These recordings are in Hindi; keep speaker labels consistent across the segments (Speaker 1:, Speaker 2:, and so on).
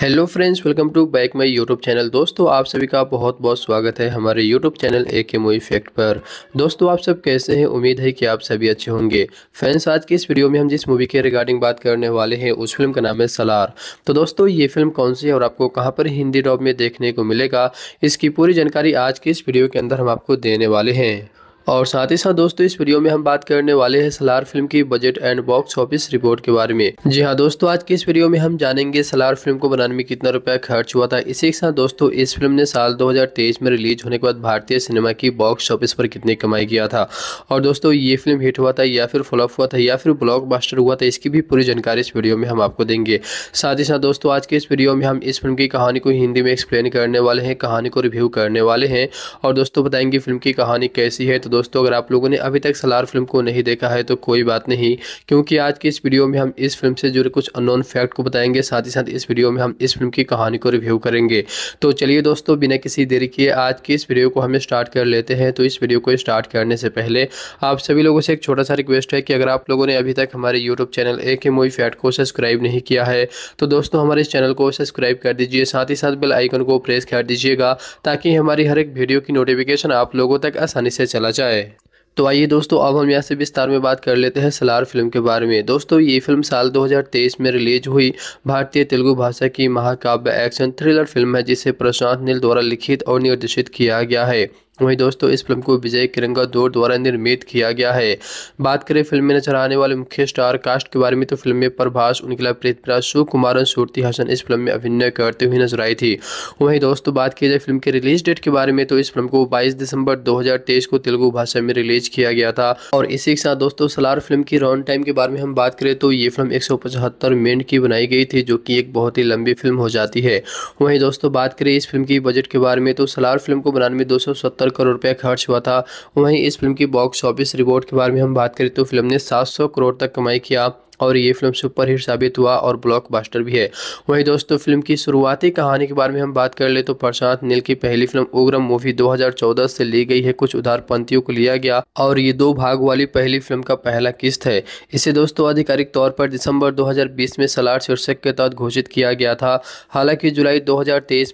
Speaker 1: hello friends welcome to back my YouTube channel दोस्तों आप सभी का बहुत बहुत स्वागत है हमारे यूट्यूब चैनल ए के मोई फैक्ट पर दोस्तों आप सब कैसे हैं उम्मीद है कि आप सभी अच्छे होंगे फ्रेंड्स आज की इस वीडियो में हम जिस मूवी के रिगार्डिंग बात करने वाले हैं उस फिल्म का नाम है सलार तो दोस्तों ये फिल्म कौन सी है और आपको कहाँ पर हिंदी डॉब में देखने को मिलेगा इसकी पूरी जानकारी आज की इस वीडियो के अंदर हम आपको देने वाले हैं और साथ ही साथ दोस्तों इस वीडियो में हम बात करने वाले हैं सलार फिल्म की budget and box office report के बारे में जी हाँ दोस्तों आज की इस वीडियो में हम जानेंगे सलार फिल्म को बनाने में कितना रुपया खर्च हुआ था इसी के साथ दोस्तों इस फिल्म ने साल 2023 में रिलीज होने के बाद भारतीय सिनेमा की बॉक्स ऑफिस पर कितनी कमाई किया था और दोस्तों ये फिल्म हिट हुआ था या फिर फ्लॉप हुआ था या फिर ब्लॉक हुआ था इसकी भी पूरी जानकारी इस वीडियो में हम आपको देंगे साथ ही साथ दोस्तों आज के इस वीडियो में हम इस फिल्म की कहानी को हिंदी में एक्सप्लेन करने वाले हैं कहानी को रिव्यू करने वाले हैं और दोस्तों बताएंगे फिल्म की कहानी कैसी है तो दोस्तों अगर आप लोगों ने अभी तक सलार फिल्म को नहीं देखा है तो कोई बात नहीं क्योंकि आज की इस वीडियो में हम इस फिल्म से जुड़े कुछ अननोन फैक्ट को बताएंगे साथ ही साथ इस वीडियो में हम इस फिल्म की कहानी को रिव्यू करेंगे तो चलिए दोस्तों बिना किसी देरी किए आज की इस वीडियो को हम स्टार्ट कर लेते हैं तो इस वीडियो को स्टार्ट करने से पहले आप सभी लोगों से एक छोटा सा रिक्वेस्ट है कि अगर आप लोगों ने अभी तक हमारे यूट्यूब चैनल ए के मूवी फैक्ट को सब्सक्राइब नहीं किया है तो दोस्तों हमारे इस चैनल को सब्सक्राइब कर दीजिए साथ ही साथ बेल आइकन को प्रेस कर दीजिएगा ताकि हमारी हर एक वीडियो की नोटिफिकेशन आप लोगों तक आसानी से चला जाए जाए तो आइए दोस्तों अब हम यहाँ से विस्तार में बात कर लेते हैं सलार फिल्म के बारे में दोस्तों ये फिल्म साल 2023 में रिलीज हुई भारतीय तेलुगु भाषा की महाकाव्य एक्शन थ्रिलर फिल्म है जिसे प्रशांत नील द्वारा लिखित और निर्देशित किया गया है वहीं दोस्तों इस फिल्म को विजय किरंगा दौर द्वारा निर्मित किया गया है बात करें फिल्म में नजर आने वाले मुख्य स्टार कास्ट के बारे में तो फिल्म में प्रभास उनकिला प्रीतराज शिव कुमार और सूर्ति हसन इस फिल्म में अभिनय करते हुए नजर आई थी वहीं दोस्तों बात की जाए फिल्म के रिलीज डेट के बारे में तो इस फिल्म को बाईस दिसंबर दो को तेलुगु भाषा में रिलीज किया गया था और इसी के साथ दोस्तों सलार फिल्म की राउंड टाइम के बारे में हम बात करें तो ये फिल्म एक मिनट की बनाई गई थी जो की एक बहुत ही लंबी फिल्म हो जाती है वही दोस्तों बात करें इस फिल्म की बजट के बारे में तो सलार फिल्म को बनाने में दो सत्तर करोड़ रुपया खर्च हुआ था वहीं इस फिल्म की बॉक्स ऑफिस रिपोर्ट के बारे में हम बात करें तो फिल्म ने सात करोड़ तक कमाई किया और ये फिल्म सुपर हिट साबित हुआ और ब्लॉकबस्टर भी है वहीं दोस्तों फिल्म की शुरुआती कहानी के बारे में हम बात कर ले तो प्रशांत नील की पहली फिल्म उग्रम मूवी 2014 से ली गई है कुछ उधारपंथियों को लिया गया और ये दो भाग वाली पहली फिल्म का पहला किस्त है इसे दोस्तों आधिकारिक तौर पर दिसंबर दो में सलार शीर्षक के तहत घोषित किया गया था हालांकि जुलाई दो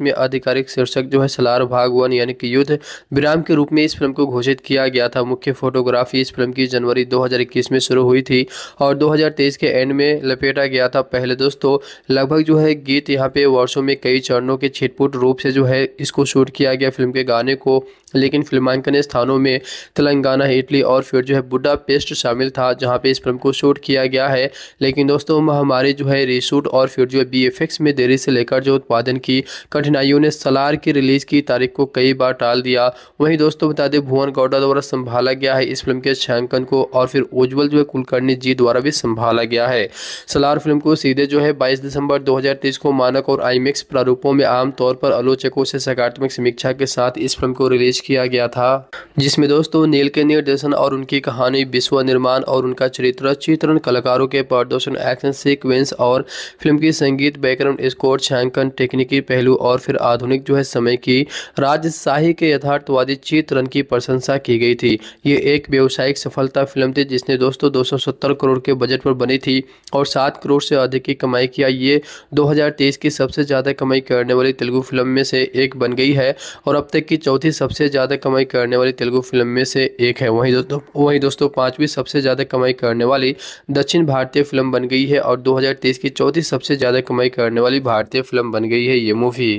Speaker 1: में आधिकारिक शीर्षक जो है सलार भाग वन यानी कि युद्ध विराम के रूप में इस फिल्म को घोषित किया गया था मुख्य फोटोग्राफी इस फिल्म की जनवरी दो में शुरू हुई थी और दो सीरीज के एंड में लपेटा गया था पहले दोस्तों लगभग जो है गीत यहाँ पे वर्षों में कई चरणों के छिटपुट रूप से जो है इसको शूट किया गया फिल्म के गाने को लेकिन फिल्मांकन स्थानों में तेलंगाना इटली और फिर जो है बुड्ढा पेस्ट शामिल था जहाँ पे इस फिल्म को शूट किया गया है लेकिन दोस्तों महामारी जो है रीशूट और फिर जो है बी में देरी से लेकर जो उत्पादन की कठिनाइयों ने सलार की रिलीज़ की तारीख को कई बार टाल दिया वहीं दोस्तों बता दें भुवन गौडा द्वारा संभाला गया है इस फिल्म के छायांकन को और फिर उज्ज्वल जो है कुलकर्णी जी द्वारा भी संभाला निकाला गया है सलार फिल्म को सीधे जो है 22 दिसंबर 2023 को मानक और आईमेक्स प्रारूपों में आमतौर पर आलोचकों से सकारात्मक समीक्षा के साथ इस फिल्म को रिलीज किया गया था जिसमें दोस्तों नील के निर्देशन और उनकी कहानी विश्व निर्माण और उनका चरित्र चित्रण कलाकारों के प्रदर्शन एक्शन सीक्वेंस और फिल्म की संगीत बैकग्राउंड स्कोर छायांकन टेक्निकी पहलू और फिर आधुनिक जो है समय की राजशाही के यथार्थवादी चित्रण की प्रशंसा की गई थी ये एक व्यावसायिक सफलता फिल्म थी जिसने दोस्तों 270 करोड़ के बजट पर बने बनी थी और सात करोड़ से अधिक की कमाई किया ये 2023 की सबसे ज़्यादा कमाई करने वाली तेलुगु फिल्म में से एक बन गई है और अब तक की चौथी सबसे ज़्यादा कमाई करने वाली तेलुगु फिल्म में से एक है वहीं दोस्तों वहीं दोस्तों पाँचवीं सबसे ज़्यादा कमाई करने वाली दक्षिण भारतीय फिल्म बन गई है और दो की चौथी सबसे ज़्यादा कमाई करने वाली भारतीय फिल्म बन गई है ये मूवी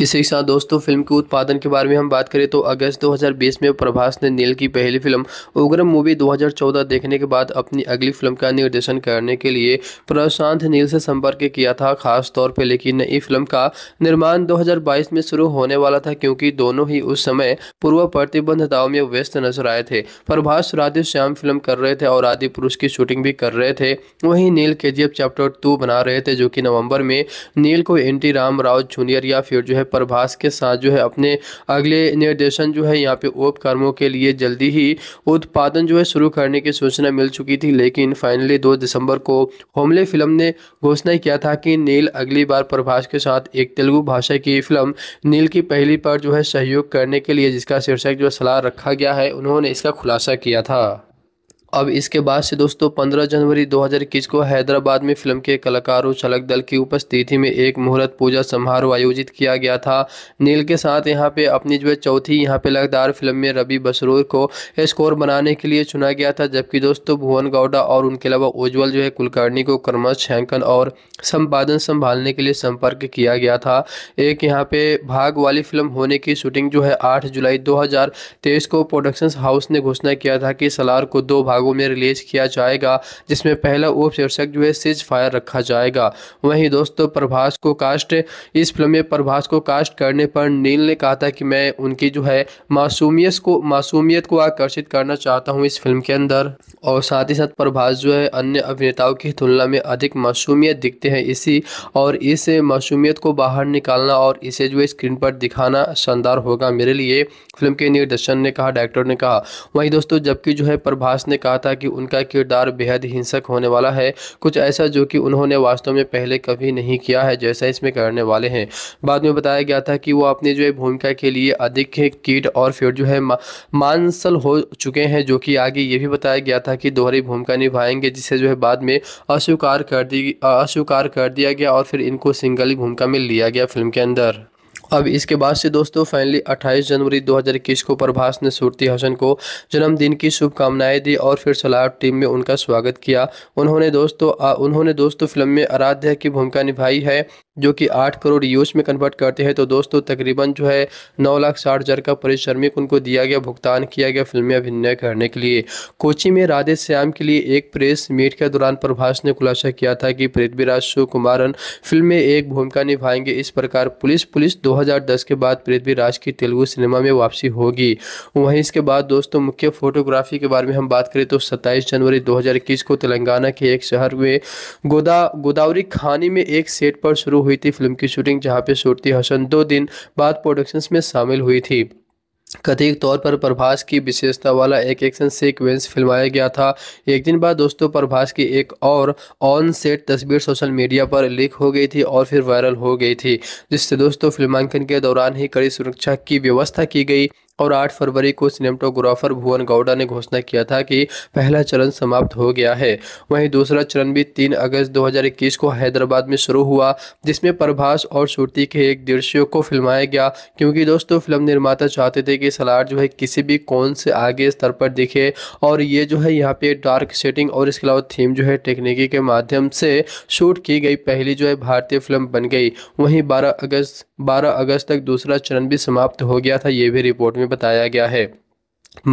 Speaker 1: इसी के साथ दोस्तों फिल्म के उत्पादन के बारे में हम बात करें तो अगस्त 2020 में प्रभास ने नील की पहली फिल्म उग्रम मूवी 2014 देखने के बाद अपनी अगली फिल्म का निर्देशन करने के लिए प्रशांत नील से संपर्क किया था खास तौर पर लेकिन नई फिल्म का निर्माण 2022 में शुरू होने वाला था क्योंकि दोनों ही उस समय पूर्व प्रतिबंधताओं में व्यस्त नजर आए थे प्रभास राधे श्याम फिल्म कर रहे थे और आदि पुरुष की शूटिंग भी कर रहे थे वहीं नील के चैप्टर टू बना रहे थे जो कि नवम्बर में नील को एन राम राव जूनियर या फिर जो है है प्रभास के साथ जो है अपने अगले निर्देशन जो है यहाँ पे उपक्रमों के लिए जल्दी ही उत्पादन जो है शुरू करने की सूचना मिल चुकी थी लेकिन फाइनली दो दिसंबर को होमले फिल्म ने घोषणा किया था कि नील अगली बार प्रभास के साथ एक तेलुगु भाषा की फिल्म नील की पहली पर जो है सहयोग करने के लिए जिसका शीर्षक जो सलाह रखा गया है उन्होंने इसका खुलासा किया था अब इसके बाद से दोस्तों 15 जनवरी 2021 को हैदराबाद में फिल्म के कलाकारों छलक दल की उपस्थिति में एक मुहूर्त पूजा समारोह आयोजित किया गया था नील के साथ यहाँ पे अपनी जो है चौथी यहाँ पे लगातार फिल्म में रवि बसरूर को स्कोर बनाने के लिए चुना गया था जबकि दोस्तों भुवन गौडा और उनके अलावा उज्ज्वल जो है कुलकर्णी को क्रमश छैंकन और संपादन संभालने के लिए संपर्क किया गया था एक यहाँ पे भाग वाली फिल्म होने की शूटिंग जो है आठ जुलाई दो को प्रोडक्शन हाउस ने घोषणा किया था कि सलार को दो भाग भागों में रिलीज किया जाएगा जिसमें पहला उप शीर्षक जो है सिज फायर रखा जाएगा वहीं दोस्तों प्रभास को कास्ट इस फिल्म में प्रभास को कास्ट करने पर नील ने कहा था कि मैं उनकी जो है मासूमियत को मासूमियत को आकर्षित करना चाहता हूँ इस फिल्म के अंदर और साथ ही साथ प्रभास जो है अन्य अभिनेताओं की तुलना में अधिक मासूमियत दिखते हैं इसी और इस मासूमियत को बाहर निकालना और इसे जो है स्क्रीन पर दिखाना शानदार होगा मेरे लिए फिल्म के निर्देशन ने कहा डायरेक्टर ने कहा वहीं दोस्तों जबकि जो है प्रभास ने कहा था कि उनका किरदार बेहद हिंसक होने वाला है कुछ ऐसा जो कि उन्होंने वास्तव में पहले कभी नहीं किया है जैसा इसमें करने वाले हैं बाद में बताया गया था कि वो अपनी जो है भूमिका के लिए अधिक कीट और फिर जो है मानसल हो चुके हैं जो कि आगे ये भी बताया गया था कि दोहरी भूमिका निभाएंगे जिसे जो है बाद में अस्वीकार कर दी अस्वीकार कर दिया गया और फिर इनको सिंगल भूमिका में लिया गया फिल्म के अंदर अब इसके बाद से दोस्तों फाइनली 28 जनवरी 2021 को प्रभास ने सूरती हसन को जन्मदिन की शुभकामनाएं दी और फिर सलाब टीम में उनका स्वागत किया उन्होंने दोस्तों आ, उन्होंने दोस्तों फिल्म में आराध्या की भूमिका निभाई है जो कि 8 करोड़ यूज में कन्वर्ट करते हैं तो दोस्तों तकरीबन जो है नौ लाख साठ हज़ार का परिश्रमिक उनको दिया गया भुगतान किया गया फिल्मी अभिनय करने के लिए कोची में राधे श्याम के लिए एक प्रेस मीट के दौरान प्रभास ने खुलासा किया था कि पृथ्वीराज शिव कुमारन फिल्म में एक भूमिका निभाएंगे इस प्रकार पुलिस पुलिस दो 2010 के बाद पृथ्वीराज की तेलुगु सिनेमा में वापसी होगी वहीं इसके बाद दोस्तों मुख्य फोटोग्राफी के बारे में हम बात करें तो 27 जनवरी 2021 को तेलंगाना के एक शहर में गोदा गोदावरी खानी में एक सेट पर शुरू हुई थी फिल्म की शूटिंग जहाँ पे सूरती हसन दो दिन बाद प्रोडक्शन में शामिल हुई थी कथित तौर पर प्रभास की विशेषता वाला एक एक्शन सीक्वेंस फिल्माया गया था एक दिन बाद दोस्तों प्रभास की एक और ऑन सेट तस्वीर सोशल मीडिया पर लीक हो गई थी और फिर वायरल हो गई थी जिससे दोस्तों फिल्मांकन के दौरान ही कड़ी सुरक्षा की व्यवस्था की गई और 8 फरवरी को सिनेमाटोग्राफर भुवन गौड़ा ने घोषणा किया था कि पहला चरण समाप्त हो गया है वहीं दूसरा चरण भी 3 अगस्त 2021 को हैदराबाद में शुरू हुआ जिसमें प्रभास और श्रुति के एक दृश्यों को फिल्माया गया क्योंकि दोस्तों फिल्म निर्माता चाहते थे कि सलार जो है किसी भी कौन से आगे स्तर पर दिखे और ये जो है यहाँ पे डार्क सेटिंग और इसके अलावा थीम जो है टेक्निकी के माध्यम से शूट की गई पहली जो है भारतीय फिल्म बन गई वहीं बारह अगस्त बारह अगस्त तक दूसरा चरण भी समाप्त हो गया था ये भी रिपोर्ट में में बताया गया है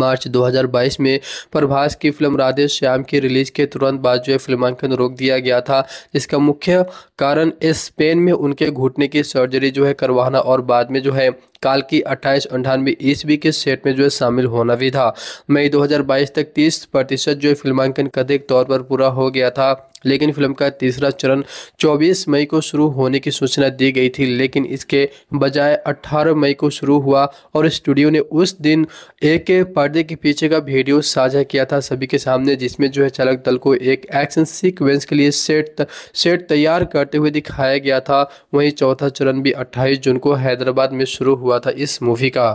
Speaker 1: मार्च 2022 में प्रभास की फिल्म राधे श्याम की रिलीज के तुरंत बाद जो है फिल्मांकन रोक दिया गया था जिसका मुख्य कारण स्पेन में उनके घुटने की सर्जरी जो है करवाना और बाद में जो है काल की अट्ठाईस अंठानवे ईस्वी के सेट में जो है शामिल होना भी था मई 2022 तक 30 प्रतिशत जो है फिल्मांकन कथित तौर पर पूरा हो गया था लेकिन फिल्म का तीसरा चरण 24 मई को शुरू होने की सूचना दी गई थी लेकिन इसके बजाय 18 मई को शुरू हुआ और स्टूडियो ने उस दिन एक पर्दे के पीछे का वीडियो साझा किया था सभी के सामने जिसमें जो है चालक दल को एक एक्शन सीक्वेंस के लिए सेट सेट तैयार करते हुए दिखाया गया था वहीं चौथा चरण भी अट्ठाईस जून को हैदराबाद में शुरू हुआ हुआ था इस मूवी का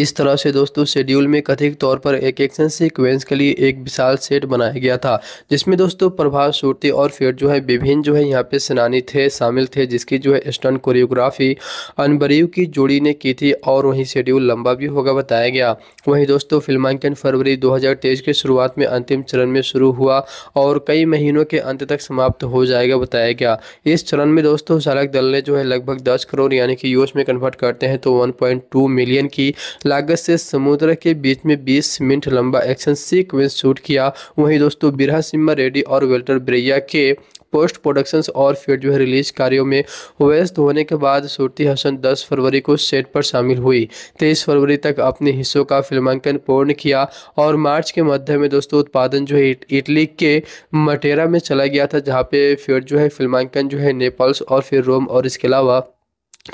Speaker 1: इस तरह से दोस्तों शेड्यूल में कथित तौर पर एक एक्शन सीक्वेंस के लिए एक विशाल सेट बनाया गया था जिसमें दोस्तों प्रभाव सूर्ति और फिर जो है विभिन्न जो है यहाँ पे सेनानी थे शामिल थे जिसकी जो है स्टन कोरियोग्राफी अनबरीव की जोड़ी ने की थी और वहीं शेड्यूल लंबा भी होगा बताया गया वहीं दोस्तों फिल्मांकन फरवरी 2023 की शुरुआत में अंतिम चरण में शुरू हुआ और कई महीनों के अंत तक समाप्त हो जाएगा बताया गया इस चरण में दोस्तों चालक दल ने जो है लगभग दस करोड़ यानी कि यूएस में कन्वर्ट करते हैं तो वन मिलियन की लागत से समुद्र के बीच में 20 मिनट लंबा एक्शन सीक्वेंस शूट किया वहीं दोस्तों बिरहा सिम्मा रेड्डी और वेल्टर ब्रेया के पोस्ट प्रोडक्शंस और फिर जो है रिलीज कार्यों में व्यस्त होने के बाद सूरती हसन 10 फरवरी को सेट पर शामिल हुई 23 फरवरी तक अपने हिस्सों का फिल्मांकन पूर्ण किया और मार्च के मध्य में दोस्तों उत्पादन जो है इटली के मटेरा में चला गया था जहाँ पे फिर जो है फिल्मांकन जो है नेपल्स और फिर रोम और इसके अलावा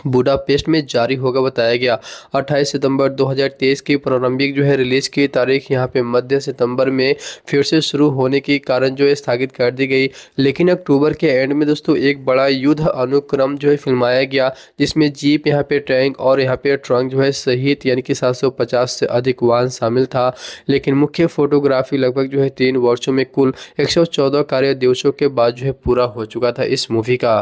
Speaker 1: बुडापेस्ट में जारी होगा बताया गया 28 सितंबर 2023 की प्रारंभिक जो है रिलीज़ की तारीख यहाँ पे मध्य सितंबर में फिर से शुरू होने के कारण जो है स्थगित कर दी गई लेकिन अक्टूबर के एंड में दोस्तों एक बड़ा युद्ध अनुक्रम जो है फिल्माया गया जिसमें जीप यहाँ पे टैंक और यहाँ पे ट्रंक जो है सहित यानी कि सात से अधिक वाहन शामिल था लेकिन मुख्य फोटोग्राफी लगभग जो है तीन वर्षों में कुल एक कार्य दिवसों के बाद जो है पूरा हो चुका था इस मूवी का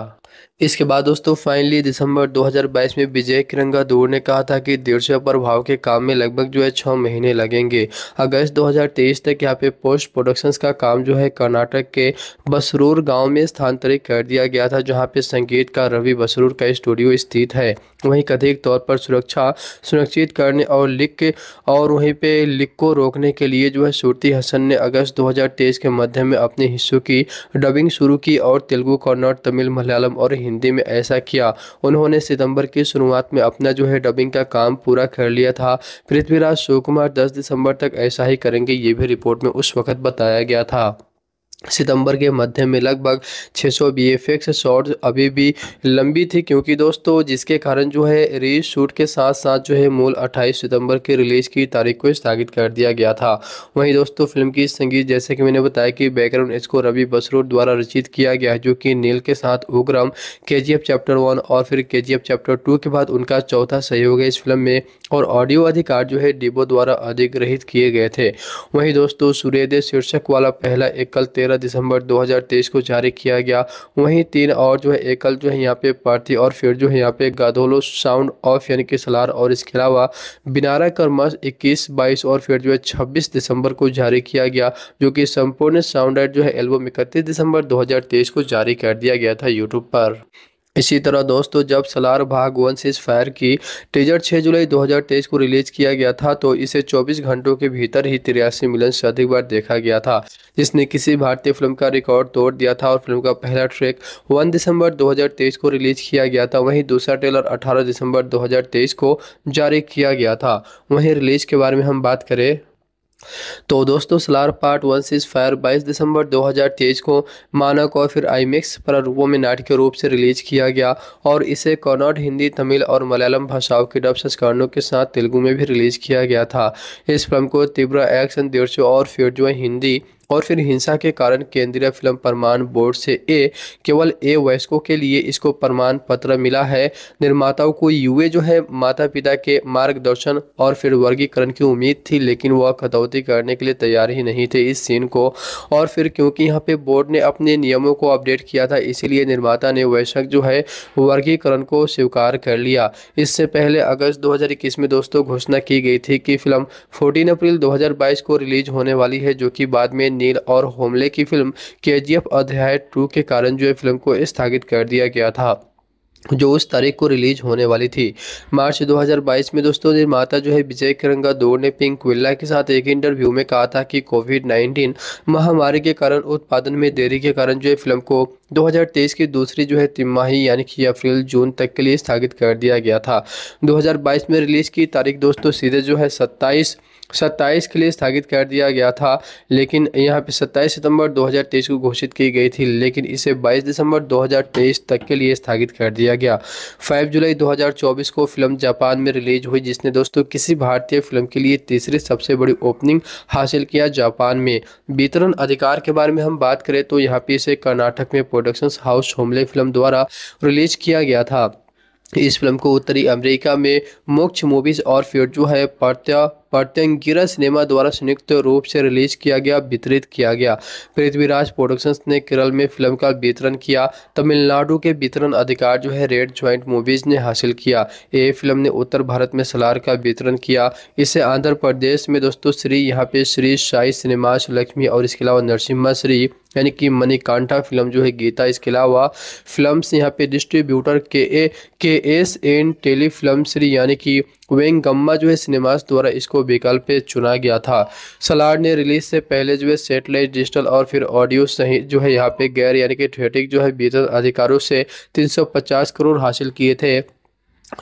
Speaker 1: इसके बाद दोस्तों फाइनली दिसंबर 2022 में विजय किरंगा दूर ने कहा था कि दृश्य प्रभाव के काम में लगभग जो है छः महीने लगेंगे अगस्त 2023 तक यहाँ पे पोस्ट प्रोडक्शंस का काम जो है कर्नाटक के बसरूर गांव में स्थानांतरित कर दिया गया था जहाँ पे संगीत का रवि बसरूर का स्टूडियो स्थित है वहीं कथित तौर पर सुरक्षा सुनिश्चित करने और लिक और वहीं पर लिक को रोकने के लिए जो है सूरती हसन ने अगस्त दो के मध्य में अपने हिस्सों की डबिंग शुरू की और तेलुगु कन्नड़ तमिल मलयालम और हिंदी में ऐसा किया उन्होंने सितंबर की शुरुआत में अपना जो है डबिंग का काम पूरा कर लिया था पृथ्वीराज शिवकुमार दस दिसंबर तक ऐसा ही करेंगे ये भी रिपोर्ट में उस वक्त बताया गया था सितंबर के मध्य में लगभग 600 सौ बी एफ एक्स अभी भी लंबी थी क्योंकि दोस्तों जिसके कारण जो है री शूट के साथ साथ जो है मूल 28 सितंबर के रिलीज़ की तारीख को स्थगित कर दिया गया था वहीं दोस्तों फिल्म की संगीत जैसे कि मैंने बताया कि बैकग्राउंड इसको रवि बसरूर द्वारा रचित किया गया है जो कि नील के साथ उग्रम के चैप्टर वन और फिर के चैप्टर टू के बाद उनका चौथा सहयोग है इस फिल्म में और ऑडियो अधिकार जो है डिबो द्वारा अधिग्रहित किए गए थे वहीं दोस्तों सूर्यदेव शीर्षक वाला पहला एकल तेरह पंद्रह दिसंबर 2023 को जारी किया गया वहीं तीन और जो है एकल जो है यहाँ पे पार्थी और फिर जो है यहाँ पे गाधोलो साउंड ऑफ यानी कि सलार और इसके अलावा बिनारा कर्मस इक्कीस बाईस और फिर जो है छब्बीस दिसंबर को जारी किया गया जो कि संपूर्ण साउंड एड जो है एल्बम इकतीस दिसंबर 2023 को जारी कर दिया गया था यूट्यूब पर इसी तरह दोस्तों जब सलार भाग वन सीज फायर की टीजर 6 जुलाई 2023 को रिलीज किया गया था तो इसे 24 घंटों के भीतर ही तिरासी मिलियन से अधिक बार देखा गया था जिसने किसी भारतीय फिल्म का रिकॉर्ड तोड़ दिया था और फिल्म का पहला ट्रैक 1 दिसंबर 2023 को रिलीज किया गया था वहीं दूसरा ट्रेलर 18 दिसंबर 2023 को जारी किया गया था वहीं रिलीज के बारे में हम बात करें तो दोस्तों Salaar part one cease fire बाईस दिसंबर 2023 को मानक और फिर पर रूपों में नाटकीय रूप से रिलीज किया गया और इसे कन्नड़ हिंदी तमिल और मलयालम भाषाओं के डब संस्करणों के साथ तेलुगु में भी रिलीज किया गया था इस फिल्म को तिब्रा एक्शन दीर्चो और फिर जो हिंदी और फिर हिंसा के कारण केंद्रीय फिल्म प्रमाण बोर्ड से ए केवल ए वयस्कों के लिए इसको प्रमाण पत्र मिला है निर्माताओं को यूए जो है माता पिता के मार्गदर्शन और फिर वर्गीकरण की उम्मीद थी लेकिन वह कटौती करने के लिए तैयार ही नहीं थे इस सीन को और फिर क्योंकि यहाँ पे बोर्ड ने अपने नियमों को अपडेट किया था इसीलिए निर्माता ने वैश्विक जो है वर्गीकरण को स्वीकार कर लिया इससे पहले अगस्त दो में दोस्तों घोषणा की गई थी कि फिल्म फोर्टीन अप्रैल दो को रिलीज होने वाली है जो कि बाद में नील और होमले की फिल्म के अध्याय टू के कारण जो है फिल्म को स्थगित कर दिया गया था जो उस तारीख को रिलीज होने वाली थी मार्च 2022 में दोस्तों निर्माता जो है विजय करंगा दौड़ ने पिंक विल्ला के साथ एक इंटरव्यू में कहा था कि कोविड 19 महामारी के कारण उत्पादन में देरी के कारण जो है फिल्म को 2023 की दूसरी जो है तिमाही यानी कि अप्रैल जून तक के लिए स्थगित कर दिया गया था दो में रिलीज की तारीख दोस्तों सीधे जो है सत्ताईस सत्ताईस के लिए स्थगित कर दिया गया था लेकिन यहाँ पे सत्ताईस सितंबर 2023 को घोषित की गई थी लेकिन इसे 22 दिसंबर 2023 तक के लिए स्थगित कर दिया गया 5 जुलाई 2024 को फिल्म जापान में रिलीज हुई जिसने दोस्तों किसी भारतीय फिल्म के लिए तीसरी सबसे बड़ी ओपनिंग हासिल किया जापान में वितरण अधिकार के बारे में हम बात करें तो यहाँ पे इसे कर्नाटक में प्रोडक्शन हाउस होमले फिल्म द्वारा रिलीज किया गया था इस फिल्म को उत्तरी अमेरिका में मोक्ष मूवीज़ और फिर जो है प्रत्या पतंगिरा सिनेमा द्वारा संयुक्त रूप से रिलीज किया गया वितरित किया गया पृथ्वीराज प्रोडक्शंस ने केरल में फिल्म का वितरण किया तमिलनाडु के वितरण अधिकार जो है रेड ज्वाइंट मूवीज ने हासिल किया ये फिल्म ने उत्तर भारत में सलार का वितरण किया इसे आंध्र प्रदेश में दोस्तों श्री यहाँ पे श्री शाही सिनेमा लक्ष्मी और इसके अलावा नरसिम्हा श्री यानी कि मणिकांठा फिल्म जो है गीता इसके अलावा फिल्म यहाँ पे डिस्ट्रीब्यूटर के A K S and tele film Shri यानी कि वेंगम्मा जो है सिनेमास द्वारा इसको विकल्प चुना गया था सलाड ने रिलीज से पहले जो है सेटेलाइट डिजिटल और फिर ऑडियो सहित जो है यहाँ पे गैर यानी कि थिएटिक जो है वितरण अधिकारों से 350 करोड़ हासिल किए थे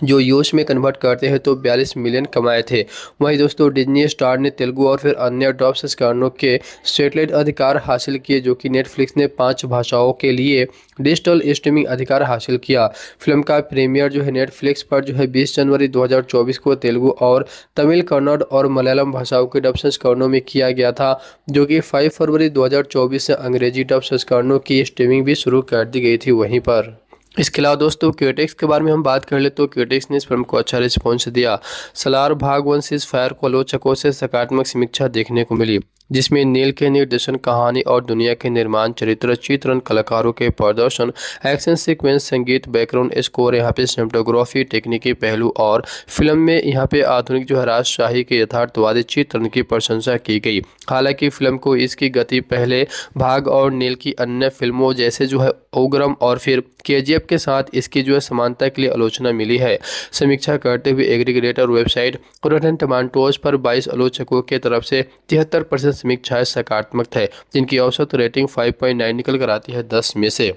Speaker 1: जो यूश में कन्वर्ट करते हैं तो 42 मिलियन कमाए थे वहीं दोस्तों डिज्नी स्टार ने तेलुगु और फिर अन्य डॉप संस्करणों के सेटेलाइट अधिकार हासिल किए जो कि नेटफ्लिक्स ने पांच भाषाओं के लिए डिजिटल स्ट्रीमिंग अधिकार हासिल किया फिल्म का प्रीमियर जो है नेटफ्लिक्स पर जो है 20 जनवरी 2024 को तेलुगु और तमिल कन्नड़ और मलयालम भाषाओं के डब संस्करणों में किया गया था जो कि 5 फरवरी 2024 से अंग्रेजी डब संस्करणों की स्ट्रीमिंग भी शुरू कर दी गई थी वहीं पर इसके अलावा दोस्तों क्यूटेक्स के बारे में हम बात कर ले तो क्यूटेक्स ने इस फिल्म को अच्छा रिस्पॉन्स दिया सलार भाग से इस फायर को आलोचकों से सकारात्मक समीक्षा देखने को मिली जिसमें नील के निर्देशन कहानी और दुनिया के निर्माण चरित्र चित्रण कलाकारों के प्रदर्शन एक्शन सीक्वेंस संगीत बैकग्राउंड स्कोर यहाँ पे सिनेमाटोग्राफी तकनीकी पहलू और फिल्म में यहाँ पे आधुनिक जो है राजशाही के यथार्थवादी चित्रण की प्रशंसा की गई हालांकि फिल्म को इसकी गति पहले भाग और नील की अन्य फिल्मों जैसे जो है ओग्रम और फिर के के साथ इसकी जो है समानता के लिए आलोचना मिली है समीक्षा करते हुए एग्रीग्रेटर वेबसाइट रोटन टमाटोज पर बाईस आलोचकों के तरफ से तिहत्तर समीक्षा सकारात्मक है जिनकी औसत रेटिंग 5.9 निकल कर आती है 10 में से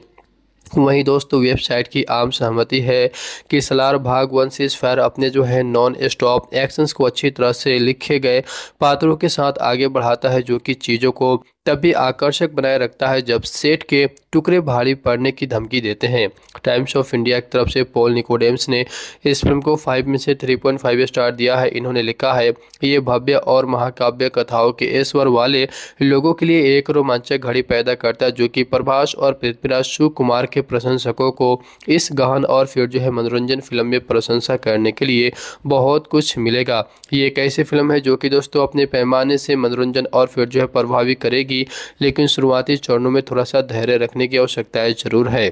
Speaker 1: वहीं दोस्तों वेबसाइट की आम सहमति है कि सलार भाग वन से फायर अपने जो है नॉन स्टॉप एक्शंस को अच्छी तरह से लिखे गए पात्रों के साथ आगे बढ़ाता है जो कि चीज़ों को तब भी आकर्षक बनाए रखता है जब सेट के टुकड़े भारी पड़ने की धमकी देते हैं टाइम्स ऑफ इंडिया की तरफ से पोल निकोडेम्स ने इस फिल्म को फाइव में से थ्री पॉइंट फाइव स्टार दिया है इन्होंने लिखा है ये भव्य और महाकाव्य कथाओं के ईश्वर वाले लोगों के लिए एक रोमांचक घड़ी पैदा करता है जो कि प्रभाष और पृथ्वीराज शिव के के प्रशंसकों को इस गहन और फिर जो है मनोरंजन फिल्म में प्रशंसा करने के लिए बहुत कुछ मिलेगा ये एक ऐसी फिल्म है जो कि दोस्तों अपने पैमाने से मनोरंजन और फिर जो है प्रभावी करेगी लेकिन शुरुआती चरणों में थोड़ा सा धैर्य रखने की आवश्यकता ज़रूर है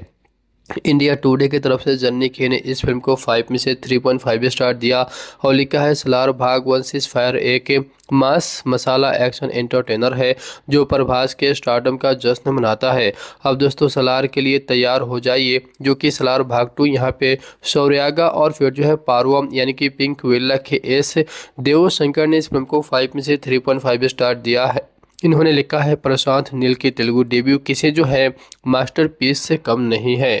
Speaker 1: इंडिया टुडे की तरफ से जन्नी खे ने इस फिल्म को फाइव में से थ्री पॉइंट फाइव स्टार दिया और लिखा है सलार भाग वन सिक्स फायर एक मास मसाला एक्शन एंटरटेनर है जो प्रभास के स्टार्टअप का जश्न मनाता है अब दोस्तों सलार के लिए तैयार हो जाइए जो कि सलार भाग टू यहाँ पे शौर्यागा और फिर जो है पारवम यानी कि पिंक वेल्ला के एस देव शंकर ने इस फिल्म को फाइव में से थ्री पॉइंट फाइव स्टार दिया है इन्होंने लिखा है प्रशांत नील की तेलुगु डेब्यू किसे जो है मास्टरपीस से कम नहीं है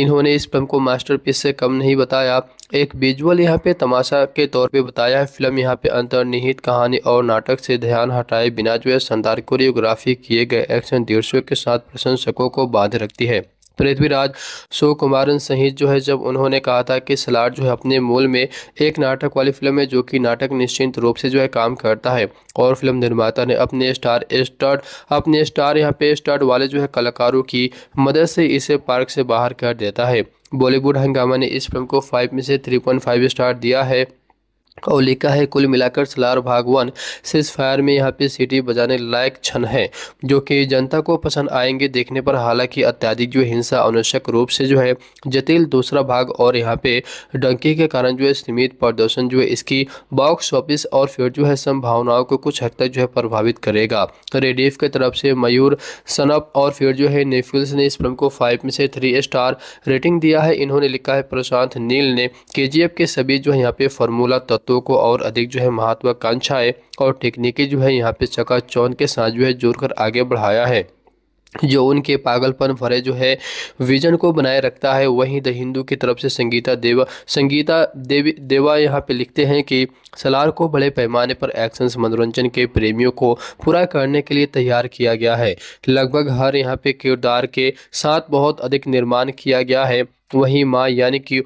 Speaker 1: इन्होंने इस फिल्म को मास्टरपीस से कम नहीं बताया एक विजुअल यहाँ पे तमाशा के तौर पे बताया है फिल्म यहाँ पे अंतर्निहित कहानी और नाटक से ध्यान हटाए बिना जो है शानदार कोरियोग्राफी किए गए एक्शन दृश्यों के साथ प्रशंसकों को बांध रखती है पृथ्वीराज शो कुमारन सहित जो है जब उन्होंने कहा था कि सलाड जो है अपने मूल में एक नाटक वाली फिल्म है जो कि नाटक निश्चित रूप से जो है काम करता है और फिल्म निर्माता ने अपने स्टार स्टार्ट अपने स्टार यहाँ पे स्टार्ट वाले जो है कलाकारों की मदद से इसे पार्क से बाहर कर देता है बॉलीवुड हंगामा ने इस फिल्म को फाइव में से थ्री पॉइंट फाइव स्टार दिया है और लिखा है कुल मिलाकर सलार भाग वन फायर में यहाँ पे सीटी बजाने लायक क्षण है जो कि जनता को पसंद आएंगे देखने पर हालांकि अत्याधिक जो हिंसा अनावश्यक रूप से जो है जटिल दूसरा भाग और यहाँ पे डंकी के कारण जो है सीमित प्रदर्शन जो है इसकी बॉक्स ऑफिस और फिर जो है संभावनाओं को कुछ हद तक जो है प्रभावित करेगा रेडिफ की तरफ से मयूर सनप और फिर जो है नेफिल्स ने इस फिल्म को फाइव में से थ्री स्टार रेटिंग दिया है इन्होंने लिखा है प्रशांत नील ने के के सभी जो है यहाँ पे फार्मूला तत्व तत्वों को और अधिक जो है महत्वाकांक्षाएं और टेक्निकी जो है यहाँ पे चका चौन के साथ जो है जोड़कर आगे बढ़ाया है जो उनके पागलपन भरे जो है विजन को बनाए रखता है वहीं द हिंदू की तरफ से संगीता देवा संगीता देवी देवा यहाँ पे लिखते हैं कि सलार को बड़े पैमाने पर एक्शंस मनोरंजन के प्रेमियों को पूरा करने के लिए तैयार किया गया है लगभग हर यहाँ पे किरदार के साथ बहुत अधिक निर्माण किया गया है वहीं माँ यानी कि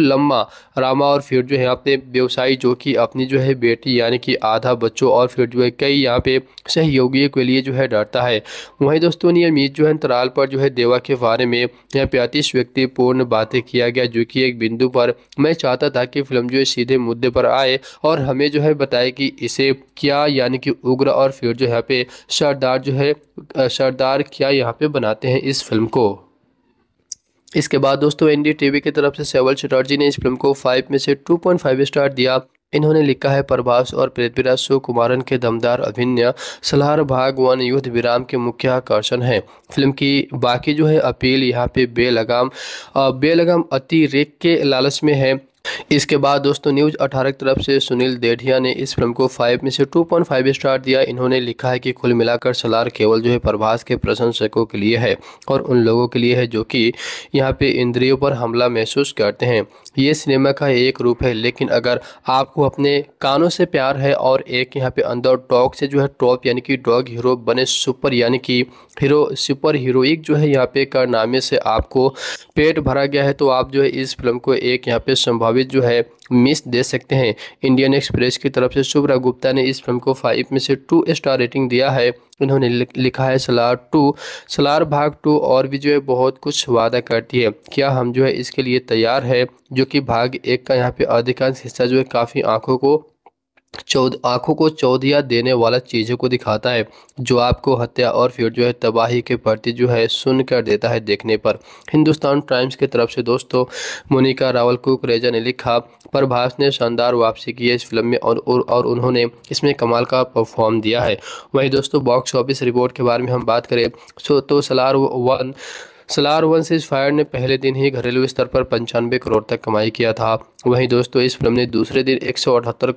Speaker 1: लम्मा रामा और फिर जो है अपने व्यवसायी जो कि अपनी जो है बेटी यानी कि आधा बच्चों और फिर जो है कई यहाँ पे सहयोगियों के लिए जो है डरता है वहीं दोस्तों अमीर जो है अंतराल पर जो है देवा के बारे में यहाँ पे अतिश व्यक्तिपूर्ण बातें किया गया जो कि एक बिंदु पर मैं चाहता था कि फिल्म जो है सीधे मुद्दे पर आए और हमें जो है बताए कि इसे क्या यानी कि उग्र और फिर जो यहाँ पे सरदार जो है सरदार क्या यहाँ पे बनाते हैं इस फिल्म को इसके बाद दोस्तों एन डी की तरफ से सेवल चटर्जी ने इस फिल्म को फाइव में से टू पॉइंट फाइव स्टार दिया इन्होंने लिखा है प्रभास और पृथ्वीराज सुकुमारन के दमदार अभिनय सलार भाग वन युद्ध विराम के मुख्य आकर्षण है फिल्म की बाकी जो है अपील यहाँ पे बेलगाम बेलगाम अतिरेक के लालच में है इसके बाद दोस्तों न्यूज 18 की तरफ से सुनील देढ़िया ने इस फिल्म को 5 में से 2.5 स्टार दिया इन्होंने लिखा है कि कुल मिलाकर सलार केवल जो है प्रभास के प्रशंसकों के लिए है और उन लोगों के लिए है जो कि यहाँ पे इंद्रियों पर हमला महसूस करते हैं ये सिनेमा का एक रूप है लेकिन अगर आपको अपने कानों से प्यार है और एक यहाँ पे अंदर डॉग से जो है टॉप यानी कि डॉग हीरो बने सुपर यानी कि हीरो सुपर हीरोइक जो है यहाँ पे कारनामे से आपको पेट भरा गया है तो आप जो है इस फिल्म को एक यहाँ पे संभावित दस्तावेज जो है मिस दे सकते हैं इंडियन एक्सप्रेस की तरफ से शुभ्रा गुप्ता ने इस फिल्म को फाइव में से टू स्टार रेटिंग दिया है इन्होंने लिखा है सलार टू सलार भाग टू और भी जो है बहुत कुछ वादा करती है क्या हम जो है इसके लिए तैयार है जो कि भाग एक का यहाँ पे अधिकांश हिस्सा जो है काफ़ी आंखों को चौध आँखों को चौधिया देने वाला चीज़ों को दिखाता है जो आपको हत्या और फिर जो है तबाही के प्रति जो है सुन कर देता है देखने पर हिंदुस्तान टाइम्स की तरफ से दोस्तों मोनिका रावल कुकरेजा ने लिखा प्रभास ने शानदार वापसी की है इस फिल्म में और और उन्होंने इसमें कमाल का परफॉर्म दिया है वहीं दोस्तों बॉक्स ऑफिस रिपोर्ट के बारे में हम बात करें सो तो Salaar one Salaar one cease fire ने पहले दिन ही घरेलू स्तर पर पंचानवे करोड़ तक कमाई किया था वहीं दोस्तों इस फिल्म ने दूसरे दिन एक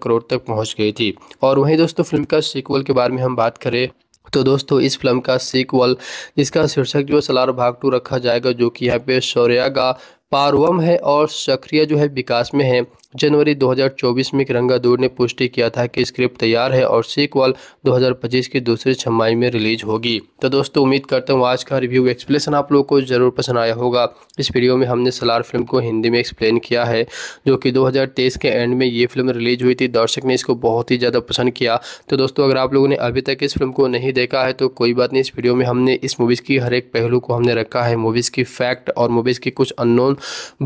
Speaker 1: करोड़ तक पहुँच गई थी और वहीं दोस्तों फिल्म का सीक्वल के बारे में हम बात करें तो दोस्तों इस फिल्म का सीक्वल जिसका शीर्षक जो सलार भाग टू रखा जाएगा जो कि यहाँ पे शौर्या का पारवम है और सक्रिय जो है विकास में है जनवरी 2024 में दूर ने पुष्टि किया था कि स्क्रिप्ट तैयार है और सीक्वल 2025 की दूसरी छमाई में रिलीज होगी तो दोस्तों उम्मीद करता हूँ आज का रिव्यू एक्सप्लेसन आप लोगों को जरूर पसंद आया होगा इस वीडियो में हमने सलार फिल्म को हिंदी में एक्सप्लेन किया है जो कि 2023 के एंड में ये फिल्म रिलीज हुई थी दर्शक ने इसको बहुत ही ज़्यादा पसंद किया तो दोस्तों अगर आप लोगों ने अभी तक इस फिल्म को नहीं देखा है तो कोई बात नहीं इस वीडियो में हमने इस मूवीज़ की हर एक पहलू को हमने रखा है मूवीज़ की फैक्ट और मूवीज़ की कुछ अननोन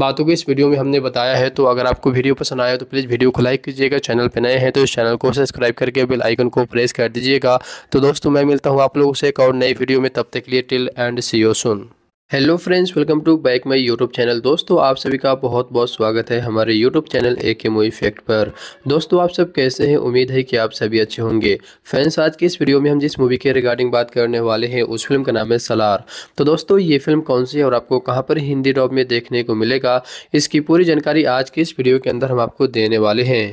Speaker 1: बातों को इस वीडियो में हमने बताया है तो अगर आपको वीडियो वीडियो पसंद आया तो प्लीज़ वीडियो को लाइक कीजिएगा चैनल पर नए हैं तो इस चैनल को सब्सक्राइब करके बेल आइकन को प्रेस कर दीजिएगा तो दोस्तों मैं मिलता हूँ आप लोगों से एक और नई वीडियो में तब तक के लिए till and see you soon hello friends welcome to back my YouTube channel दोस्तों आप सभी का बहुत बहुत स्वागत है हमारे यूट्यूब चैनल ए के मोई फैक्ट पर दोस्तों आप सब कैसे हैं उम्मीद है कि आप सभी अच्छे होंगे फ्रेंड्स आज के इस वीडियो में हम जिस मूवी के रिगार्डिंग बात करने वाले हैं उस फिल्म का नाम है सलार तो दोस्तों ये फिल्म कौन सी है और आपको कहाँ पर हिंदी डॉब में देखने को मिलेगा इसकी पूरी जानकारी आज के इस वीडियो के अंदर हम आपको देने वाले हैं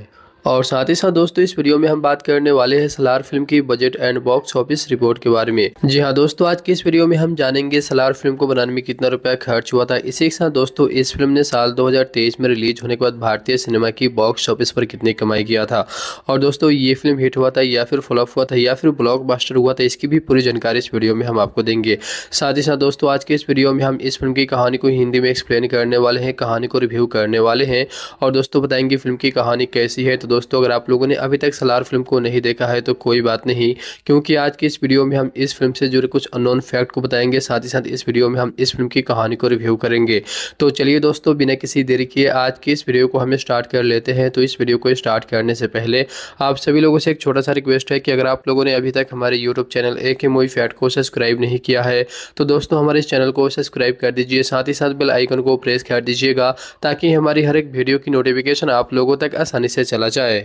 Speaker 1: और साथ ही साथ दोस्तों इस वीडियो में हम बात करने वाले हैं सलार फिल्म की budget and box office report के बारे में जी हाँ दोस्तों आज की इस वीडियो में हम जानेंगे सलार फिल्म को बनाने में कितना रुपया खर्च हुआ था इसी के साथ दोस्तों इस फिल्म ने साल 2023 में रिलीज होने के बाद भारतीय सिनेमा की बॉक्स ऑफिस पर कितनी कमाई किया था और दोस्तों ये फिल्म हिट हुआ था या फिर फ्लॉप हुआ था या फिर ब्लॉक हुआ था इसकी भी पूरी जानकारी इस वीडियो में हम आपको देंगे साथ ही साथ दोस्तों आज के इस वीडियो में हम इस फिल्म की कहानी को हिंदी में एक्सप्लेन करने वाले हैं कहानी को रिव्यू करने वाले हैं और दोस्तों बताएंगे फिल्म की कहानी कैसी है तो दोस्तों अगर आप लोगों ने अभी तक सलार फिल्म को नहीं देखा है तो कोई बात नहीं क्योंकि आज की इस वीडियो में हम इस फिल्म से जुड़े कुछ अननोन फैक्ट को बताएंगे साथ ही साथ इस वीडियो में हम इस फिल्म की कहानी को रिव्यू करेंगे तो चलिए दोस्तों बिना किसी देरी के आज की इस वीडियो को हम स्टार्ट कर लेते हैं तो इस वीडियो को स्टार्ट करने से पहले आप सभी लोगों से एक छोटा सा रिक्वेस्ट है कि अगर आप लोगों ने अभी तक हमारे यूट्यूब चैनल ए के मोई फैक्ट को सब्सक्राइब नहीं किया है तो दोस्तों हमारे इस चैनल को सब्सक्राइब कर दीजिए साथ ही साथ बेल आइकन को प्रेस कर दीजिएगा ताकि हमारी हर एक वीडियो की नोटिफिकेशन आप लोगों तक आसानी से चला जाए जाए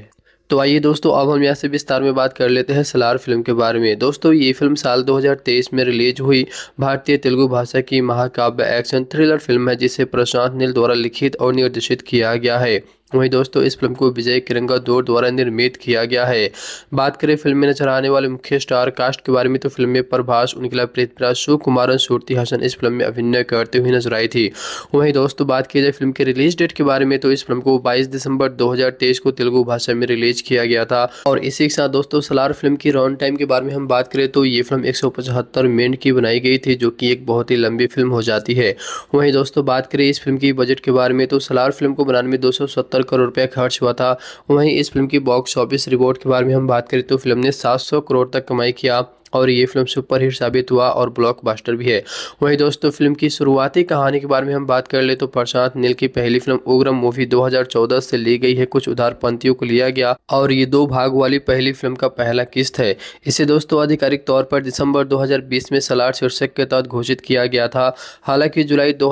Speaker 1: तो आइए दोस्तों अब हम यहाँ से विस्तार में बात कर लेते हैं सलार फिल्म के बारे में दोस्तों ये फिल्म साल 2023 में रिलीज हुई भारतीय तेलुगु भाषा की महाकाव्य एक्शन थ्रिलर फिल्म है जिसे प्रशांत नील द्वारा लिखित और निर्देशित किया गया है वहीं दोस्तों इस फिल्म को विजय किरंगा दौर द्वारा निर्मित किया गया है बात करें फिल्म में नजर आने वाले मुख्य स्टार कास्ट के बारे में तो फिल्म में प्रभास उनकला प्रीतराज शिव कुमारन सूर्ति हसन इस फिल्म में अभिनय करते हुए नजर आई थी वहीं दोस्तों बात की जाए फिल्म के रिलीज डेट के बारे में तो इस फिल्म को बाईस दिसंबर दो को तेलुगु भाषा में रिलीज किया गया था और इसी के साथ दोस्तों सलार फिल्म की राउंड टाइम के बारे में हम बात करें तो ये फिल्म एक मिनट की बनाई गई थी जो की एक बहुत ही लंबी फिल्म हो जाती है वही दोस्तों बात करें इस फिल्म की बजट के बारे में तो सलार फिल्म को बनाने में दो सत्तर करोड़ रुपया खर्च हुआ था वहीं इस फिल्म की बॉक्स ऑफिस रिपोर्ट के बारे में हम बात करें तो फिल्म ने सात करोड़ तक कमाई किया और ये फिल्म सुपर हिट साबित हुआ और ब्लॉकबस्टर भी है वहीं दोस्तों फिल्म की शुरुआती कहानी के बारे में हम बात कर ले तो प्रशांत नील की पहली फिल्म उग्रम मूवी 2014 से ली गई है कुछ उधारपंथियों को लिया गया और ये दो भाग वाली पहली फिल्म का पहला किस्त है इसे दोस्तों आधिकारिक तौर पर दिसंबर दो में सलार शीर्षक के तहत घोषित किया गया था हालांकि जुलाई दो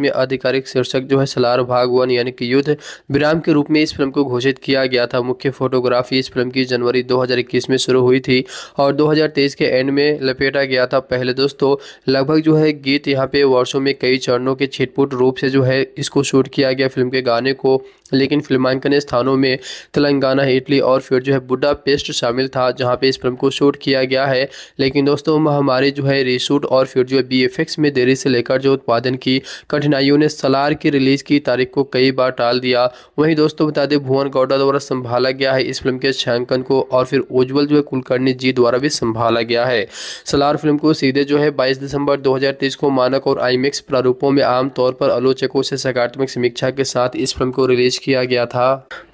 Speaker 1: में आधिकारिक शीर्षक जो है सलार भाग वन यानी कि युद्ध विराम के रूप में इस फिल्म को घोषित किया गया था मुख्य फोटोग्राफी इस फिल्म की जनवरी 2021 में शुरू हुई थी और 2023 इसके एंड में लपेटा गया था पहले दोस्तों लगभग जो है गीत यहाँ पे वर्षों में कई चरणों के छिटपुट रूप से जो है इसको शूट किया गया फिल्म के गाने को लेकिन फिल्मांकन स्थानों में तेलंगाना इटली और फिर जो है बुडा पेस्ट शामिल था जहाँ पे इस फिल्म को शूट किया गया है लेकिन दोस्तों हमारे जो है रीशूट और फिर जो है बी में देरी से लेकर जो उत्पादन की कठिनाइयों ने सलार की रिलीज़ की तारीख को कई बार टाल दिया वहीं दोस्तों बता दें भुवन गौडा द्वारा संभाला गया है इस फिल्म के छायांकन को और फिर उज्ज्वल जो है कुलकर्णी जी द्वारा भी संभाला निकाला गया है सलार फिल्म को सीधे जो है बाईस दिसंबर दो को मानक और आई प्रारूपों में आमतौर पर आलोचकों से सकारात्मक समीक्षा के साथ इस फिल्म को रिलीज किया गया था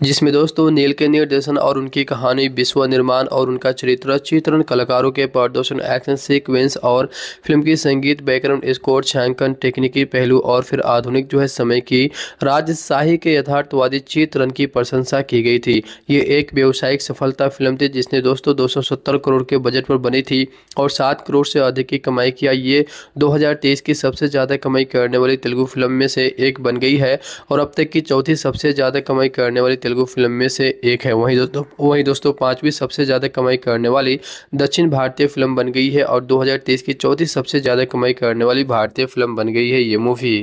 Speaker 1: जिसमें दोस्तों नील के निर्देशन और उनकी कहानी विश्व निर्माण और उनका चरित्र चित्रण कलाकारों के प्रदर्शन एक्शन सीक्वेंस और फिल्म की संगीत बैकग्राउंड स्कोर छायांकन तकनीकी पहलू और फिर आधुनिक जो है समय की राजशाही के यथार्थवादी चित्रण की प्रशंसा की गई थी ये एक व्यावसायिक सफलता फिल्म थी जिसने दोस्तों 270 करोड़ के बजट पर बनी बनी थी और सात करोड़ से अधिक की कमाई किया ये 2023 की सबसे ज़्यादा कमाई करने वाली तेलुगु फिल्म में से एक बन गई है और अब तक की चौथी सबसे ज़्यादा कमाई करने वाली तेलुगु फिल्म में से एक है वहीं दोस्तों वहीं दोस्तों पाँचवीं सबसे ज़्यादा कमाई करने वाली दक्षिण भारतीय फिल्म बन गई है और दो की चौथी सबसे ज़्यादा कमाई करने वाली भारतीय फिल्म बन गई है ये मूवी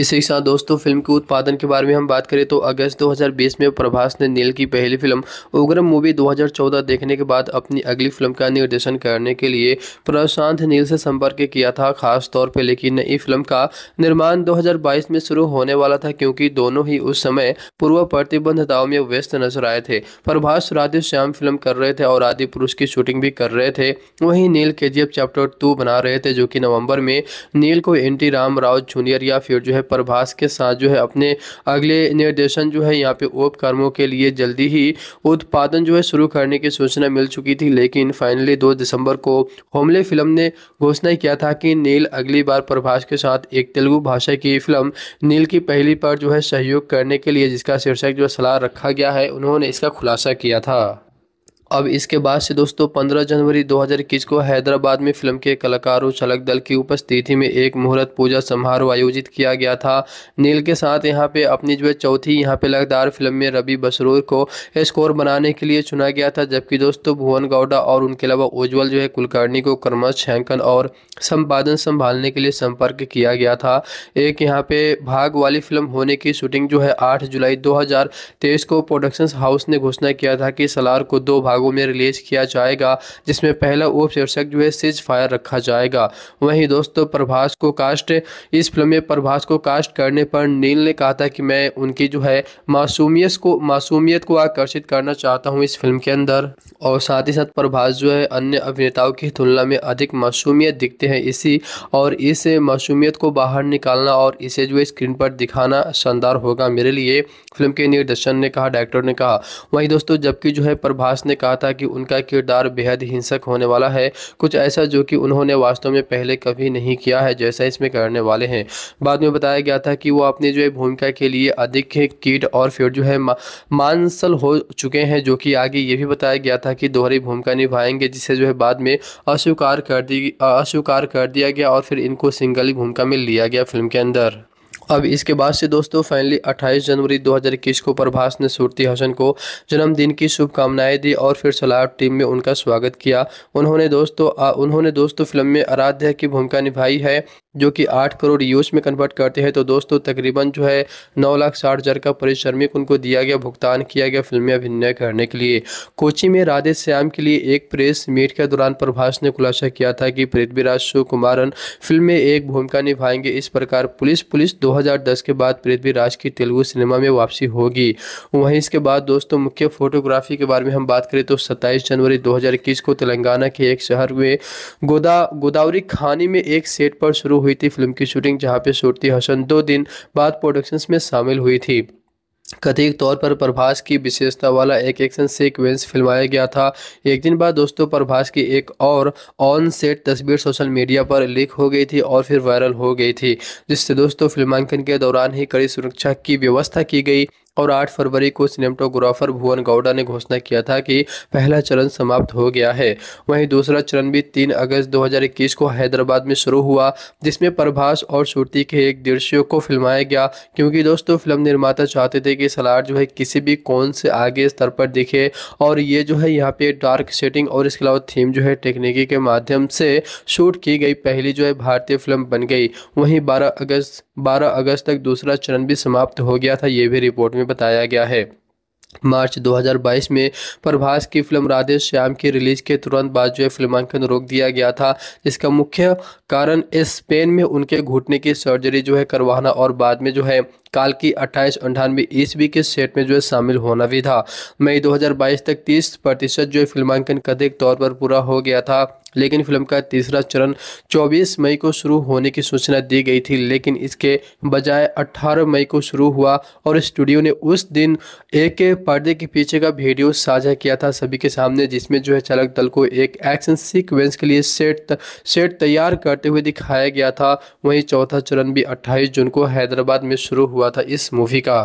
Speaker 1: इसी के साथ दोस्तों फिल्म के उत्पादन के बारे में हम बात करें तो अगस्त 2020 में प्रभास ने नील की पहली फिल्म उग्रम मूवी 2014 देखने के बाद अपनी अगली फिल्म का निर्देशन करने के लिए प्रशांत नील से संपर्क किया था खास तौर पर लेकिन नई फिल्म का निर्माण 2022 में शुरू होने वाला था क्योंकि दोनों ही उस समय पूर्व प्रतिबंध दाव में व्यस्त नजर आए थे प्रभास राधे श्याम फिल्म कर रहे थे और आदि पुरुष की शूटिंग भी कर रहे थे वहीं नील के चैप्टर टू बना रहे थे जो कि नवंबर में नील को N T Rama Rao junior या फिर जो है प्रभास के साथ जो है अपने अगले निर्देशन जो है यहाँ पे उपकर्मों के लिए जल्दी ही उत्पादन जो है शुरू करने की सूचना मिल चुकी थी लेकिन फाइनली दो दिसंबर को होमले फिल्म ने घोषणा किया था कि नील अगली बार प्रभास के साथ एक तेलुगु भाषा की फिल्म नील की पहली पर जो है सहयोग करने के लिए जिसका शीर्षक जो सलाह रखा गया है उन्होंने इसका खुलासा किया था अब इसके बाद से दोस्तों 15 जनवरी 2021 को हैदराबाद में फिल्म के कलाकारों छलक दल की उपस्थिति में एक मुहूर्त पूजा समारोह आयोजित किया गया था नील के साथ यहाँ पे अपनी जो है चौथी यहाँ पे लगातार फिल्म में रवि बसरूर को स्कोर बनाने के लिए चुना गया था जबकि दोस्तों भुवन गौडा और उनके अलावा उज्ज्वल जो है कुलकर्णी को कर्मश छैंकन और संपादन संभालने के लिए संपर्क किया गया था एक यहाँ पे भाग वाली फिल्म होने की शूटिंग जो है आठ जुलाई दो को प्रोडक्शन हाउस ने घोषणा किया था कि सलार को दो भाग भागों में रिलीज किया जाएगा जिसमें पहला उप शीर्षक जो है सिज फायर रखा जाएगा वहीं दोस्तों प्रभास को कास्ट इस फिल्म में प्रभास को कास्ट करने पर नील ने कहा था कि मैं उनकी जो है मासूमियत को मासूमियत को आकर्षित करना चाहता हूँ इस फिल्म के अंदर और साथ ही साथ प्रभास जो है अन्य अभिनेताओं की तुलना में अधिक मासूमियत दिखते हैं इसी और इस मासूमियत को बाहर निकालना और इसे जो है स्क्रीन पर दिखाना शानदार होगा मेरे लिए फिल्म के निर्देशन ने कहा डायरेक्टर ने कहा वहीं दोस्तों जबकि जो है प्रभास ने कहा था कि उनका किरदार बेहद हिंसक होने वाला है कुछ ऐसा जो कि उन्होंने वास्तव में पहले कभी नहीं किया है जैसा इसमें करने वाले हैं बाद में बताया गया था कि वो अपनी जो है भूमिका के लिए अधिक कीट और फिर जो है मानसल हो चुके हैं जो कि आगे ये भी बताया गया था कि दोहरी भूमिका निभाएंगे जिसे जो है बाद में अस्वीकार कर दी अस्वीकार कर दिया गया और फिर इनको सिंगल ही भूमिका में लिया गया फिल्म के अंदर अब इसके बाद से दोस्तों फाइनली 28 जनवरी 2021 को प्रभास ने सुरती हसन को जन्मदिन की शुभकामनाएं दी और फिर सलाब टीम में उनका स्वागत किया उन्होंने दोस्तों उन्होंने दोस्तों फिल्म में आराध्या की भूमिका निभाई है जो कि आठ करोड़ यूज में कन्वर्ट करते हैं तो दोस्तों तकरीबन जो है नौ लाख साठ हज़ार का परिश्रमिक उनको दिया गया भुगतान किया गया फिल्म अभिनय करने के लिए कोची में राधे श्याम के लिए एक प्रेस मीट के दौरान प्रभास ने खुलासा किया था कि पृथ्वीराज शिव कुमारन फिल्म में एक भूमिका निभाएंगे इस प्रकार पुलिस पुलिस दो 2010 के बाद पृथ्वीराज की तेलुगु सिनेमा में वापसी होगी वहीं इसके बाद दोस्तों मुख्य फोटोग्राफी के बारे में हम बात करें तो 27 जनवरी 2021 को तेलंगाना के एक शहर में गोदा गोदावरी खानी में एक सेट पर शुरू हुई थी फिल्म की शूटिंग जहाँ पे शूटती हसन दो दिन बाद प्रोडक्शंस में शामिल हुई थी कथित तौर पर प्रभास की विशेषता वाला एक एक्शन सीक्वेंस फिल्माया गया था एक दिन बाद दोस्तों प्रभास की एक और ऑन सेट तस्वीर सोशल मीडिया पर लीक हो गई थी और फिर वायरल हो गई थी जिससे दोस्तों फिल्मांकन के दौरान ही कड़ी सुरक्षा की व्यवस्था की गई और 8 फरवरी को सिनेमाटोग्राफर भुवन गौड़ा ने घोषणा किया था कि पहला चरण समाप्त हो गया है वहीं दूसरा चरण भी तीन अगस्त 2021 को हैदराबाद में शुरू हुआ जिसमें प्रभास और श्रुति के एक दृश्यों को फिल्माया गया क्योंकि दोस्तों फिल्म निर्माता चाहते थे कि सलाट जो है किसी भी कौन से आगे स्तर पर दिखे और ये जो है यहाँ पे डार्क सेटिंग और इसके अलावा थीम जो है टेक्निकी के माध्यम से शूट की गई पहली जो है भारतीय फिल्म बन गई वहीं बारह अगस्त 12 अगस्त तक दूसरा चरण भी समाप्त हो गया था ये भी रिपोर्ट में बताया गया है मार्च 2022 में प्रभास की फिल्म राधे श्याम की रिलीज के तुरंत बाद जो है फिल्मांकन रोक दिया गया था जिसका मुख्य कारण स्पेन में उनके घुटने की सर्जरी जो है करवाना और बाद में जो है काल की अट्ठाईस अंठानवे ईस्वी के सेट में जो है शामिल होना भी था मई 2022 तक 30 प्रतिशत जो है फिल्मांकन कथिक तौर पर पूरा हो गया था लेकिन फिल्म का तीसरा चरण 24 मई को शुरू होने की सूचना दी गई थी लेकिन इसके बजाय 18 मई को शुरू हुआ और स्टूडियो ने उस दिन एक पर्दे के पीछे का वीडियो साझा किया था सभी के सामने जिसमें जो है चालक दल को एक एक्शन सीक्वेंस के लिए सेट सेट तैयार करते हुए दिखाया गया था वहीं चौथा चरण भी अट्ठाईस जून को हैदराबाद में शुरू हुआ हुआ था इस मूवी का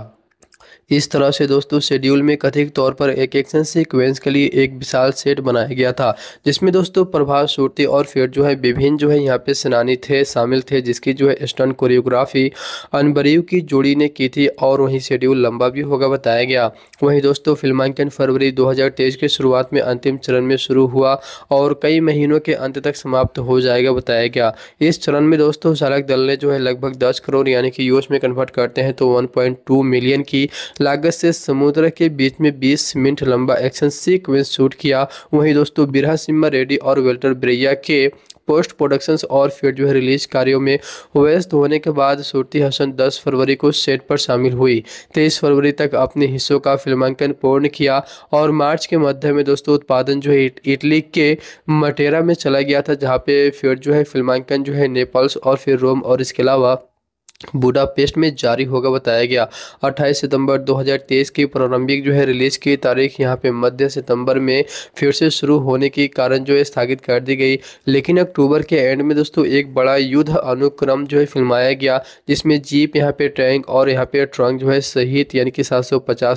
Speaker 1: इस तरह से दोस्तों शेड्यूल में कथित तौर पर एक एक्शन सीक्वेंस के लिए एक विशाल सेट बनाया गया था जिसमें दोस्तों प्रभाव सूर्ति और फिर जो है विभिन्न जो है यहाँ पे सेनानी थे शामिल थे जिसकी जो है स्टन कोरियोग्राफी अनबरीव की जोड़ी ने की थी और वहीं शेड्यूल लंबा भी होगा बताया गया वहीं दोस्तों फिल्मांकन फरवरी दो के शुरुआत में अंतिम चरण में शुरू हुआ और कई महीनों के अंत तक समाप्त हो जाएगा बताया गया इस चरण में दोस्तों चालक दल ने जो है लगभग दस करोड़ यानी कि यूएस में कन्वर्ट करते हैं तो वन मिलियन की लागत से समुद्र के बीच में 20 मिनट लंबा एक्शन सीक्वेंस शूट किया वहीं दोस्तों बिरहा सिम्मा रेड्डी और वेल्टर ब्रैया के पोस्ट प्रोडक्शंस और फिर जो है रिलीज कार्यों में व्यस्त होने के बाद सूरती हसन 10 फरवरी को सेट पर शामिल हुई 23 फरवरी तक अपने हिस्सों का फिल्मांकन पूर्ण किया और मार्च के मध्य में दोस्तों उत्पादन जो है इटली के मटेरा में चला गया था जहाँ पे फिर जो है फिल्मांकन जो है नेपल्स और फिर रोम और इसके अलावा बुडापेस्ट में जारी होगा बताया गया 28 सितंबर 2023 की प्रारंभिक जो है रिलीज़ की तारीख यहाँ पे मध्य सितंबर में फिर से शुरू होने के कारण जो है स्थगित कर दी गई लेकिन अक्टूबर के एंड में दोस्तों एक बड़ा युद्ध अनुक्रम जो है फिल्माया गया जिसमें जीप यहाँ पे टैंक और यहाँ पे ट्रंक जो है सहित यानी कि सात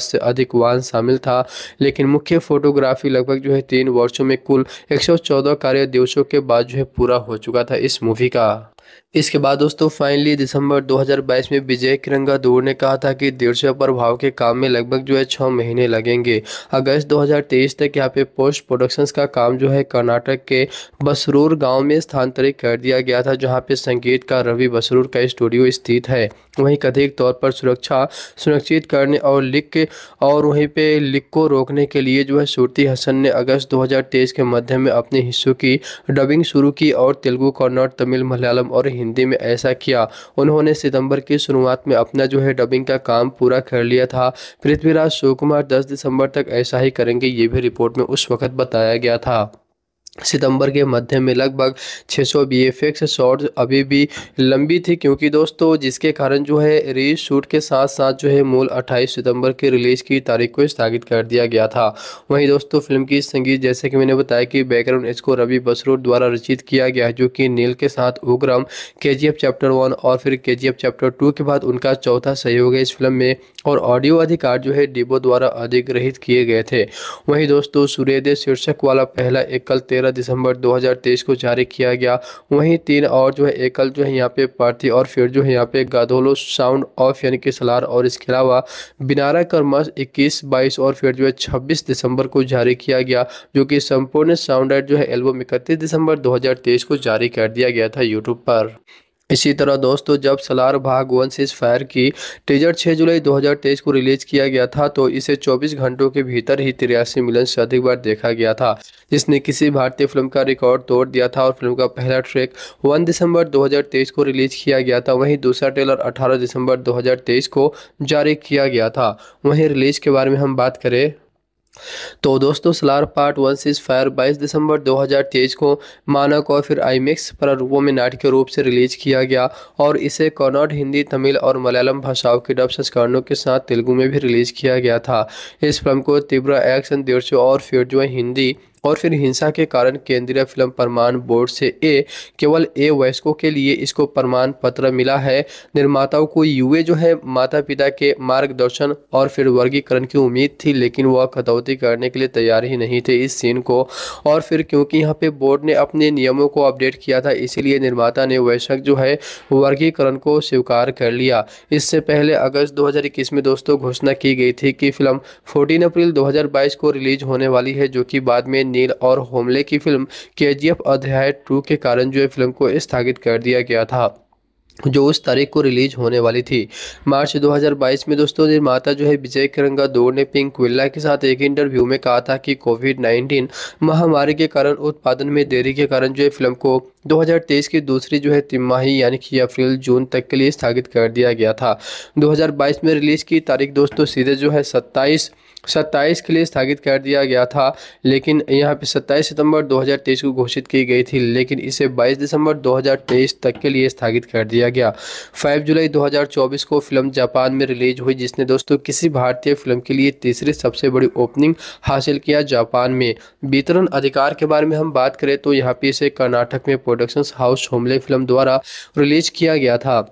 Speaker 1: से अधिक वाहन शामिल था लेकिन मुख्य फोटोग्राफी लगभग जो है तीन वर्षों में कुल एक कार्य दिवसों के बाद जो है पूरा हो चुका था इस मूवी का इसके बाद दोस्तों फाइनली दिसंबर 2022 में विजय दूर ने कहा था कि दृश्य प्रभाव के काम में लगभग जो है छः महीने लगेंगे अगस्त 2023 तक यहाँ पे पोस्ट प्रोडक्शंस का काम जो है कर्नाटक के बसरूर गांव में स्थानांतरित कर दिया गया था जहाँ पे संगीत का रवि बसरूर का स्टूडियो स्थित है वहीं कथित तौर पर सुरक्षा सुनिश्चित करने और लिक और वहीं पर लिक को रोकने के लिए जो है सूरती हसन ने अगस्त दो के मध्य में अपने हिस्सों की डबिंग शुरू की और तेलुगु कन्नड़ तमिल मलयालम और हिंदी हिंदी में ऐसा किया उन्होंने सितंबर की शुरुआत में अपना जो है डबिंग का काम पूरा कर लिया था पृथ्वीराज शिवकुमार दस दिसंबर तक ऐसा ही करेंगे ये भी रिपोर्ट में उस वक्त बताया गया था सितंबर के मध्य में लगभग 600 सौ बी एफ एक्स अभी भी लंबी थी क्योंकि दोस्तों जिसके कारण जो है रिलीज शूट के साथ साथ जो है मूल 28 सितंबर के रिलीज की तारीख को स्थगित कर दिया गया था वहीं दोस्तों फिल्म की संगीत जैसे कि मैंने बताया कि बैकग्राउंड इसको रवि बसरूर द्वारा रचित किया गया जो कि नील के साथ उग्रम के चैप्टर वन और फिर के चैप्टर टू के बाद उनका चौथा सहयोग है इस फिल्म में और ऑडियो अधिकार जो है डिबो द्वारा अधिग्रहित किए गए थे वहीं दोस्तों सूर्यदेव शीर्षक वाला पहला एकल तेरह तेरह दिसंबर दो हज़ार तेईस को जारी किया गया वहीं तीन और जो है एकल जो है यहाँ पे पार्थी और फिर जो है यहाँ पे गाधोलो साउंड ऑफ यानी कि सलार और इसके अलावा बिनारा कर्मस इक्कीस बाईस और फिर जो है छब्बीस दिसंबर को जारी किया गया जो कि संपूर्ण साउंड जो है एल्बम इकतीस दिसंबर 2023 को जारी कर दिया गया था यूट्यूब पर इसी तरह दोस्तों जब सलार भाग वन सीज फायर की टीजर 6 जुलाई 2023 को रिलीज किया गया था तो इसे 24 घंटों के भीतर ही तिरासी मिलियन से अधिक बार देखा गया था जिसने किसी भारतीय फिल्म का रिकॉर्ड तोड़ दिया था और फिल्म का पहला ट्रैक 1 दिसंबर 2023 को रिलीज किया गया था वहीं दूसरा ट्रेलर 18 दिसंबर 2023 को जारी किया गया था वहीं रिलीज के बारे में हम बात करें तो दोस्तों Salaar part one cease fire बाईस दिसंबर 2023 को मानक और फिर आईमिक्स पर रूपों में नाटकीय रूप से रिलीज किया गया और इसे कन्नड़ हिंदी तमिल और मलयालम भाषाओं के डब संस्करणों के साथ तेलुगु में भी रिलीज किया गया था इस फिल्म को तिब्रा एक्शन दीर्चो और फिर जो हिंदी और फिर हिंसा के कारण केंद्रीय फिल्म प्रमाण बोर्ड से ए केवल ए वयस्कों के लिए इसको प्रमाण पत्र मिला है निर्माताओं को यूए जो है माता पिता के मार्गदर्शन और फिर वर्गीकरण की उम्मीद थी लेकिन वह कटौती करने के लिए तैयार ही नहीं थे इस सीन को और फिर क्योंकि यहाँ पे बोर्ड ने अपने नियमों को अपडेट किया था इसीलिए निर्माता ने वैश्विक जो है वर्गीकरण को स्वीकार कर लिया इससे पहले अगस्त दो में दोस्तों घोषणा की गई थी कि फिल्म फोर्टीन अप्रैल दो को रिलीज होने वाली है जो कि बाद में नील और होमले की फिल्म केजीएफ अध्याय टू के कारण जो है फिल्म को स्थगित कर दिया गया था जो उस तारीख को रिलीज होने वाली थी मार्च 2022 में दोस्तों निर्माता जो है विजय किरंगा दो ने पिंक विल्ला के साथ एक इंटरव्यू में कहा था कि कोविड 19 महामारी के कारण उत्पादन में देरी के कारण जो है फिल्म को 2023 की दूसरी जो है तिमाही यानी कि अप्रैल जून तक के लिए स्थगित कर दिया गया था दो में रिलीज की तारीख दोस्तों सीधे जो है सत्ताईस सत्ताईस के लिए स्थगित कर दिया गया था लेकिन यहाँ पे सत्ताईस सितंबर 2023 को घोषित की गई थी लेकिन इसे 22 दिसंबर 2023 तक के लिए स्थगित कर दिया गया 5 जुलाई 2024 को फिल्म जापान में रिलीज हुई जिसने दोस्तों किसी भारतीय फिल्म के लिए तीसरी सबसे बड़ी ओपनिंग हासिल किया जापान में वितरण अधिकार के बारे में हम बात करें तो यहाँ पे इसे कर्नाटक में प्रोडक्शन हाउस होमले फिल्म द्वारा रिलीज किया गया था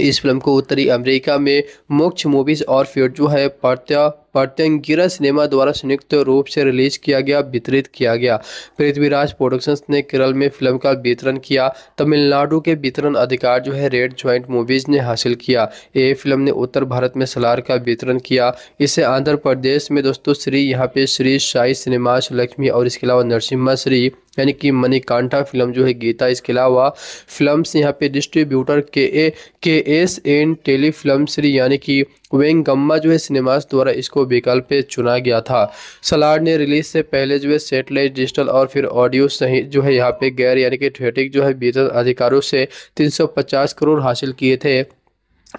Speaker 1: इस फिल्म को उत्तरी अमेरिका में मोक्ष मूवीज़ और फिर जो है प्रत्या पाट्यंकिरा सिनेमा द्वारा संयुक्त रूप से रिलीज किया गया वितरित किया गया पृथ्वीराज प्रोडक्शंस ने केरल में फिल्म का वितरण किया तमिलनाडु के वितरण अधिकार जो है रेड ज्वाइंट मूवीज ने हासिल किया ये फिल्म ने उत्तर भारत में सलार का वितरण किया इसे आंध्र प्रदेश में दोस्तों श्री यहाँ पे श्री साई सिनेमास लक्ष्मी और इसके अलावा नरसिम्हा श्री यानी कि मणिकांठा फिल्म जो है गीता इसके अलावा फिल्म्स यहाँ पे डिस्ट्रीब्यूटर के A K S N tele film Shri यानी कि वेंगम्मा जो है सिनेमास द्वारा इसको विकल्प चुना गया था सलाड ने रिलीज से पहले जो है सेटेलाइट डिजिटल और फिर ऑडियो सहित जो है यहाँ पे गैर यानी कि थिएटिक जो है बीत अधिकारों से 350 करोड़ हासिल किए थे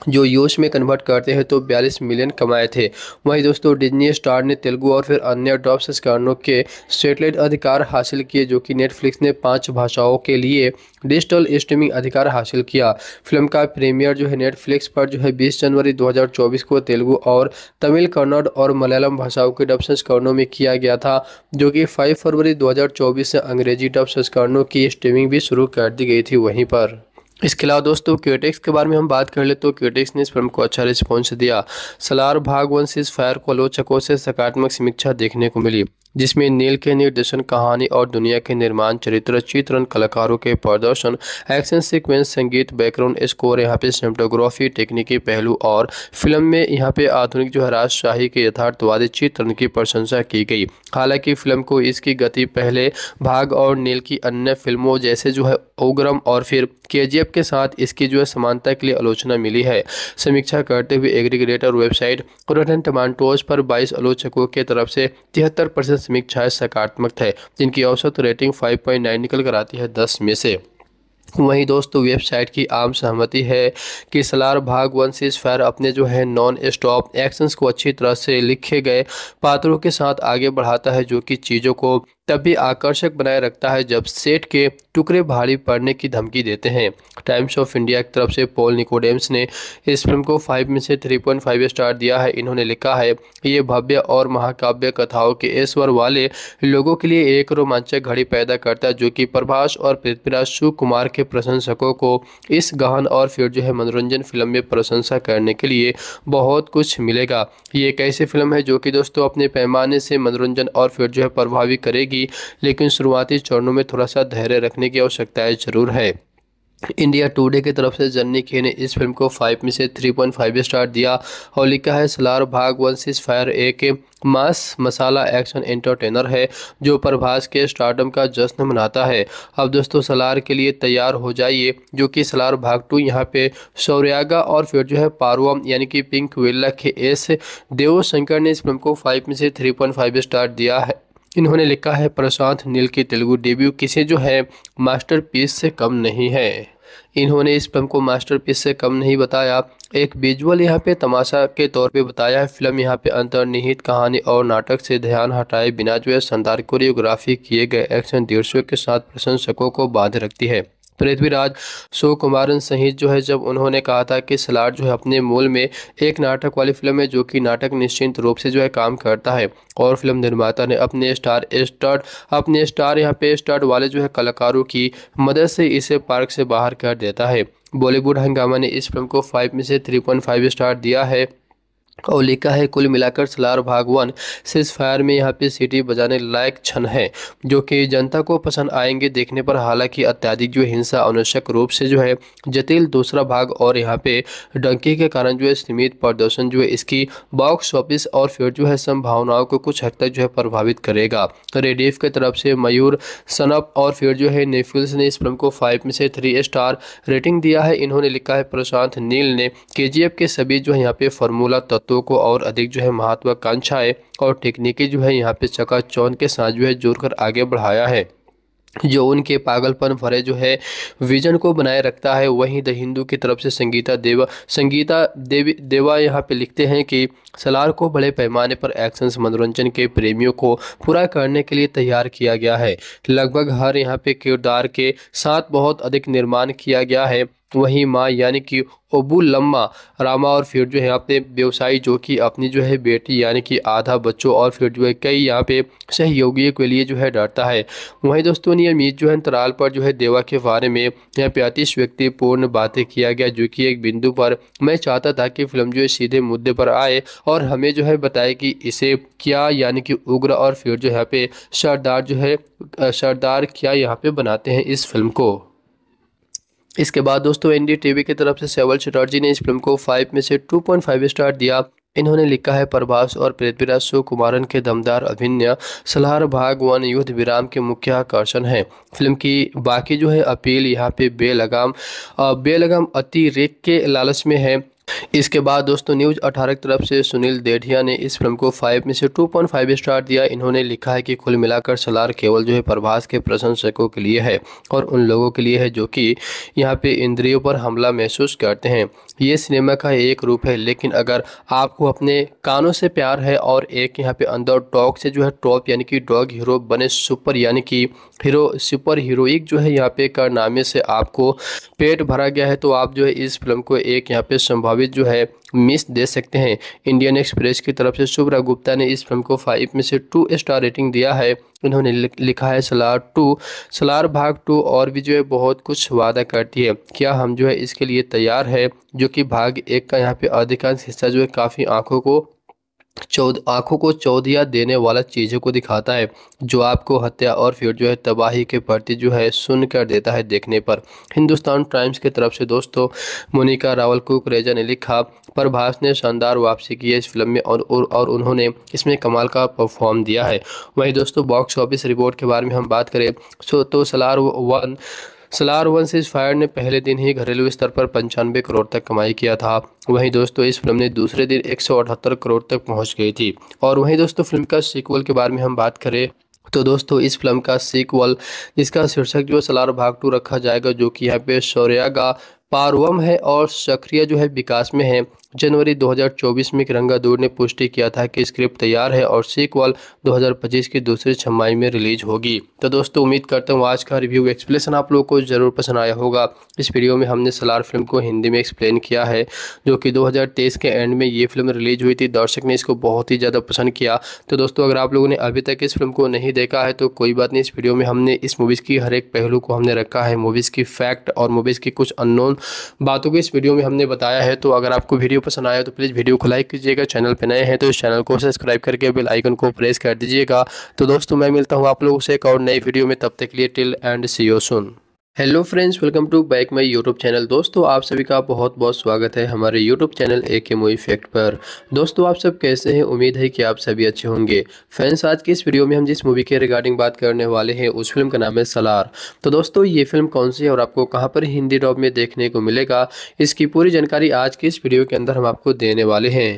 Speaker 1: जो यूएस में कन्वर्ट करते हैं तो 42 मिलियन कमाए थे वहीं दोस्तों डिज्नी स्टार ने तेलुगू और फिर अन्य डॉप संस्करणों के सेटेलाइट अधिकार हासिल किए जो कि नेटफ्लिक्स ने पांच भाषाओं के लिए डिजिटल स्ट्रीमिंग अधिकार हासिल किया फिल्म का प्रीमियर जो है नेटफ्लिक्स पर जो है 20 जनवरी 2024 को तेलुगु और तमिल कन्नड़ और मलयालम भाषाओं के डब संस्करणों में किया गया था जो कि 5 फरवरी 2024 से अंग्रेजी डब संस्करणों की स्ट्रीमिंग भी शुरू कर दी गई थी वहीं पर इसके अलावा दोस्तों क्यूटेक्स के बारे में हम बात कर ले तो क्यूटेक्स ने इस फिल्म को अच्छा रिस्पॉन्स दिया सलार भाग वन से इस फायर को आलोचकों से सकारात्मक समीक्षा देखने को मिली जिसमें नील के निर्देशन कहानी और दुनिया के निर्माण चरित्र चित्रण कलाकारों के प्रदर्शन एक्शन सीक्वेंस संगीत बैकग्राउंड स्कोर यहाँ पे सिनेमाटोग्राफी तकनीकी पहलू और फिल्म में यहाँ पे आधुनिक जो है राजशाही के यथार्थवादी चित्रण की प्रशंसा की गई हालांकि फिल्म को इसकी गति पहले भाग और नील की अन्य फिल्मों जैसे जो है ओग्रम और फिर के के साथ इसकी जो है समानता के लिए आलोचना मिली है समीक्षा करते हुए एग्रीग्रेटर वेबसाइट रोटन टमाटोज पर बाईस आलोचकों के तरफ से तिहत्तर परसेंट दशमिक छः सकारात्मक है जिनकी औसत रेटिंग 5.9 निकल कर आती है 10 में से वहीं दोस्तों वेबसाइट की आम सहमति है कि सलार भाग वन सीज फायर अपने जो है नॉन स्टॉप एक्शंस को अच्छी तरह से लिखे गए पात्रों के साथ आगे बढ़ाता है जो कि चीज़ों को तभी आकर्षक बनाए रखता है जब सेट के टुकड़े भारी पड़ने की धमकी देते हैं टाइम्स ऑफ इंडिया की तरफ से पॉल निकोडेम्स ने इस फिल्म को फाइव में से थ्री पॉइंट फाइव स्टार दिया है इन्होंने लिखा है ये भव्य और महाकाव्य कथाओं के ऐश्वर वाले लोगों के लिए एक रोमांचक घड़ी पैदा करता है जो कि प्रभाष और पृथ्वीराज कुमार के प्रशंसकों को इस गहन और फिर जो है मनोरंजन फिल्म में प्रशंसा करने के लिए बहुत कुछ मिलेगा ये एक ऐसी फिल्म है जो कि दोस्तों अपने पैमाने से मनोरंजन और फिर जो है प्रभावी करेगी लेकिन शुरुआती चरणों में थोड़ा सा धैर्य रखने की आवश्यकता ज़रूर है इंडिया टुडे की तरफ से जन्नी खे ने इस फिल्म को फाइव में से थ्री पॉइंट फाइव स्टार दिया और लिखा है सलार भाग वन सिक्स फायर एक मास मसाला एक्शन एंटरटेनर है जो प्रभास के स्टार्टअप का जश्न मनाता है अब दोस्तों सलार के लिए तैयार हो जाइए जो कि सलार भाग टू यहाँ पे शौर्यागा और फिर जो है पारवम यानी कि पिंक वेल्ला के एस देव शंकर ने इस फिल्म को फाइव में से थ्री पॉइंट फाइव स्टार दिया है इन्होंने लिखा है प्रशांत नील की तेलुगु डेब्यू किसी जो है मास्टरपीस से कम नहीं है इन्होंने इस फिल्म को मास्टरपीस से कम नहीं बताया एक विजुअल यहाँ पे तमाशा के तौर पे बताया है फिल्म यहाँ पे अंतर्निहित कहानी और नाटक से ध्यान हटाए बिना जो है शानदार कोरियोग्राफी किए गए एक्शन दृश्यों के साथ प्रशंसकों को बांध रखती है पृथ्वीराज सुकुमारन सहित जो है जब उन्होंने कहा था कि सलाट जो है अपने मूल में एक नाटक वाली फिल्म है जो कि नाटक निश्चित रूप से जो है काम करता है और फिल्म निर्माता ने अपने स्टार स्टार्ट अपने स्टार यहाँ पे स्टार्ट वाले जो है कलाकारों की मदद से इसे पार्क से बाहर कर देता है बॉलीवुड हंगामा ने इस फिल्म को फाइव में से थ्री पॉइंट फाइव स्टार दिया है और लिखा है कुल मिलाकर सलार भाग वन सिर्फ फायर में यहाँ पे सिटी बजाने लायक क्षण है जो कि जनता को पसंद आएंगे देखने पर हालांकि अत्याधिक जो हिंसा अनावश्यक रूप से जो है जटिल दूसरा भाग और यहाँ पे डंकी के कारण जो है सीमित प्रदर्शन जो है इसकी बॉक्स ऑफिस और फिर जो है संभावनाओं को कुछ हद तक जो है प्रभावित करेगा रेडिफ की तरफ से मयूर सनप और फिर जो है नेफिल्स ने इस फिल्म को फाइव में से थ्री स्टार रेटिंग दिया है इन्होंने लिखा है प्रशांत नील ने के के सभी जो है यहाँ पे फार्मूला तत्व तत्वों को और अधिक जो है महत्वाकांक्षाएं और टेक्निकी जो है यहाँ पे चका चकाचौन के साथ जो है जोड़कर आगे बढ़ाया है जो उनके पागलपन भरे जो है विजन को बनाए रखता है वहीं द हिंदू की तरफ से संगीता देवा संगीता देवी देवा यहाँ पे लिखते हैं कि सलार को बड़े पैमाने पर एक्शन मनोरंजन के प्रेमियों को पूरा करने के लिए तैयार किया गया है लगभग हर यहाँ पे किरदार के साथ बहुत अधिक निर्माण किया गया है वहीं माँ यानी कि अबू लम्मा रामा और फिर जो है अपने व्यवसायी जो कि अपनी जो है बेटी यानी कि आधा बच्चों और फिर जो है कई यहाँ पे सहयोगियों के लिए जो है डरता है वहीं दोस्तों नियर मीत जो है अंतराल पर जो है देवा के बारे में यहाँ पे अतिश व्यक्तिपूर्ण बातें किया गया जो कि एक बिंदु पर मैं चाहता था कि फिल्म जो है सीधे मुद्दे पर आए और हमें जो है बताए कि इसे क्या यानी कि उग्र और फिर जो यहाँ पे सरदार जो है सरदार क्या यहाँ पे बनाते हैं इस फिल्म को इसके बाद दोस्तों एन डी की तरफ से सेवल चटर्जी ने इस फिल्म को फाइव में से टू पॉइंट फाइव स्टार दिया इन्होंने लिखा है प्रभास और पृथ्वीराज सुकुमारन के दमदार अभिनय सलहार भाग वन युद्ध विराम के मुख्य आकर्षण है फिल्म की बाकी जो है अपील यहाँ पे बेलगाम बेलगाम अतिरेक के लालच में है इसके बाद दोस्तों न्यूज़ 18 की तरफ से सुनील देढ़िया ने इस फिल्म को 5 में से 2.5 स्टार दिया इन्होंने लिखा है कि कुल मिलाकर सलार केवल जो है प्रभास के प्रशंसकों के लिए है और उन लोगों के लिए है जो कि यहाँ पे इंद्रियों पर हमला महसूस करते हैं ये सिनेमा का एक रूप है लेकिन अगर आपको अपने कानों से प्यार है और एक यहाँ पे अंदर टॉक से जो है टॉप यानी कि डॉग हीरो बने सुपर यानी कि हीरो सुपर हीरोइक जो है यहाँ पे कारनामे से आपको पेट भरा गया है तो आप जो है इस फिल्म को एक यहाँ पे संभाव भावेश जो है मिस दे सकते हैं इंडियन एक्सप्रेस की तरफ से शुभ्रा गुप्ता ने इस फिल्म को फाइव में से टू स्टार रेटिंग दिया है इन्होंने लिखा है सलार टू सलार भाग टू और भी जो है बहुत कुछ वादा करती है क्या हम जो है इसके लिए तैयार है जो कि भाग एक का यहाँ पे अधिकांश हिस्सा जो है काफ़ी आंखों को चौद आँखों को चौधिया देने वाला चीज़ों को दिखाता है जो आपको हत्या और फिर जो है तबाही के प्रति जो है सुन कर देता है देखने पर हिंदुस्तान टाइम्स की तरफ से दोस्तों मोनिका रावल कुकरेजा ने लिखा प्रभास ने शानदार वापसी की है इस फिल्म में और और उन्होंने इसमें कमाल का परफॉर्म दिया है वहीं दोस्तों बॉक्स ऑफिस रिपोर्ट के बारे में हम बात करें सो तो Salaar one Salaar one six fire ने पहले दिन ही घरेलू स्तर पर पंचानवे करोड़ तक कमाई किया था वहीं दोस्तों इस फिल्म ने दूसरे दिन एक करोड़ तक पहुंच गई थी और वहीं दोस्तों फिल्म का सीक्वल के बारे में हम बात करें तो दोस्तों इस फिल्म का सीक्वल जिसका शीर्षक जो सलार भाग टू रखा जाएगा जो कि यहाँ पे शौर्या का पारवम है और सक्रिय जो है विकास में है जनवरी 2024 में किरंगा दूर ने पुष्टि किया था कि स्क्रिप्ट तैयार है और सीक्वल 2025 की दूसरी छमाई में रिलीज होगी तो दोस्तों उम्मीद करता हूँ आज का रिव्यू एक्सप्लेन आप लोगों को जरूर पसंद आया होगा इस वीडियो में हमने सलार फिल्म को हिंदी में एक्सप्लेन किया है जो कि 2023 के एंड में ये फिल्म रिलीज हुई थी दर्शक ने इसको बहुत ही ज़्यादा पसंद किया तो दोस्तों अगर आप लोगों ने अभी तक इस फिल्म को नहीं देखा है तो कोई बात नहीं इस वीडियो में हमने इस मूवीज़ की हर एक पहलू को हमने रखा है मूवीज़ की फैक्ट और मूवीज़ की कुछ अननोन बातों को इस वीडियो में हमने बताया है तो अगर आपको वीडियो पसंद आया तो प्लीज़ वीडियो को लाइक कीजिएगा चैनल पर नए हैं तो इस चैनल को सब्सक्राइब करके बेल आइकन को प्रेस कर दीजिएगा तो दोस्तों मैं मिलता हूँ आप लोगों से एक और नई वीडियो में तब तक के लिए till and see you soon hello friends welcome to back my YouTube channel दोस्तों आप सभी का बहुत बहुत स्वागत है हमारे यूट्यूब चैनल ए के मो इफेक्ट पर दोस्तों आप सब कैसे हैं उम्मीद है कि आप सभी अच्छे होंगे फ्रेंड्स आज की इस वीडियो में हम जिस मूवी के रिगार्डिंग बात करने वाले हैं उस फिल्म का नाम है सलार तो दोस्तों ये फिल्म कौन सी है और आपको कहाँ पर हिंदी डॉब में देखने को मिलेगा इसकी पूरी जानकारी आज की इस वीडियो के अंदर हम आपको देने वाले हैं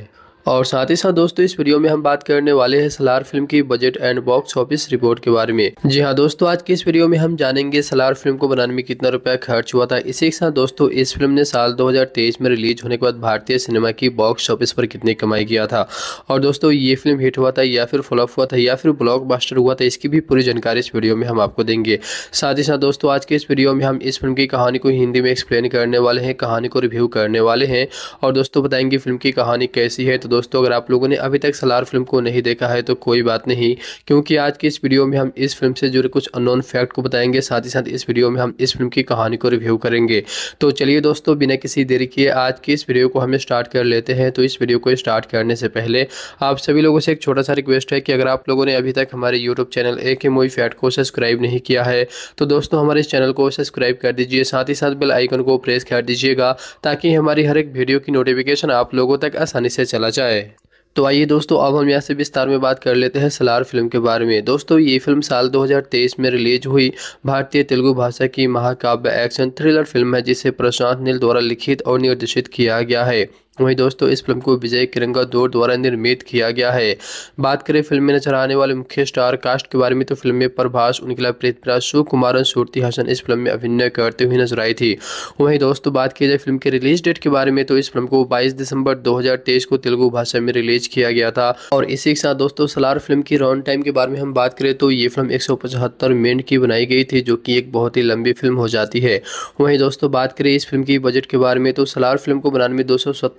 Speaker 1: और साथ ही साथ दोस्तों इस वीडियो में हम बात करने वाले हैं सलार फिल्म की budget and box office report के बारे में जी हाँ दोस्तों आज की इस वीडियो में हम जानेंगे सलार फिल्म को बनाने में कितना रुपया खर्च हुआ था इसी के साथ दोस्तों इस फिल्म ने साल 2023 में रिलीज होने के बाद भारतीय सिनेमा की बॉक्स ऑफिस पर कितनी कमाई किया था और दोस्तों ये फिल्म हिट हुआ था या फिर फ्लॉप हुआ था या फिर ब्लॉक हुआ था इसकी भी पूरी जानकारी इस वीडियो में हम आपको देंगे साथ ही साथ दोस्तों आज के इस वीडियो में हम इस फिल्म की कहानी को हिंदी में एक्सप्लेन करने वाले हैं कहानी को रिव्यू करने वाले हैं और दोस्तों बताएंगे फिल्म की कहानी कैसी है तो दोस्तों अगर आप लोगों ने अभी तक सलार फिल्म को नहीं देखा है तो कोई बात नहीं क्योंकि आज की इस वीडियो में हम इस फिल्म से जुड़े कुछ अननोन फैक्ट को बताएंगे साथ ही साथ इस वीडियो में हम इस फिल्म की कहानी को रिव्यू करेंगे तो चलिए दोस्तों बिना किसी देरी किए आज की इस वीडियो को हम स्टार्ट कर लेते हैं तो इस वीडियो को स्टार्ट करने से पहले आप सभी लोगों से एक छोटा सा रिक्वेस्ट है कि अगर आप लोगों ने अभी तक हमारे यूट्यूब चैनल ए के मूवी फैक्ट को सब्सक्राइब नहीं किया है तो दोस्तों हमारे इस चैनल को सब्सक्राइब कर दीजिए साथ ही साथ बेल आइकन को प्रेस कर दीजिएगा ताकि हमारी हर एक वीडियो की नोटिफिकेशन आप लोगों तक आसानी से चला पहुंचाए तो आइए दोस्तों अब हम यहाँ से विस्तार में बात कर लेते हैं सलार फिल्म के बारे में दोस्तों ये फिल्म साल 2023 में रिलीज हुई भारतीय तेलुगु भाषा की महाकाव्य एक्शन थ्रिलर फिल्म है जिसे प्रशांत नील द्वारा लिखित और निर्देशित किया गया है वहीं दोस्तों इस फिल्म को विजय किरंगा दौर द्वारा निर्मित किया गया है बात करें फिल्म में नजर आने वाले मुख्य स्टार कास्ट के बारे में तो फिल्म में प्रभास उनकिला प्रीतराज शिव कुमार और सूर्ति हसन इस फिल्म में अभिनय करते हुए नजर आई थी वहीं दोस्तों बात की जाए फिल्म के रिलीज डेट के बारे में तो इस फिल्म को बाईस दिसंबर दो को तेलुगु भाषा में रिलीज किया गया था और इसी के साथ दोस्तों सलार फिल्म की रॉन टाइम के बारे में हम बात करें तो ये फिल्म एक मिनट की बनाई गई थी जो की एक बहुत ही लंबी फिल्म हो जाती है वही दोस्तों बात करें इस फिल्म की बजट के बारे में तो सलार फिल्म को बनाने में दो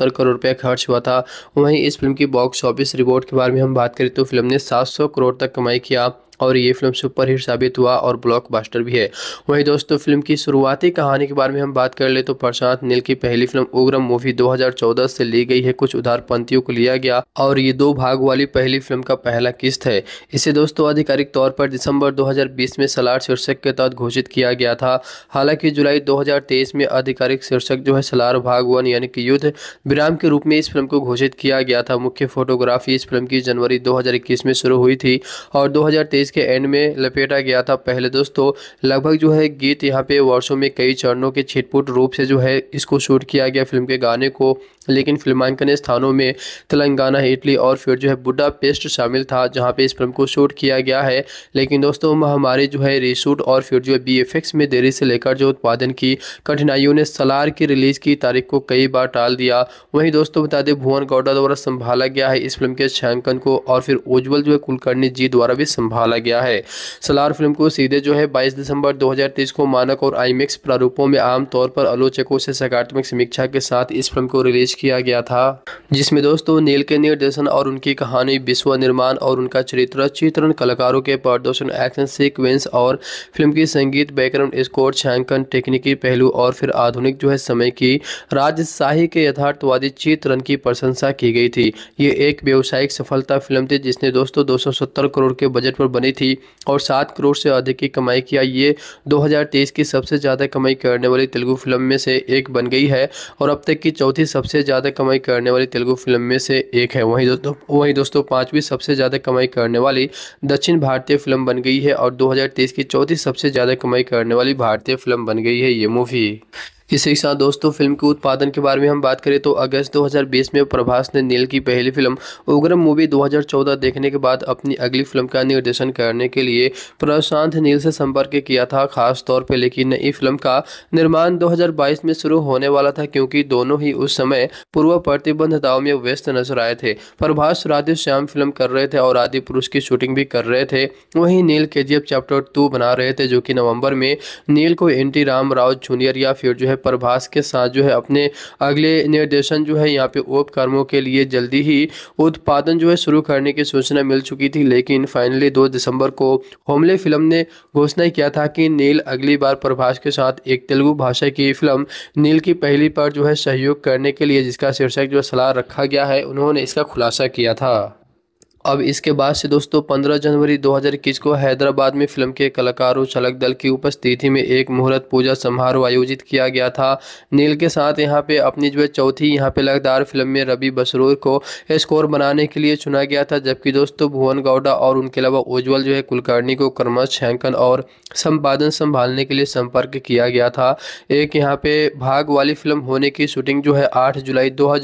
Speaker 1: सत्तर करोड़ रुपया खर्च हुआ था वहीं इस फिल्म की बॉक्स ऑफिस रिपोर्ट के बारे में हम बात करें तो फिल्म ने सात करोड़ तक कमाई किया और ये फिल्म सुपरहिट साबित हुआ और ब्लॉकबस्टर भी है वहीं दोस्तों फिल्म की शुरुआती कहानी के बारे में हम बात कर ले तो प्रशांत नील की पहली फिल्म उग्रम मूवी 2014 से ली गई है कुछ पंथियों को लिया गया और ये दो भाग वाली पहली फिल्म का पहला किस्त है इसे दोस्तों आधिकारिक तौर पर दिसंबर दो में सलार शीर्षक के तहत घोषित किया गया था हालांकि जुलाई दो में आधिकारिक शीर्षक जो है सलार भाग वन यानी कि युद्ध विराम के रूप में इस फिल्म को घोषित किया गया था मुख्य फोटोग्राफी इस फिल्म की जनवरी दो में शुरू हुई थी और दो सीरीज़ के एंड में लपेटा गया था पहले दोस्तों लगभग जो है गीत यहाँ पे वर्षों में कई चरणों के छिटपुट रूप से जो है इसको शूट किया गया फिल्म के गाने को लेकिन फिल्मांकन स्थानों में तेलंगाना इटली और फिर जो है बुडा पेस्ट शामिल था जहाँ पे इस फिल्म को शूट किया गया है लेकिन दोस्तों महामारी जो है रीशूट और फिर जो है बी में देरी से लेकर जो उत्पादन की कठिनाइयों ने सलार की रिलीज़ की तारीख को कई बार टाल दिया वहीं दोस्तों बता दें भुवन गौडा द्वारा संभाला गया है इस फिल्म के छायांकन को और फिर उज्ज्वल जो है कुलकर्णी जी द्वारा भी संभाला निकाला गया है सलार फिल्म को सीधे जो है बाईस दिसंबर 2023 को मानक और आईमेक्स प्रारूपों में आमतौर पर आलोचकों से सकारात्मक समीक्षा के साथ इस फिल्म को रिलीज किया गया था जिसमें दोस्तों नील के निर्देशन और उनकी कहानी विश्व निर्माण और उनका चरित्र चित्रण कलाकारों के प्रदर्शन एक्शन सीक्वेंस और फिल्म की संगीत बैकग्राउंड स्कोर छायांकन टेक्निकी पहलू और फिर आधुनिक जो है समय की राजशाही के यथार्थवादी चित्रण की प्रशंसा की गई थी ये एक व्यावसायिक सफलता फिल्म थी जिसने दोस्तों 270 करोड़ के बजट पर बने ज़्यादा थी और सात करोड़ से अधिक की कमाई किया ये 2023 की सबसे ज़्यादा कमाई करने वाली तेलुगु फिल्म में से एक बन गई है और अब तक की चौथी सबसे ज़्यादा कमाई करने वाली तेलुगु फिल्म में से एक है वहीं दोस्तों वहीं दोस्तों पाँचवीं सबसे ज़्यादा कमाई करने वाली दक्षिण भारतीय फिल्म बन गई है और दो की चौथी सबसे ज़्यादा कमाई करने वाली भारतीय फिल्म बन गई है ये मूवी इसी के साथ दोस्तों फिल्म के उत्पादन के बारे में हम बात करें तो अगस्त 2020 में प्रभास ने नील की पहली फिल्म उग्रम मूवी 2014 देखने के बाद अपनी अगली फिल्म का निर्देशन करने के लिए प्रशांत नील से संपर्क किया था खास तौर पर लेकिन नई फिल्म का निर्माण 2022 में शुरू होने वाला था क्योंकि दोनों ही उस समय पूर्व प्रतिबंधताओं में व्यस्त नजर आए थे प्रभास राधे श्याम फिल्म कर रहे थे और आदि पुरुष की शूटिंग भी कर रहे थे वहीं नील के चैप्टर टू बना रहे थे जो कि नवम्बर में नील को एन राम राव जूनियर या फिर जो है प्रभास के साथ जो है अपने अगले निर्देशन जो है यहाँ पे उपक्रमों के लिए जल्दी ही उत्पादन जो है शुरू करने की सूचना मिल चुकी थी लेकिन फाइनली दो दिसंबर को होमले फिल्म ने घोषणा किया था कि नील अगली बार प्रभास के साथ एक तेलुगु भाषा की फिल्म नील की पहली पर जो है सहयोग करने के लिए जिसका शीर्षक जो सलाह रखा गया है उन्होंने इसका खुलासा किया था अब इसके बाद से दोस्तों 15 जनवरी 2021 को हैदराबाद में फिल्म के कलाकारों छलक दल की उपस्थिति में एक मुहूर्त पूजा समारोह आयोजित किया गया था नील के साथ यहाँ पे अपनी जो है चौथी यहाँ पे लगदार फिल्म में रवि बसरूर को स्कोर बनाने के लिए चुना गया था जबकि दोस्तों भुवन गौडा और उनके अलावा उज्ज्वल जो है कुलकर्णी को क्रमश छैंकन और संपादन संभालने के लिए संपर्क किया गया था एक यहाँ पे भाग वाली फिल्म होने की शूटिंग जो है आठ जुलाई दो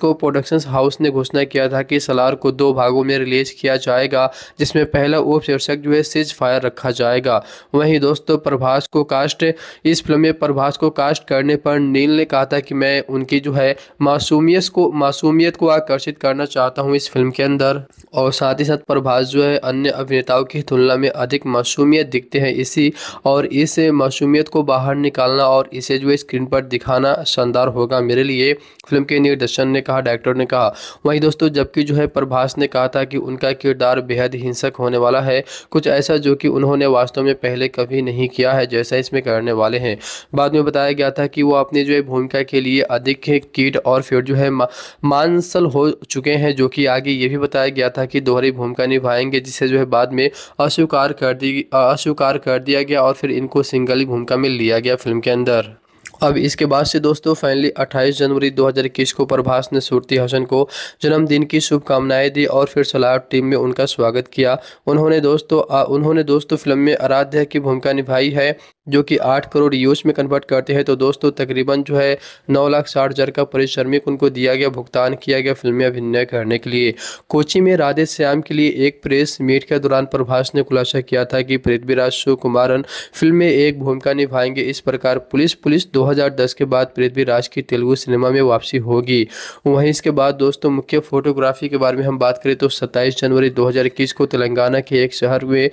Speaker 1: को प्रोडक्शन हाउस ने घोषणा किया था कि सलार को दो भाग भागों में रिलीज किया जाएगा जिसमें पहला उप शीर्षक जो है सिज फायर रखा जाएगा वहीं दोस्तों प्रभास को कास्ट इस फिल्म में प्रभास को कास्ट करने पर नील ने कहा था कि मैं उनकी जो है मासूमियत को मासूमियत को आकर्षित करना चाहता हूँ इस फिल्म के अंदर और साथ ही साथ प्रभास जो है अन्य अभिनेताओं की तुलना में अधिक मासूमियत दिखते हैं इसी और इस मासूमियत को बाहर निकालना और इसे जो है स्क्रीन पर दिखाना शानदार होगा मेरे लिए फिल्म के निर्देशन ने कहा डायरेक्टर ने कहा वहीं दोस्तों जबकि जो है प्रभास ने कहा था कि उनका किरदार बेहद हिंसक होने वाला है कुछ ऐसा जो कि उन्होंने वास्तव में पहले कभी नहीं किया है जैसा इसमें करने वाले हैं बाद में बताया गया था कि वो अपनी जो है भूमिका के लिए अधिक कीट और फिर जो है मानसल हो चुके हैं जो कि आगे ये भी बताया गया था कि दोहरी भूमिका निभाएंगे जिसे जो है बाद में अस्वीकार कर दी अस्वीकार कर दिया गया और फिर इनको सिंगल ही भूमिका में लिया गया फिल्म के अंदर अब इसके बाद से दोस्तों फाइनली 28 जनवरी 2021 को प्रभास ने सूर्ति हसन को जन्मदिन की शुभकामनाएं दी और फिर सलाब टीम में उनका स्वागत किया उन्होंने दोस्तों आ, उन्होंने दोस्तों फिल्म में आराध्या की भूमिका निभाई है जो कि आठ करोड़ यूज में कन्वर्ट करते हैं तो दोस्तों तकरीबन जो है नौ लाख साठ हज़ार का परिश्रमिक उनको दिया गया भुगतान किया गया फिल्म में अभिनय करने के लिए कोची में राधे श्याम के लिए एक प्रेस मीट के दौरान प्रभास ने खुलासा किया था कि पृथ्वीराज शिव कुमारन फिल्म में एक भूमिका निभाएंगे इस प्रकार पुलिस पुलिस दो 2010 के बाद पृथ्वीराज की तेलुगु सिनेमा में वापसी होगी वहीं इसके बाद दोस्तों मुख्य फोटोग्राफी के बारे में हम बात करें तो 27 जनवरी 2021 को तेलंगाना के एक शहर में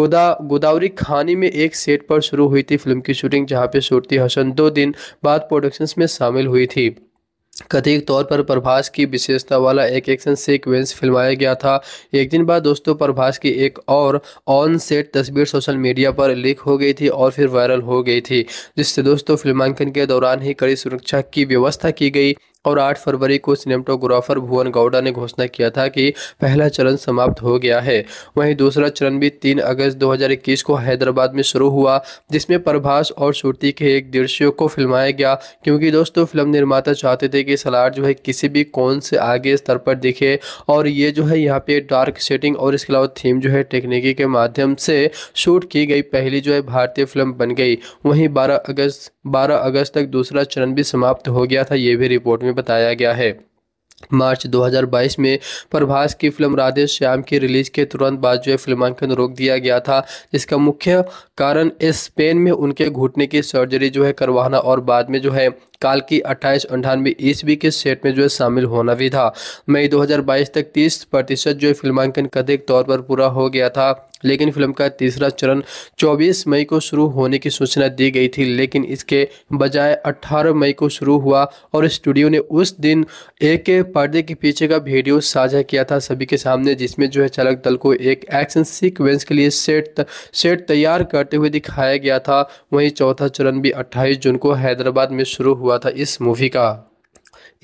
Speaker 1: गोदा गोदावरी खानी में एक सेट पर शुरू हुई थी फिल्म की शूटिंग जहाँ पे सूरती हसन दो दिन बाद प्रोडक्शन में शामिल हुई थी कथित तौर पर प्रभास की विशेषता वाला एक एक्शन सीक्वेंस फिल्माया गया था एक दिन बाद दोस्तों प्रभास की एक और ऑन सेट तस्वीर सोशल मीडिया पर लीक हो गई थी और फिर वायरल हो गई थी जिससे दोस्तों फिल्मांकन के दौरान ही कड़ी सुरक्षा की व्यवस्था की गई और 8 फरवरी को सिनेमाटोग्राफर भुवन गौड़ा ने घोषणा किया था कि पहला चरण समाप्त हो गया है वहीं दूसरा चरण भी 3 अगस्त 2021 को हैदराबाद में शुरू हुआ जिसमें प्रभास और श्रुति के एक दृश्यों को फिल्माया गया क्योंकि दोस्तों फिल्म निर्माता चाहते थे कि सलार जो है किसी भी कौन से आगे स्तर पर दिखे और ये जो है यहाँ पे डार्क सेटिंग और इसके अलावा थीम जो है टेक्निकी के माध्यम से शूट की गई पहली जो है भारतीय फिल्म बन गई वहीं बारह अगस्त 12 अगस्त तक दूसरा चरण भी समाप्त हो गया था ये भी रिपोर्ट में बताया गया है मार्च 2022 में प्रभास की फिल्म राधे श्याम की रिलीज के तुरंत बाद जो है फिल्मांकन रोक दिया गया था जिसका मुख्य कारण स्पेन में उनके घुटने की सर्जरी जो है करवाना और बाद में जो है काल की अट्ठाईस अंठानवे ईस्वी के सेट में जो है शामिल होना भी था मई 2022 तक 30 प्रतिशत जो है फिल्मांकन कथित तौर पर पूरा हो गया था लेकिन फिल्म का तीसरा चरण 24 मई को शुरू होने की सूचना दी गई थी लेकिन इसके बजाय 18 मई को शुरू हुआ और स्टूडियो ने उस दिन एक पर्दे के पीछे का वीडियो साझा किया था सभी के सामने जिसमें जो है चालक दल को एक एक्शन सीक्वेंस के लिए सेट सेट तैयार करते हुए दिखाया गया था वहीं चौथा चरण भी अट्ठाईस जून को हैदराबाद में शुरू हुआ हुआ था इस मूवी का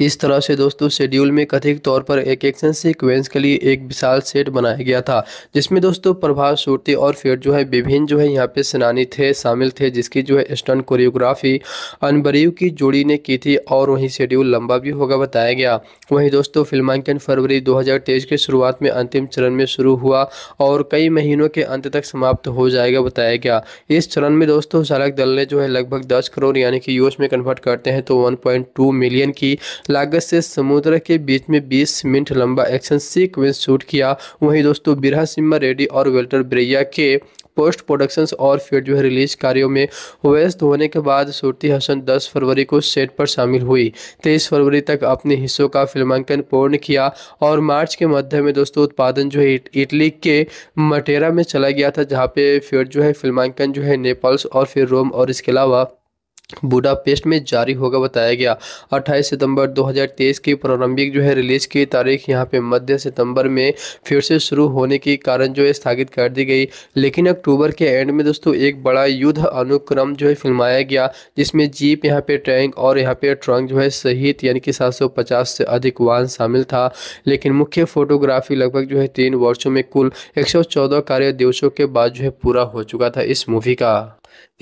Speaker 1: इस तरह से दोस्तों शेड्यूल में कथित तौर पर एक एक्शन सीक्वेंस के लिए एक विशाल सेट बनाया गया था जिसमें दोस्तों प्रभाव सूर्ति और फिर जो है विभिन्न जो है यहाँ पे सेनानी थे शामिल थे जिसकी जो है स्टन कोरियोग्राफी अनबरीव की जोड़ी ने की थी और वहीं शेड्यूल लंबा भी होगा बताया गया वहीं दोस्तों फिल्मांकन फरवरी दो के शुरुआत में अंतिम चरण में शुरू हुआ और कई महीनों के अंत तक समाप्त हो जाएगा बताया गया इस चरण में दोस्तों चालक दल ने जो है लगभग दस करोड़ यानी कि यूएस में कन्वर्ट करते हैं तो वन मिलियन की लागत से समुद्र के बीच में 20 मिनट लंबा एक्शन सीक्वेंस शूट किया वहीं दोस्तों बिरहा सिम्हा रेड्डी और वेल्टर ब्रैया के पोस्ट प्रोडक्शंस और फिर जो है रिलीज कार्यों में व्यस्त होने के बाद सूर्ति हसन 10 फरवरी को सेट पर शामिल हुई 23 फरवरी तक अपने हिस्सों का फिल्मांकन पूर्ण किया और मार्च के मध्य में दोस्तों उत्पादन जो है इटली के मटेरा में चला गया था जहाँ पे फिर जो है फिल्मांकन जो है नेपल्स और फिर रोम और इसके अलावा बुडापेस्ट में जारी होगा बताया गया 28 सितंबर 2023 की प्रारंभिक जो है रिलीज की तारीख यहाँ पे मध्य सितंबर में फिर से शुरू होने के कारण जो है स्थगित कर दी गई लेकिन अक्टूबर के एंड में दोस्तों एक बड़ा युद्ध अनुक्रम जो है फिल्माया गया जिसमें जीप यहाँ पे टैंक और यहाँ पे ट्रंक जो है शहीद यानी कि सात से अधिक वाहन शामिल था लेकिन मुख्य फोटोग्राफी लगभग जो है तीन वर्षों में कुल एक कार्य दिवसों के बाद जो है पूरा हो चुका था इस मूवी का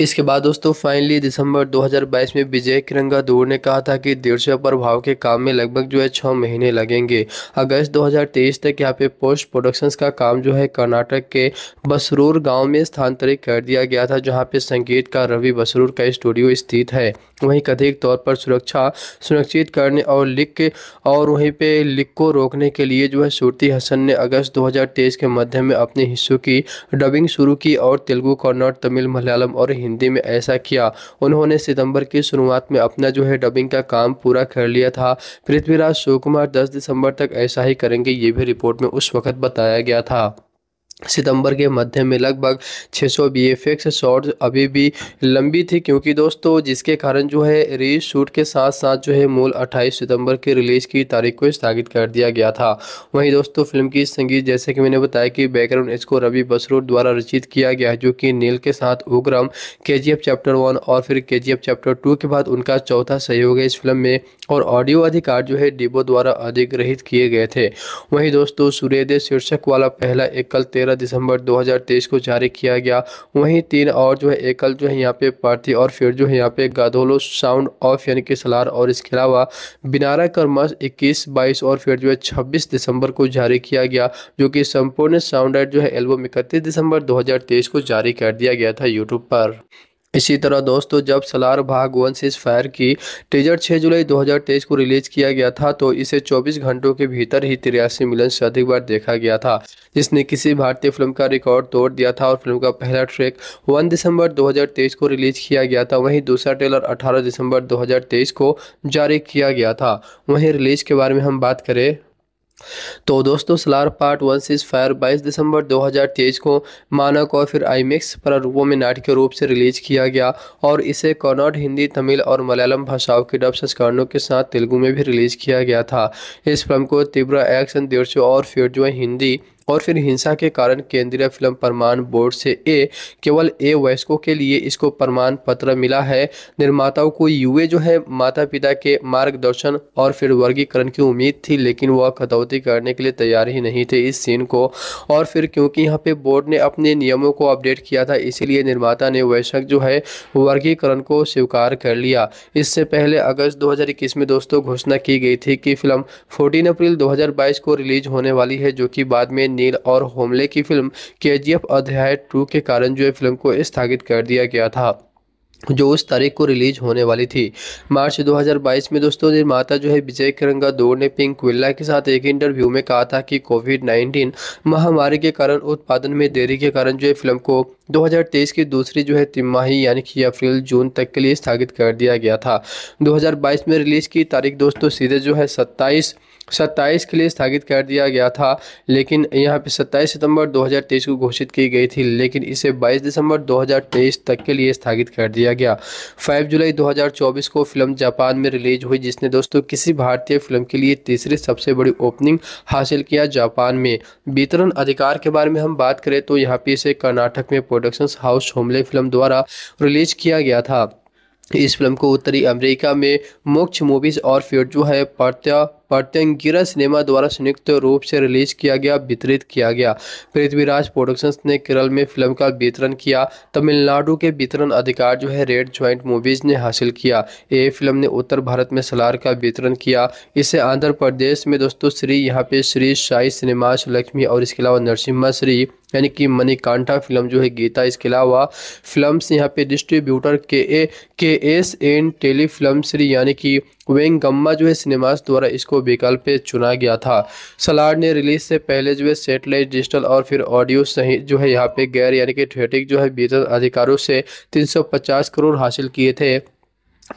Speaker 1: इसके बाद दोस्तों फाइनली दिसंबर 2022 में विजय किरंगा दूर ने कहा था कि दृश्य प्रभाव के काम में लगभग जो है छः महीने लगेंगे अगस्त 2023 तक यहाँ पे पोस्ट प्रोडक्शंस का काम जो है कर्नाटक के बसरूर गांव में स्थानांतरित कर दिया गया था जहाँ पे संगीत का रवि बसरूर का स्टूडियो स्थित है वहीं कथित तौर पर सुरक्षा सुनिश्चित करने और लिक और वहीं पर लिक को रोकने के लिए जो है सुरती हसन ने अगस्त दो के मध्य में अपने हिस्सों की डबिंग शुरू की और तेलुगु कन्नड़ तमिल मलयालम और हिंदी में ऐसा किया उन्होंने सितंबर की शुरुआत में अपना जो है डबिंग का काम पूरा कर लिया था पृथ्वीराज शिवकुमार दस दिसंबर तक ऐसा ही करेंगे ये भी रिपोर्ट में उस वक्त बताया गया था सितंबर के मध्य में लगभग 600 सौ बी एफ एक्स अभी भी लंबी थी क्योंकि दोस्तों जिसके कारण जो है री शूट के साथ साथ जो है मूल 28 सितंबर के रिलीज़ की तारीख को स्थगित कर दिया गया था वहीं दोस्तों फिल्म की संगीत जैसे कि मैंने बताया कि बैकग्राउंड इसको रवि बसरूर द्वारा रचित किया गया है जो कि नील के साथ उग्रम के चैप्टर वन और फिर के चैप्टर टू के बाद उनका चौथा सहयोग है इस फिल्म में और ऑडियो अधिकार जो है डिबो द्वारा अधिग्रहित किए गए थे वहीं दोस्तों सूर्यदेव शीर्षक वाला पहला एकल तेरह तेरह दिसंबर 2023 को जारी किया गया वहीं तीन और जो है एकल जो है यहाँ पे पार्थी और फिर जो है यहाँ पे गाधोलो साउंड ऑफ यानी कि सलार और इसके अलावा बिनारा का मास इक्कीस बाईस और फिर जो है छब्बीस दिसंबर को जारी किया गया जो कि संपूर्ण साउंड जो है एल्बम इकतीस दिसंबर 2023 को जारी कर दिया गया था यूट्यूब पर इसी तरह दोस्तों जब सलार भाग वन सीज फायर की टीजर 6 जुलाई 2023 को रिलीज किया गया था तो इसे 24 घंटों के भीतर ही तिरासी मिलियन से अधिक बार देखा गया था जिसने किसी भारतीय फिल्म का रिकॉर्ड तोड़ दिया था और फिल्म का पहला ट्रैक 1 दिसंबर 2023 को रिलीज किया गया था वहीं दूसरा ट्रेलर अठारह दिसंबर दो को जारी किया गया था वहीं रिलीज के बारे में हम बात करें तो दोस्तों Salaar part one cease fire 22 दिसंबर 2023 को मानक और फिर आईमेक्स पर रूपों में नाटकीय रूप से रिलीज किया गया और इसे कन्नड़ हिंदी तमिल और मलयालम भाषाओं के डब संस्करणों के साथ तेलुगु में भी रिलीज किया गया था इस फिल्म को तिब्रा एक्शन दीर्चो और फिर जो हिंदी और फिर हिंसा के कारण केंद्रीय फिल्म प्रमाण बोर्ड से ए केवल ए वयस्कों के लिए इसको प्रमाण पत्र मिला है निर्माताओं को यूए जो है माता पिता के मार्गदर्शन और फिर वर्गीकरण की उम्मीद थी लेकिन वह कटौती करने के लिए तैयार ही नहीं थे इस सीन को और फिर क्योंकि यहाँ पे बोर्ड ने अपने नियमों को अपडेट किया था इसीलिए निर्माता ने वैश्विक जो है वर्गीकरण को स्वीकार कर लिया इससे पहले अगस्त दो में दोस्तों घोषणा की गई थी कि फिल्म फोर्टीन अप्रैल दो को रिलीज होने वाली है जो कि बाद में नील और होमले की फिल्म के अध्याय टू के कारण जो है फिल्म को स्थगित कर दिया गया था जो उस तारीख को रिलीज होने वाली थी मार्च 2022 में दोस्तों निर्माता जो है विजय करंगा दौड़ ने पिंक विल्ला के साथ एक इंटरव्यू में कहा था कि कोविड 19 महामारी के कारण उत्पादन में देरी के कारण जो है फिल्म को 2023 की दूसरी जो है तिमाही यानी कि अप्रैल जून तक के लिए स्थगित कर दिया गया था दो में रिलीज की तारीख दोस्तों सीधे जो है सत्ताईस सत्ताईस के लिए स्थगित कर दिया गया था लेकिन यहाँ पे सत्ताईस सितंबर 2023 को घोषित की गई थी लेकिन इसे 22 दिसंबर 2023 तक के लिए स्थगित कर दिया गया 5 जुलाई 2024 को फिल्म जापान में रिलीज हुई जिसने दोस्तों किसी भारतीय फिल्म के लिए तीसरी सबसे बड़ी ओपनिंग हासिल किया जापान में वितरण अधिकार के बारे में हम बात करें तो यहाँ पे इसे कर्नाटक में प्रोडक्शन हाउस होमले फिल्म द्वारा रिलीज किया गया था इस फिल्म को उत्तरी अमेरिका में मोक्ष मूवीज़ और फिर जो है प्रत्या पाट्यंकिरा सिनेमा द्वारा संयुक्त रूप से रिलीज किया गया वितरित किया गया पृथ्वीराज प्रोडक्शंस ने केरल में फिल्म का वितरण किया तमिलनाडु के वितरण अधिकार जो है रेड ज्वाइंट मूवीज ने हासिल किया ये फिल्म ने उत्तर भारत में सलार का वितरण किया इसे आंध्र प्रदेश में दोस्तों श्री यहाँ पे श्री साई सिनेमास लक्ष्मी और इसके अलावा नरसिम्हा श्री यानी कि मनीकांठा फिल्म जो है गीता इसके अलावा फिल्म यहाँ पे डिस्ट्रीब्यूटर के A K S N tele film Shri यानी कि वेंगम्मा जो है सिनेमास द्वारा इसको को विकल्प चुना गया था सलाड ने रिलीज से पहले जो है सेटेलाइट डिजिटल और फिर ऑडियो सहित जो है यहाँ पे गैर यानी कि थिएटिक जो है वितरण अधिकारों से 350 करोड़ हासिल किए थे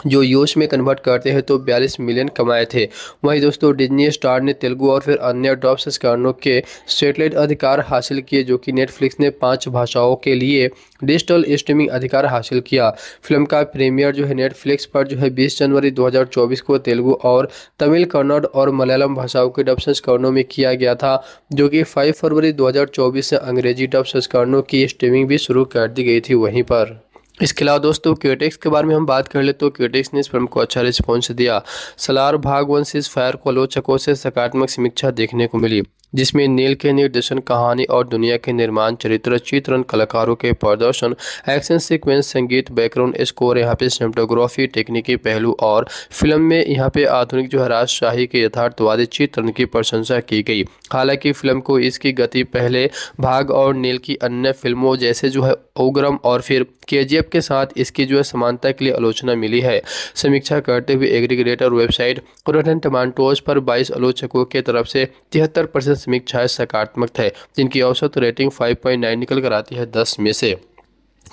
Speaker 1: जो योश में कन्वर्ट करते हैं तो 42 मिलियन कमाए थे वहीं दोस्तों डिज्नी स्टार ने तेलुगु और फिर अन्य डॉप संस्करणों के सेटेलाइट अधिकार हासिल किए जो कि नेटफ्लिक्स ने पांच भाषाओं के लिए डिजिटल स्ट्रीमिंग अधिकार हासिल किया फिल्म का प्रीमियर जो है नेटफ्लिक्स पर जो है 20 जनवरी 2024 को तेलुगु और तमिल कन्नड़ और मलयालम भाषाओं के डब संस्करणों में किया गया था जो कि 5 फरवरी 2024 से अंग्रेजी डब संस्करणों की स्ट्रीमिंग भी शुरू कर दी गई थी वहीं पर इसके अलावा दोस्तों क्यूटेक्स के बारे में हम बात कर ले तो क्यूटेक्स ने इस फिल्म को अच्छा रिस्पॉन्स दिया सलार भाग से इस फायर को आलोचकों से सकारात्मक समीक्षा देखने को मिली जिसमें नील के निर्देशन कहानी और दुनिया के निर्माण चरित्र चित्रण कलाकारों के प्रदर्शन एक्शन सीक्वेंस संगीत बैकग्राउंड स्कोर यहाँ पे सिनेमाटोग्राफी तकनीकी पहलू और फिल्म में यहाँ पे आधुनिक जो है राजशाही के यथार्थवादी चित्रण की प्रशंसा की गई हालांकि फिल्म को इसकी गति पहले भाग और नील की अन्य फिल्मों जैसे जो है ओग्रम और फिर के के साथ इसकी जो है समानता के लिए आलोचना मिली है समीक्षा करते हुए एग्रीग्रेटर वेबसाइट रोटन टमाटोज पर बाईस आलोचकों के तरफ से तिहत्तर परसेंट समीक्षाएं सकारात्मक है जिनकी औसत रेटिंग 5.9 निकल कर आती है 10 में से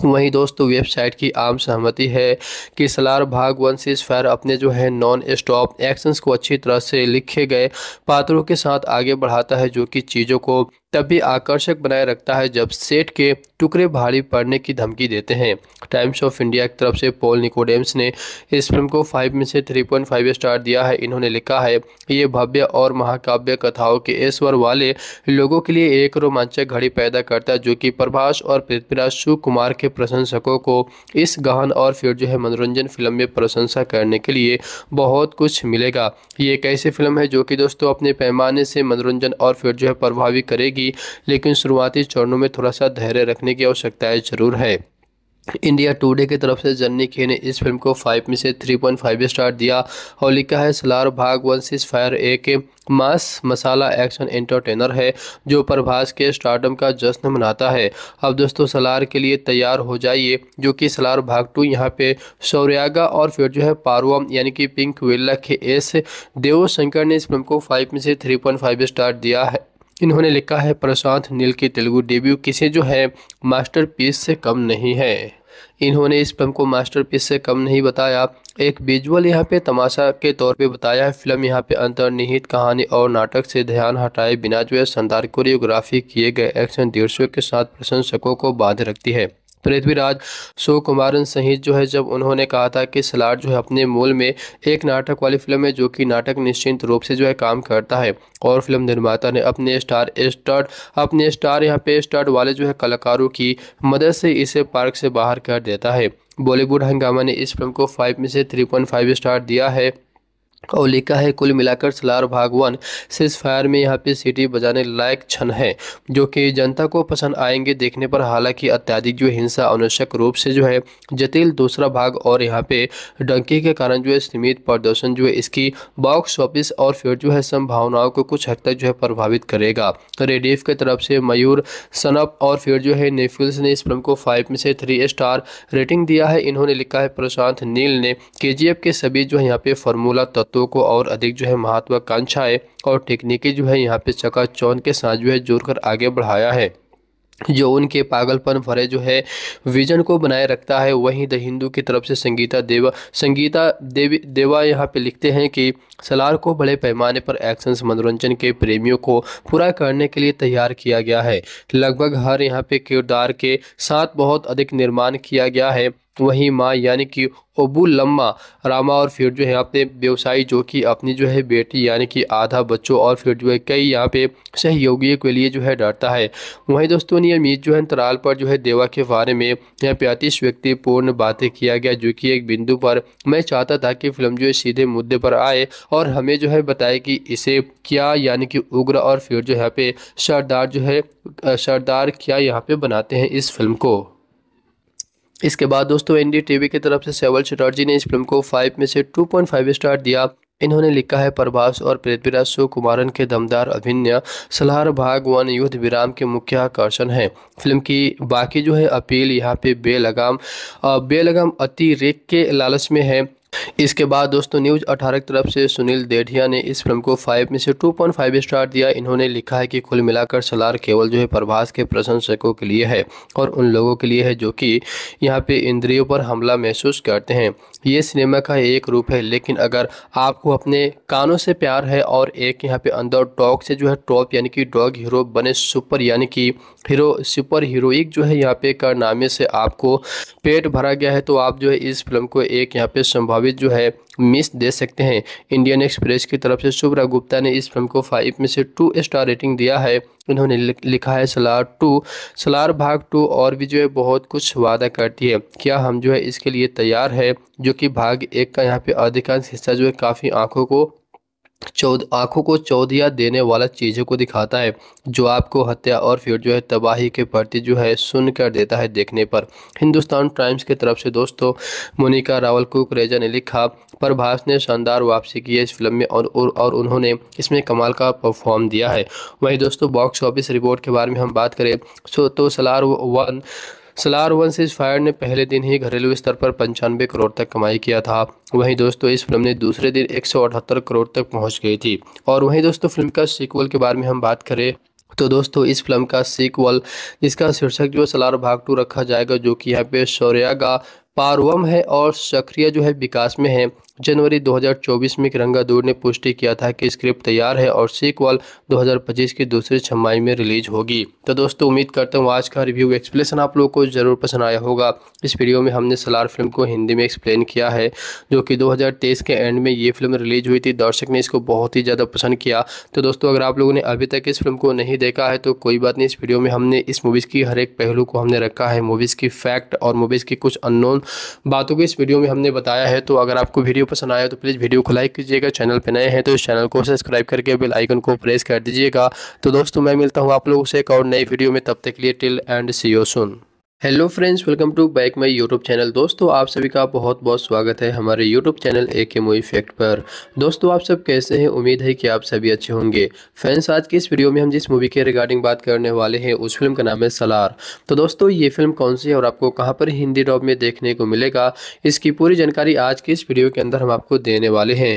Speaker 1: वहीं दोस्तों वेबसाइट की आम सहमति है कि सलार भाग वन सीज फायर अपने जो है नॉन स्टॉप एक्शंस को अच्छी तरह से लिखे गए पात्रों के साथ आगे बढ़ाता है जो कि चीज़ों को तब भी आकर्षक बनाए रखता है जब सेट के टुकड़े भारी पड़ने की धमकी देते हैं टाइम्स ऑफ इंडिया की तरफ से पॉल निकोडेम्स ने इस फिल्म को फाइव में से थ्री पॉइंट फाइव स्टार दिया है इन्होंने लिखा है ये भव्य और महाकाव्य कथाओं के ऐश्वर वाले लोगों के लिए एक रोमांचक घड़ी पैदा करता है जो कि प्रभाष और पृथ्वीराज सुकुमार के के प्रशंसकों को इस गहन और फिर जो है मनोरंजन फिल्म में प्रशंसा करने के लिए बहुत कुछ मिलेगा ये एक ऐसी फिल्म है जो कि दोस्तों अपने पैमाने से मनोरंजन और फिर जो है प्रभावी करेगी लेकिन शुरुआती चरणों में थोड़ा सा धैर्य रखने की आवश्यकता ज़रूर है इंडिया टुडे की तरफ से जन्नी खे ने इस फिल्म को फाइव में से थ्री पॉइंट फाइव स्टार दिया और लिखा है सलार भाग वन सिक्स फायर एक मास मसाला एक्शन एंटरटेनर है जो प्रभास के स्टार्टअप का जश्न मनाता है अब दोस्तों सलार के लिए तैयार हो जाइए जो कि सलार भाग टू यहाँ पे सौरयागा और फिर जो है पारवम यानी कि पिंक वेल्ला के एस देवशंकर ने इस फिल्म को फाइव में से थ्री पॉइंट फाइव स्टार दिया है इन्होंने लिखा है प्रशांत नील की तेलुगु डेब्यू किसे जो है मास्टरपीस से कम नहीं है इन्होंने इस फिल्म को मास्टरपीस से कम नहीं बताया एक विजुअल यहाँ पे तमाशा के तौर पे बताया है फिल्म यहाँ पे अंतर्निहित कहानी और नाटक से ध्यान हटाए बिना जो है शानदार कोरियोग्राफी किए गए एक्शन दृश्यों के साथ प्रशंसकों को बांध रखती है पृथ्वीराज सुकुमारन सहित जो है जब उन्होंने कहा था कि सलाट जो है अपने मूल में एक नाटक वाली फिल्म है जो कि नाटक निश्चित रूप से जो है काम करता है और फिल्म निर्माता ने अपने स्टार स्टार्ट अपने स्टार यहाँ पे स्टार्ट वाले जो है कलाकारों की मदद से इसे पार्क से बाहर कर देता है बॉलीवुड हंगामा ने इस फिल्म को फाइव में से थ्री पॉइंट फाइव स्टार दिया है और लिखा है कुल मिलाकर सलार भाग वन फायर में यहाँ पे सीटी बजाने लायक क्षण है जो कि जनता को पसंद आएंगे देखने पर हालांकि अत्याधिक जो हिंसा अनावश्यक रूप से जो है जटिल दूसरा भाग और यहाँ पे डंकी के कारण जो है सीमित प्रदर्शन जो है इसकी बॉक्स ऑफिस और फिर जो है संभावनाओं को कुछ हद तक जो है प्रभावित करेगा रेडिफ की तरफ से मयूर सनप और फिर जो है नेफिल्स ने इस फिल्म को फाइव में से थ्री स्टार रेटिंग दिया है इन्होंने लिखा है प्रशांत नील ने के के सभी जो है यहाँ पे फार्मूला तत्वों को और अधिक जो है महत्वाकांक्षाएं और टेक्निकी जो है यहाँ पे चका चौन के साथ जो है जोड़कर आगे बढ़ाया है जो उनके पागलपन भरे जो है विजन को बनाए रखता है वहीं द हिंदू की तरफ से संगीता देवा संगीता देवी देवा यहाँ पे लिखते हैं कि सलार को बड़े पैमाने पर एक्शन मनोरंजन के प्रेमियों को पूरा करने के लिए तैयार किया गया है लगभग हर यहाँ पे किरदार के साथ बहुत अधिक निर्माण किया गया है वहीं माँ यानी कि लम्मा रामा और फिर जो है अपने व्यवसायी जो कि अपनी जो है बेटी यानी कि आधा बच्चों और फिर जो है कई यहाँ पे सहयोगियों के लिए जो है डरता है वहीं दोस्तों नियमित जो है अंतराल पर जो है देवा के बारे में यहाँ पे अतिश व्यक्तिपूर्ण बातें किया गया जो कि एक बिंदु पर मैं चाहता था कि फिल्म जो है सीधे मुद्दे पर आए और हमें जो है बताए कि इसे क्या यानी कि उग्र और फिर जो यहाँ पे सरदार जो है सरदार क्या यहाँ पे बनाते हैं इस फिल्म को इसके बाद दोस्तों एन वी की तरफ से सेवल चटर्जी ने इस फिल्म को फाइव में से टू पॉइंट फाइव स्टार दिया इन्होंने लिखा है प्रभास और पृथ्वीराज सुकुमारन के दमदार अभिनय सलार भाग वन युद्ध विराम के मुख्य आकर्षण है फिल्म की बाकी जो है अपील यहाँ पे बेलगाम बेलगाम रेख के लालच में है इसके बाद दोस्तों न्यूज 18 की तरफ से सुनील देढ़िया ने इस फिल्म को फाइव में से 2.5 स्टार दिया इन्होंने लिखा है कि कुल मिलाकर सलार केवल जो है प्रभास के प्रशंसकों के लिए है और उन लोगों के लिए है जो कि यहाँ पे इंद्रियों पर हमला महसूस करते हैं ये सिनेमा का एक रूप है लेकिन अगर आपको अपने कानों से प्यार है और एक यहाँ पे अंदर डॉग से जो है टॉप यानी कि डॉग हीरो बने सुपर यानी कि हीरो सुपर हीरोइक जो है यहाँ पे कारनामे से आपको पेट भरा गया है तो आप जो है इस फिल्म को एक यहाँ पे संभावित दस्तावेज जो है मिस दे सकते हैं इंडियन एक्सप्रेस की तरफ से शुभ्रा गुप्ता ने इस फिल्म को फाइव में से टू स्टार रेटिंग दिया है इन्होंने लिखा है सलार टू सलार भाग टू और भी जो है बहुत कुछ वादा करती है क्या हम जो है इसके लिए तैयार है जो कि भाग एक का यहाँ पे अधिकांश हिस्सा जो है काफ़ी आंखों को चौद आँखों को चौधिया देने वाला चीज़ों को दिखाता है जो आपको हत्या और फिर जो है तबाही के प्रति जो है सुन कर देता है देखने पर हिंदुस्तान टाइम्स की तरफ से दोस्तों मोनिका रावल कुकरेजा ने लिखा प्रभास ने शानदार वापसी की है इस फिल्म में और और, और उन्होंने इसमें कमाल का परफॉर्म दिया है वहीं दोस्तों बॉक्स ऑफिस रिपोर्ट के बारे में हम बात करें तो Salaar one Salaar one ceasefire ने पहले दिन ही घरेलू स्तर पर पंचानवे करोड़ तक कमाई किया था वहीं दोस्तों इस फिल्म ने दूसरे दिन एक करोड़ तक पहुँच गई थी और वहीं दोस्तों फिल्म का सीक्वल के बारे में हम बात करें तो दोस्तों इस फिल्म का सीक्वल जिसका शीर्षक जो सलार भाग टू रखा जाएगा जो कि यहाँ पे शौर्या का पारवम है और सक्रिय जो है विकास में है जनवरी 2024 में दूर ने पुष्टि किया था कि स्क्रिप्ट तैयार है और सीक्वल 2025 की दूसरी छमाई में रिलीज होगी तो दोस्तों उम्मीद करता हूँ आज का रिव्यू एक्सप्लेसन आप लोगों को ज़रूर पसंद आया होगा इस वीडियो में हमने सलार फिल्म को हिंदी में एक्सप्लेन किया है जो कि 2023 के एंड में ये फिल्म रिलीज हुई थी दर्शक ने इसको बहुत ही ज़्यादा पसंद किया तो दोस्तों अगर आप लोगों ने अभी तक इस फिल्म को नहीं देखा है तो कोई बात नहीं इस वीडियो में हमने इस मूवीज़ की हर एक पहलू को हमने रखा है मूवीज़ की फैक्ट और मूवीज़ की कुछ अननोन बातों को इस वीडियो में हमने बताया है तो अगर आपको वीडियो वीडियो पसंद आया तो प्लीज़ वीडियो को लाइक कीजिएगा चैनल पर नए हैं तो इस चैनल को सब्सक्राइब करके बेल आइकन को प्रेस कर दीजिएगा तो दोस्तों मैं मिलता हूँ आप लोगों से एक और नई वीडियो में तब तक के लिए till and see you soon hello friends welcome to back my YouTube channel दोस्तों आप सभी का बहुत बहुत स्वागत है हमारे यूट्यूब चैनल ए के मूवी फैक्ट पर दोस्तों आप सब कैसे हैं उम्मीद है कि आप सभी अच्छे होंगे फ्रेंड्स आज की इस वीडियो में हम जिस मूवी के रिगार्डिंग बात करने वाले हैं उस फिल्म का नाम है सलार तो दोस्तों ये फिल्म कौन सी है और आपको कहाँ पर हिंदी डॉब में देखने को मिलेगा इसकी पूरी जानकारी आज की इस वीडियो के अंदर हम आपको देने वाले हैं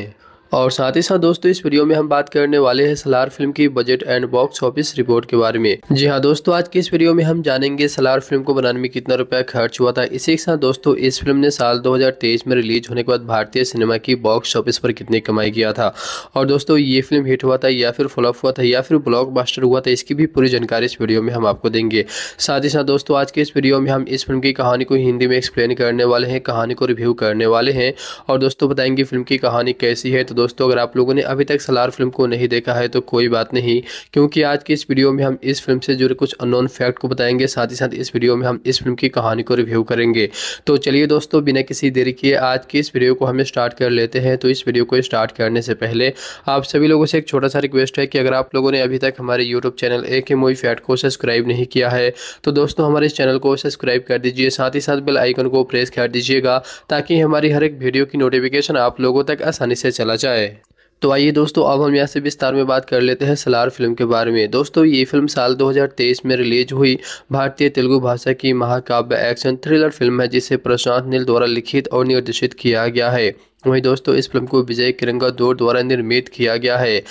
Speaker 1: और साथ ही साथ दोस्तों इस वीडियो में हम बात करने वाले हैं सलार फिल्म की budget and box office report के बारे में जी हाँ दोस्तों आज की इस वीडियो में हम जानेंगे सलार फिल्म को बनाने में कितना रुपया खर्च हुआ था इसी के साथ दोस्तों इस फिल्म ने साल 2023 में रिलीज होने के बाद भारतीय सिनेमा की बॉक्स ऑफिस पर कितनी कमाई किया था और दोस्तों ये फिल्म हिट हुआ था या फिर फ्लॉप हुआ था या फिर ब्लॉक हुआ था इसकी भी पूरी जानकारी इस वीडियो में हम आपको देंगे साथ ही साथ दोस्तों आज के इस वीडियो में हम इस फिल्म की कहानी को हिंदी में एक्सप्लेन करने वाले हैं कहानी को रिव्यू करने वाले हैं और दोस्तों बताएंगे फिल्म की कहानी कैसी है तो दोस्तों अगर आप लोगों ने अभी तक सलार फिल्म को नहीं देखा है तो कोई बात नहीं क्योंकि आज की इस वीडियो में हम इस फिल्म से जुड़े कुछ अननोन फैक्ट को बताएंगे साथ ही साथ इस वीडियो में हम इस फिल्म की कहानी को रिव्यू करेंगे तो चलिए दोस्तों बिना किसी देरी किए आज की इस वीडियो को हमें स्टार्ट कर लेते हैं तो इस वीडियो को स्टार्ट करने से पहले आप सभी लोगों से एक छोटा सा रिक्वेस्ट है कि अगर आप लोगों ने अभी तक हमारे यूट्यूब चैनल ए के मोई फैक्ट को सब्सक्राइब नहीं किया है तो दोस्तों हमारे इस चैनल को सब्सक्राइब कर दीजिए साथ ही साथ बेल आइकन को प्रेस कर दीजिएगा ताकि हमारी हर एक वीडियो की नोटिफिकेशन आप लोगों तक आसानी से चला जाए जाए अच्छा तो आइए दोस्तों अब हम यहाँ से विस्तार में बात कर लेते हैं सलार फिल्म के बारे में दोस्तों ये फिल्म साल 2023 में रिलीज हुई भारतीय तेलुगु भाषा की महाकाव्य एक्शन थ्रिलर फिल्म है जिसे प्रशांत नील द्वारा लिखित और निर्देशित किया गया है वहीं दोस्तों इस फिल्म को विजय किरंगा दौर द्वारा निर्मित किया गया है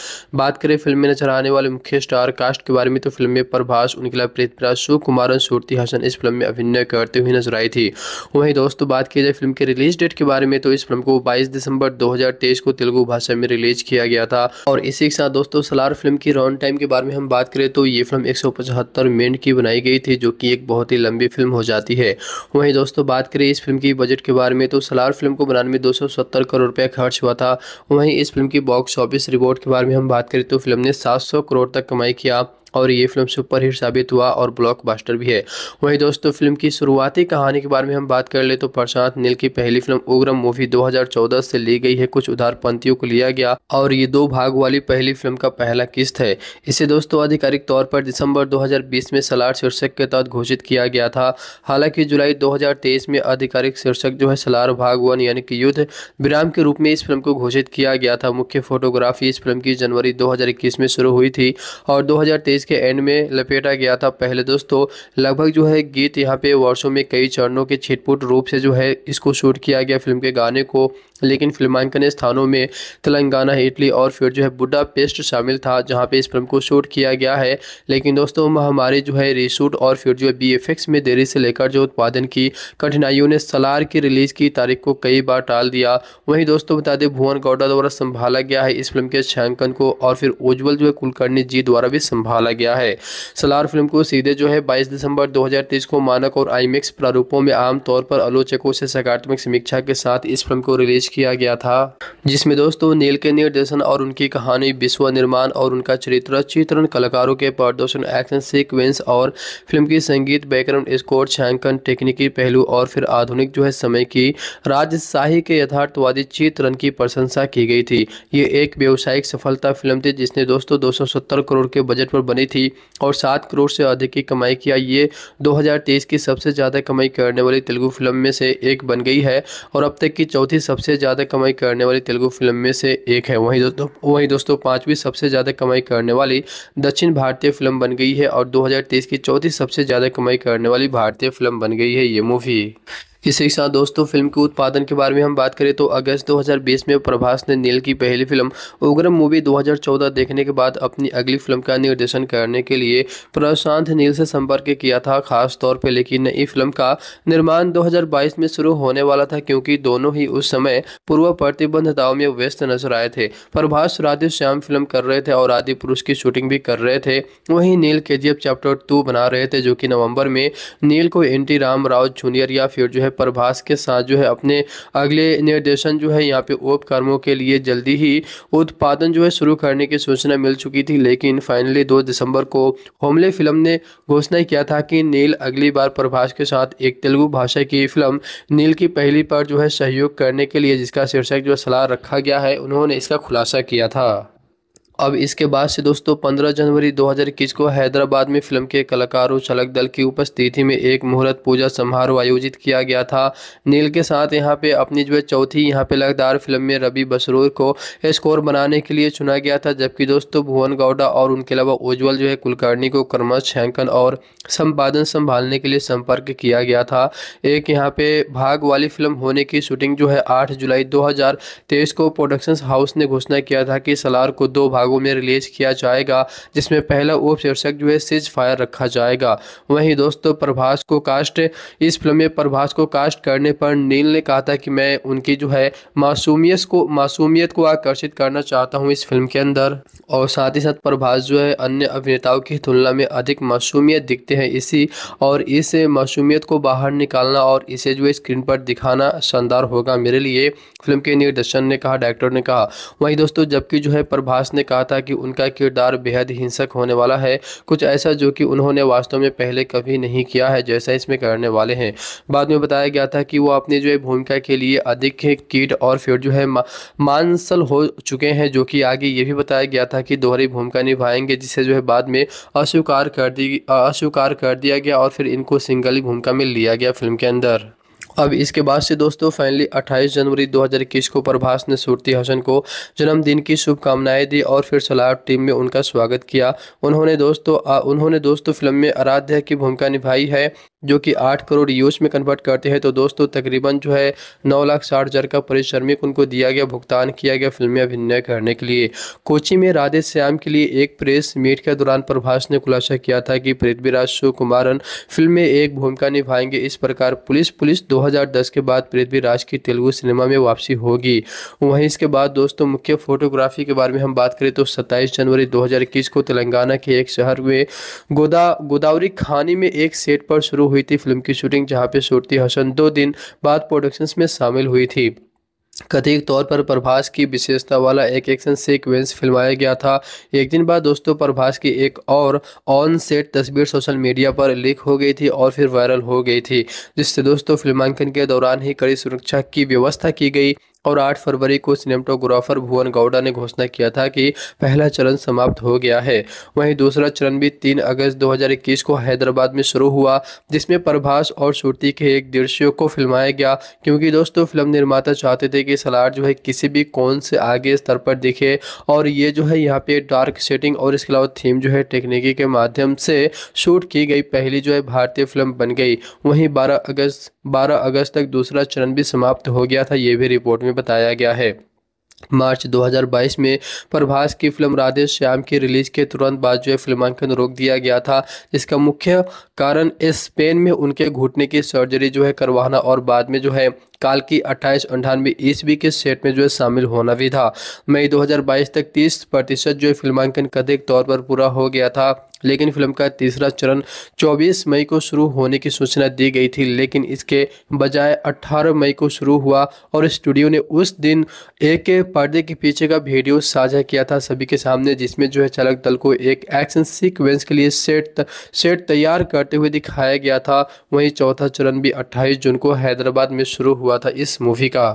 Speaker 1: बात करें फिल्म में नजर आने वाले मुख्य स्टार कास्ट के बारे में तो फिल्म में प्रभास उनकिला पृथ्वीराज सुकुमारन सूर्ति हसन इस फिल्म में अभिनय करते हुए नजर आई थी वहीं दोस्तों बात की जाए फिल्म के रिलीज डेट के बारे में तो इस फिल्म को बाईस दिसंबर दो को तेलुगु भाषा में रिलीज किया गया था और इसी के साथ दोस्तों सलार फिल्म की रॉन टाइम के बारे में हम बात करें तो ये फिल्म एक मिनट की बनाई गई थी जो की एक बहुत ही लंबी फिल्म हो जाती है वही दोस्तों बात करें इस फिल्म की बजट के बारे में तो सलार फिल्म को बनाने में दो सत्तर करोड़ रुपया खर्च हुआ था वहीं इस फिल्म की बॉक्स ऑफिस रिपोर्ट के बारे में हम बात करें तो फिल्म ने सात करोड़ तक कमाई किया और ये फिल्म सुपर हिट साबित हुआ और ब्लॉकबस्टर भी है वहीं दोस्तों फिल्म की शुरुआती कहानी के बारे में हम बात कर ले तो प्रशांत नील की पहली फिल्म उग्रम मूवी 2014 से ली गई है कुछ उधारपंथियों को लिया गया और ये दो भाग वाली पहली फिल्म का पहला किस्त है इसे दोस्तों आधिकारिक तौर पर दिसंबर दो में सलार शीर्षक के तहत घोषित किया गया था हालांकि जुलाई दो में आधिकारिक शीर्षक जो है सलार भाग वन यानी कि युद्ध विराम के रूप में इस फिल्म को घोषित किया गया था मुख्य फोटोग्राफी इस फिल्म की जनवरी दो में शुरू हुई थी और दो सीरीज के एंड में लपेटा गया था पहले दोस्तों लगभग जो है गीत यहाँ पे वर्षों में कई चरणों के छिटपुट रूप से जो है इसको शूट किया गया फिल्म के गाने को लेकिन फिल्मांकन स्थानों में तेलंगाना इटली और फिर जो है बुडा पेस्ट शामिल था जहाँ पे इस फिल्म को शूट किया गया है लेकिन दोस्तों महामारी जो है रीशूट और फिर जो है बी में देरी से लेकर जो उत्पादन की कठिनाइयों ने सलार की रिलीज़ की तारीख को कई बार टाल दिया वहीं दोस्तों बता दें भुवन गौडा द्वारा संभाला गया है इस फिल्म के छायांकन को और फिर उज्ज्वल जो है कुलकर्णी जी द्वारा भी संभाला निकाला गया है सलार फिल्म को सीधे जो है 22 दिसंबर 2023 को मानक और आईमेक्स प्रारूपों में आमतौर पर आलोचकों से सकारात्मक समीक्षा के साथ इस फिल्म को रिलीज किया गया था जिसमें दोस्तों नील के निर्देशन और उनकी कहानी विश्व निर्माण और उनका चरित्र चित्रण कलाकारों के प्रदर्शन एक्शन सीक्वेंस और फिल्म की संगीत बैकग्राउंड स्कोर छायांकन टेक्निकी पहलू और फिर आधुनिक जो है समय की राजशाही के यथार्थवादी चित्रण की प्रशंसा की गई थी ये एक व्यवसायिक सफलता फिल्म थी जिसने दोस्तों 270 करोड़ के बजट पर बनी बनी थी और सात करोड़ से अधिक की कमाई किया ये 2023 की सबसे ज़्यादा कमाई करने वाली तेलुगु फिल्म में से एक बन गई है और अब तक की चौथी सबसे ज़्यादा कमाई करने वाली तेलुगु फिल्म में से एक है वहीं दोस्तों वहीं दोस्तों पाँचवीं सबसे ज़्यादा कमाई करने वाली दक्षिण भारतीय फिल्म बन गई है और दो की चौथी सबसे ज़्यादा कमाई करने वाली भारतीय फिल्म बन गई है ये मूवी इसी के साथ दोस्तों फिल्म के उत्पादन के बारे में हम बात करें तो अगस्त 2020 में प्रभास ने नील की पहली फिल्म उग्रम मूवी 2014 देखने के बाद अपनी अगली फिल्म का निर्देशन करने के लिए प्रशांत नील से संपर्क किया था खास तौर पर लेकिन नई फिल्म का निर्माण 2022 में शुरू होने वाला था क्योंकि दोनों ही उस समय पूर्व प्रतिबंधताओं में व्यस्त नजर आए थे प्रभास राधे श्याम फिल्म कर रहे थे और आदि पुरुष की शूटिंग भी कर रहे थे वही नील के चैप्टर टू बना रहे थे जो कि नवम्बर में नील को एन राम राव जूनियर या फिर जो है है प्रभास के साथ जो है अपने अगले निर्देशन जो है यहाँ पे उपकर्मों के लिए जल्दी ही उत्पादन जो है शुरू करने की सूचना मिल चुकी थी लेकिन फाइनली दो दिसंबर को होमले फिल्म ने घोषणा किया था कि नील अगली बार प्रभास के साथ एक तेलुगु भाषा की फिल्म नील की पहली पर जो है सहयोग करने के लिए जिसका शीर्षक जो सलाह रखा गया है उन्होंने इसका खुलासा किया था अब इसके बाद से दोस्तों 15 जनवरी 2021 को हैदराबाद में फिल्म के कलाकारों छलक दल की उपस्थिति में एक मुहूर्त पूजा समारोह आयोजित किया गया था नील के साथ यहाँ पे अपनी जो है चौथी यहाँ पे लगातार फिल्म में रवि बसरूर को स्कोर बनाने के लिए चुना गया था जबकि दोस्तों भुवन गौडा और उनके अलावा उज्ज्वल जो है कुलकर्णी को क्रमश छैंकन और संपादन संभालने के लिए संपर्क किया गया था एक यहाँ पे भाग वाली फिल्म होने की शूटिंग जो है आठ जुलाई दो को प्रोडक्शन हाउस ने घोषणा किया था कि सलार को दो भाग भागों में रिलीज किया जाएगा जिसमें पहला उप शीर्षक जो है सिज फायर रखा जाएगा वहीं दोस्तों प्रभास को कास्ट इस फिल्म में प्रभास को कास्ट करने पर नील ने कहा था कि मैं उनकी जो है मासूमियत को मासूमियत को आकर्षित करना चाहता हूँ इस फिल्म के अंदर और साथ ही साथ प्रभास जो है अन्य अभिनेताओं की तुलना में अधिक मासूमियत दिखते हैं इसी और इस मासूमियत को बाहर निकालना और इसे जो है स्क्रीन पर दिखाना शानदार होगा मेरे लिए फिल्म के निर्देशन ने कहा डायरेक्टर ने कहा वहीं दोस्तों जबकि जो है प्रभास ने कहा था कि उनका किरदार बेहद हिंसक होने वाला है कुछ ऐसा जो कि उन्होंने वास्तव में पहले कभी नहीं किया है जैसा इसमें करने वाले हैं बाद में बताया गया था कि वो अपनी जो है भूमिका के लिए अधिक कीट और फिर जो है मानसल हो चुके हैं जो कि आगे ये भी बताया गया था कि दोहरी भूमिका निभाएंगे जिसे जो है बाद में अस्वीकार कर दी अस्वीकार कर दिया गया और फिर इनको सिंगल ही भूमिका में लिया गया फिल्म के अंदर अब इसके बाद से दोस्तों फाइनली 28 जनवरी 2021 को प्रभास ने सुरती हसन को जन्मदिन की शुभकामनाएं दी और फिर सलाब टीम में उनका स्वागत किया उन्होंने दोस्तों उन्होंने दोस्तों फिल्म में आराध्या की भूमिका निभाई है जो कि आठ करोड़ यूज में कन्वर्ट करते हैं तो दोस्तों तकरीबन जो है नौ लाख साठ हज़ार का परिश्रमिक उनको दिया गया भुगतान किया गया फिल्मी अभिनय करने के लिए कोची में राधे श्याम के लिए एक प्रेस मीट के दौरान प्रभास ने खुलासा किया था कि पृथ्वीराज सुकुमारन फिल्म में एक भूमिका निभाएंगे इस प्रकार पुलिस पुलिस दो 2010 के बाद पृथ्वीराज की तेलुगु सिनेमा में वापसी होगी वहीं इसके बाद दोस्तों मुख्य फोटोग्राफी के बारे में हम बात करें तो 27 जनवरी 2021 को तेलंगाना के एक शहर में गोदा गोदावरी खानी में एक सेट पर शुरू हुई थी फिल्म की शूटिंग जहाँ पे सूरती हसन दो दिन बाद प्रोडक्शंस में शामिल हुई थी कथित तौर पर प्रभास की विशेषता वाला एक एक्शन सीक्वेंस फिल्माया गया था एक दिन बाद दोस्तों प्रभास की एक और ऑन सेट तस्वीर सोशल मीडिया पर लीक हो गई थी और फिर वायरल हो गई थी जिससे दोस्तों फिल्मांकन के दौरान ही कड़ी सुरक्षा की व्यवस्था की गई और 8 फरवरी को सिनेमाटोग्राफर भुवन गौड़ा ने घोषणा किया था कि पहला चरण समाप्त हो गया है वहीं दूसरा चरण भी 3 अगस्त 2021 को हैदराबाद में शुरू हुआ जिसमें प्रभास और श्रुति के एक दृश्यों को फिल्माया गया क्योंकि दोस्तों फिल्म निर्माता चाहते थे कि सलाट जो है किसी भी कौन से आगे स्तर पर दिखे और ये जो है यहाँ पे डार्क सेटिंग और इसके अलावा थीम जो है टेक्निकी के माध्यम से शूट की गई पहली जो है भारतीय फिल्म बन गई वहीं बारह अगस्त 12 अगस्त तक दूसरा चरण भी समाप्त हो गया था ये भी रिपोर्ट में बताया गया है मार्च 2022 में प्रभास की फिल्म राधे श्याम की रिलीज के तुरंत बाद जो है फिल्मांकन रोक दिया गया था इसका मुख्य कारण स्पेन में उनके घुटने की सर्जरी जो है करवाना और बाद में जो है काल की अट्ठाईस अंठानवे ईस्वी के सेट में जो है शामिल होना भी था मई 2022 तक 30 प्रतिशत जो है फिल्मांकन कथिक तौर पर पूरा हो गया था लेकिन फिल्म का तीसरा चरण 24 मई को शुरू होने की सूचना दी गई थी लेकिन इसके बजाय 18 मई को शुरू हुआ और स्टूडियो ने उस दिन एक पर्दे के पीछे का वीडियो साझा किया था सभी के सामने जिसमें जो है चालक दल को एक एक्शन सीक्वेंस के लिए सेट सेट तैयार करते हुए दिखाया गया था वहीं चौथा चरण भी अट्ठाईस जून को हैदराबाद में शुरू हुआ हुआ था इस मूवी का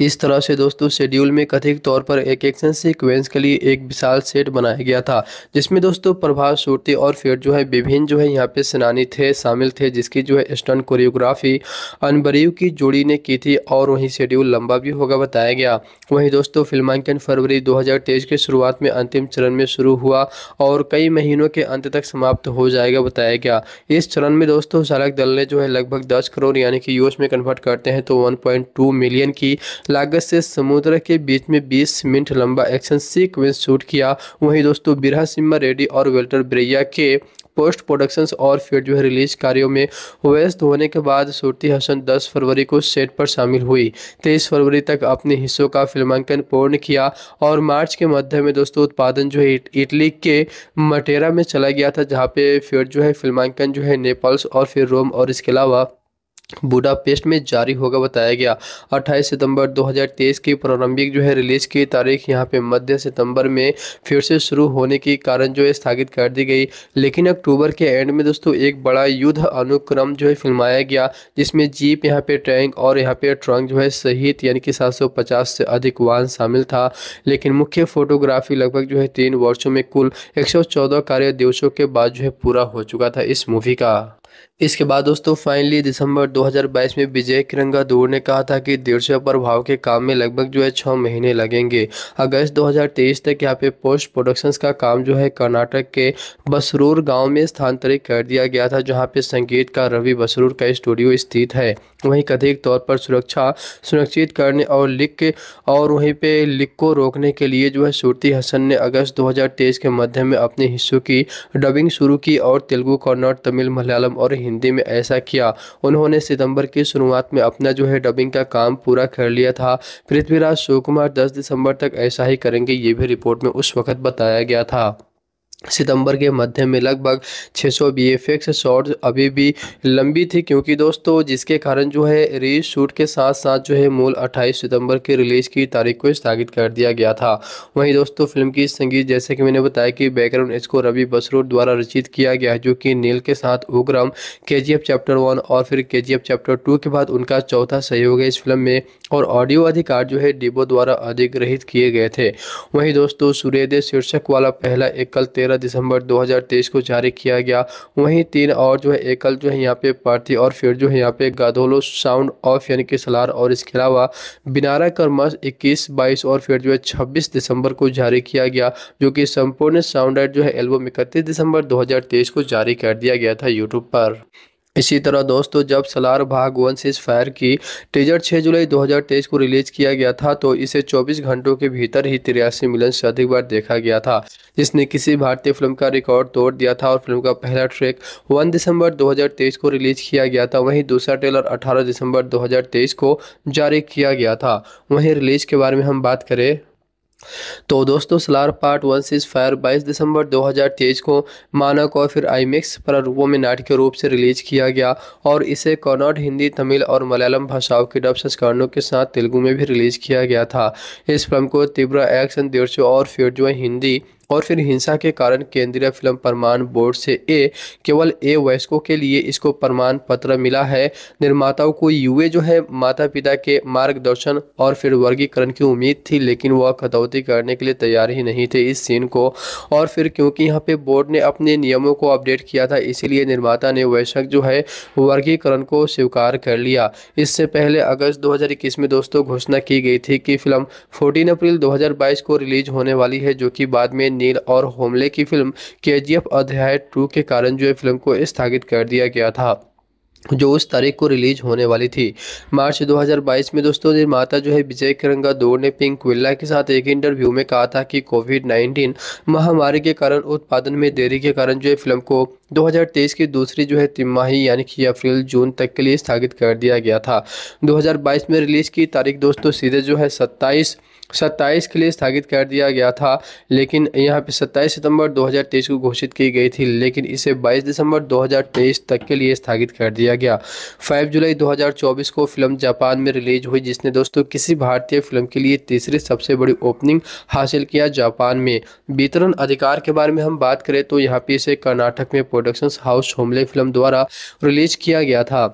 Speaker 1: इस तरह से दोस्तों शेड्यूल में कथित तौर पर एक एक्शन सीक्वेंस के लिए एक विशाल सेट बनाया गया था जिसमें दोस्तों प्रभाव सूर्ति और फिर जो है विभिन्न जो है यहाँ पे सेनानी थे शामिल थे जिसकी जो है स्टन कोरियोग्राफी अनबरीव की जोड़ी ने की थी और वहीं शेड्यूल लंबा भी होगा बताया गया वहीं दोस्तों फिल्मांकन फरवरी दो के शुरुआत में अंतिम चरण में शुरू हुआ और कई महीनों के अंत तक समाप्त हो जाएगा बताया गया इस चरण में दोस्तों चालक दल ने जो है लगभग दस करोड़ यानी कि यूएस में कन्वर्ट करते हैं तो वन मिलियन की लागत से समुद्र के बीच में 20 मिनट लंबा एक्शन सीक्वेंस शूट किया वहीं दोस्तों बिरहा सिम्मा रेड्डी और वेल्टर ब्रेया के पोस्ट प्रोडक्शंस और फिर जो है रिलीज कार्यों में व्यस्त होने के बाद सूरती हसन 10 फरवरी को सेट पर शामिल हुई 23 फरवरी तक अपने हिस्सों का फिल्मांकन पूर्ण किया और मार्च के मध्य में दोस्तों उत्पादन जो है इटली के मटेरा में चला गया था जहाँ पे फिर जो है फिल्मांकन जो है नेपल्स और फिर रोम और इसके अलावा बुडापेस्ट में जारी होगा बताया गया 28 सितंबर 2023 की प्रारंभिक जो है रिलीज़ की तारीख यहां पे मध्य सितंबर में फिर से शुरू होने के कारण जो है स्थगित कर दी गई लेकिन अक्टूबर के एंड में दोस्तों एक बड़ा युद्ध अनुक्रम जो है फिल्माया गया जिसमें जीप यहां पे टैंक और यहां पे ट्रंक जो है सहित यानी कि सात से अधिक वाहन शामिल था लेकिन मुख्य फोटोग्राफी लगभग जो है तीन वर्षों में कुल एक कार्य दिवसों के बाद जो है पूरा हो चुका था इस मूवी का इसके बाद दोस्तों फाइनली दिसंबर 2022 में विजय किरंगा दूर ने कहा था कि दृश्य प्रभाव के काम में लगभग जो है छः महीने लगेंगे अगस्त 2023 तक यहाँ पे पोस्ट प्रोडक्शंस का काम जो है कर्नाटक के बसरूर गांव में स्थानांतरित कर दिया गया था जहाँ पे संगीत का रवि बसरूर का स्टूडियो स्थित है वहीं कथित तौर पर सुरक्षा सुनिश्चित करने और लिक और वहीं पर लिक को रोकने के लिए जो है सूरती हसन ने अगस्त दो के मध्य में अपने हिस्सों की डबिंग शुरू की और तेलुगु कन्नड़ तमिल मलयालम और हिंदी हिंदी में ऐसा किया उन्होंने सितंबर की शुरुआत में अपना जो है डबिंग का काम पूरा कर लिया था पृथ्वीराज शिवकुमार दस दिसंबर तक ऐसा ही करेंगे ये भी रिपोर्ट में उस वक्त बताया गया था सितंबर के मध्य में लगभग 600 सौ बी एफ एक्स शॉर्ट्स अभी भी लंबी थी क्योंकि दोस्तों जिसके कारण जो है री शूट के साथ साथ जो है मूल 28 सितंबर के रिलीज की तारीख को स्थगित कर दिया गया था वहीं दोस्तों फिल्म की संगीत जैसे कि मैंने बताया कि बैकग्राउंड इसको रवि बसरूर द्वारा रचित किया गया जो कि नील के साथ उग्रम के चैप्टर वन और फिर के चैप्टर टू के बाद उनका चौथा सहयोग है इस फिल्म में और ऑडियो अधिकार जो है डिबो द्वारा अधिग्रहित किए गए थे वहीं दोस्तों सूर्यदेव शीर्षक वाला पहला एकल तेरह पंद्रह दिसंबर 2023 को जारी किया गया वहीं तीन और जो है एकल जो है यहाँ पे पार्थी और फिर जो है यहाँ पे गाधोलो साउंड ऑफ यानी कि सलार और इसके अलावा बिनारा कर्मस इक्कीस बाईस और फिर जो है छब्बीस दिसंबर को जारी किया गया जो कि संपूर्ण साउंड जो है एल्बम इकतीस दिसंबर 2023 को जारी कर दिया गया था यूट्यूब पर इसी तरह दोस्तों जब सलार भाग वन सीज फायर की टीजर 6 जुलाई 2023 को रिलीज किया गया था तो इसे 24 घंटों के भीतर ही तिरासी मिलियन से अधिक बार देखा गया था जिसने किसी भारतीय फिल्म का रिकॉर्ड तोड़ दिया था और फिल्म का पहला ट्रैक 1 दिसंबर 2023 को रिलीज किया गया था वहीं दूसरा ट्रेलर 18 दिसंबर 2023 को जारी किया गया था वहीं रिलीज के बारे में हम बात करें तो दोस्तों Salaar part one cease fire बाईस दिसंबर 2023 को मानक और फिर आईमिक्स रूपों में नाटकीय रूप से रिलीज किया गया और इसे कॉनॉट हिंदी तमिल और मलयालम भाषाओं के डब संस्करणों के साथ तेलुगु में भी रिलीज किया गया था इस फिल्म को तिब्रा एक्शन दीर्चो और फिर जो हिंदी और फिर हिंसा के कारण केंद्रीय फिल्म प्रमाण बोर्ड से ए केवल ए वयस्कों के लिए इसको प्रमाण पत्र मिला है निर्माताओं को यूए जो है माता पिता के मार्गदर्शन और फिर वर्गीकरण की उम्मीद थी लेकिन वह कटौती करने के लिए तैयार ही नहीं थे इस सीन को और फिर क्योंकि यहाँ पे बोर्ड ने अपने नियमों को अपडेट किया था इसीलिए निर्माता ने वयस्क जो है वर्गीकरण को स्वीकार कर लिया इससे पहले अगस्त दो में दोस्तों घोषणा की गई थी कि फिल्म फोर्टीन अप्रैल दो को रिलीज होने वाली है जो कि बाद में नील और होमले की फिल्म केजीएफ अध्याय टू के कारण जो है फिल्म को स्थगित कर दिया गया था जो उस तारीख को रिलीज होने वाली थी मार्च 2022 में दोस्तों निर्माता जो है विजय दौड़ ने पिंक विल्ला के साथ एक इंटरव्यू में कहा था कि कोविड 19 महामारी के कारण उत्पादन में देरी के कारण जो है फिल्म को 2023 की दूसरी जो है तिमाही यानी कि अप्रैल जून तक के लिए स्थगित कर दिया गया था दो में रिलीज की तारीख दोस्तों सीधे जो है सत्ताईस सत्ताईस के लिए स्थगित कर दिया गया था लेकिन यहाँ पे सत्ताईस सितंबर 2023 को घोषित की गई थी लेकिन इसे 22 दिसंबर 2023 तक के लिए स्थगित कर दिया गया 5 जुलाई 2024 को फिल्म जापान में रिलीज हुई जिसने दोस्तों किसी भारतीय फिल्म के लिए तीसरी सबसे बड़ी ओपनिंग हासिल किया जापान में वितरण अधिकार के बारे में हम बात करें तो यहाँ पे इसे कर्नाटक में प्रोडक्शन हाउस होमले फिल्म द्वारा रिलीज किया गया था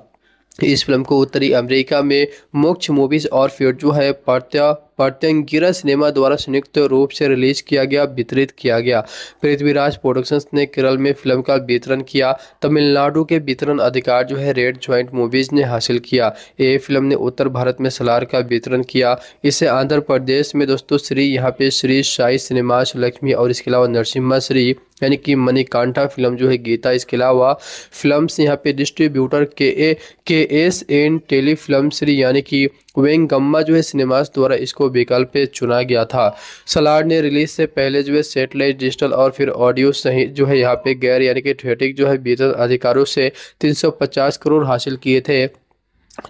Speaker 1: इस फिल्म को उत्तरी अमेरिका में मोक्ष मूवीज़ और फिर जो है प्रत्या पाट्यंगिरा सिनेमा द्वारा संयुक्त रूप से रिलीज किया गया वितरित किया गया पृथ्वीराज प्रोडक्शंस ने केरल में फिल्म का वितरण किया तमिलनाडु के वितरण अधिकार जो है रेड ज्वाइंट मूवीज ने हासिल किया ये फिल्म ने उत्तर भारत में सलार का वितरण किया इसे आंध्र प्रदेश में दोस्तों श्री यहाँ पे श्री साई सिनेमा लक्ष्मी और इसके अलावा नरसिम्हा श्री यानी कि मणिकांठा फिल्म जो है गीता इसके अलावा फिल्म यहाँ पे डिस्ट्रीब्यूटर के A K S N tele film Shri यानी कि वेंगम्मा जो है सिनेमास द्वारा इसको विकल्प चुना गया था सलाड ने रिलीज से पहले जो है सेटेलाइट डिजिटल और फिर ऑडियो सहित जो है यहाँ पे गैर यानी कि थिएटिक जो है वितरण अधिकारों से 350 करोड़ हासिल किए थे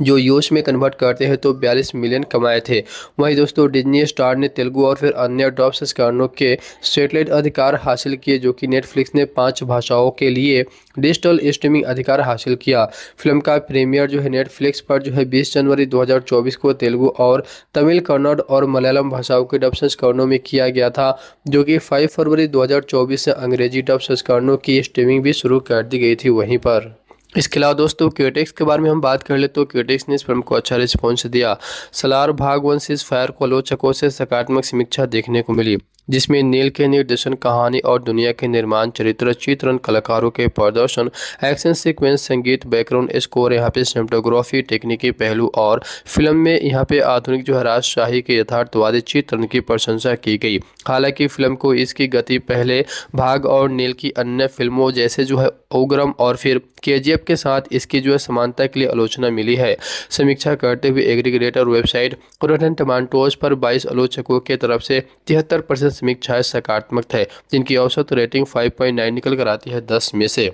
Speaker 1: जो यूएस में कन्वर्ट करते हैं तो 42 मिलियन कमाए थे वहीं दोस्तों डिज्नी स्टार ने तेलुगु और फिर अन्य डॉप संस्करणों के सेटेलाइट अधिकार हासिल किए जो कि नेटफ्लिक्स ने पांच भाषाओं के लिए डिजिटल स्ट्रीमिंग अधिकार हासिल किया फिल्म का प्रीमियर जो है नेटफ्लिक्स पर जो है 20 जनवरी 2024 को तेलुगु और तमिल कन्नड़ और मलयालम भाषाओं के डब संस्करणों में किया गया था जो कि 5 फरवरी 2024 से अंग्रेजी डब संस्करणों की स्ट्रीमिंग भी शुरू कर दी गई थी वहीं पर इसके अलावा दोस्तों क्यूटेक्स के बारे में हम बात कर ले तो क्यूटेक्स ने इस फिल्म को अच्छा रिस्पॉन्स दिया सलार भाग वन से इस फायर को आलोचकों से सकारात्मक समीक्षा देखने को मिली जिसमें नील के निर्देशन कहानी और दुनिया के निर्माण चरित्र चित्रण कलाकारों के प्रदर्शन एक्शन सीक्वेंस संगीत बैकग्राउंड स्कोर यहाँ पे सिनेमाटोग्राफी तकनीकी पहलू और फिल्म में यहाँ पे आधुनिक जो है राजशाही के यथार्थवादी चित्रण की प्रशंसा की गई हालांकि फिल्म को इसकी गति पहले भाग और नील की अन्य फिल्मों जैसे जो है ओग्रम और फिर के के साथ इसकी जो है समानता के लिए आलोचना मिली है समीक्षा करते हुए एग्रीग्रेटर वेबसाइट रोटन टमाटोज पर बाईस आलोचकों के तरफ से तिहत्तर दशमिक छः सकारात्मक है जिनकी औसत रेटिंग 5.9 निकल कर आती है 10 में से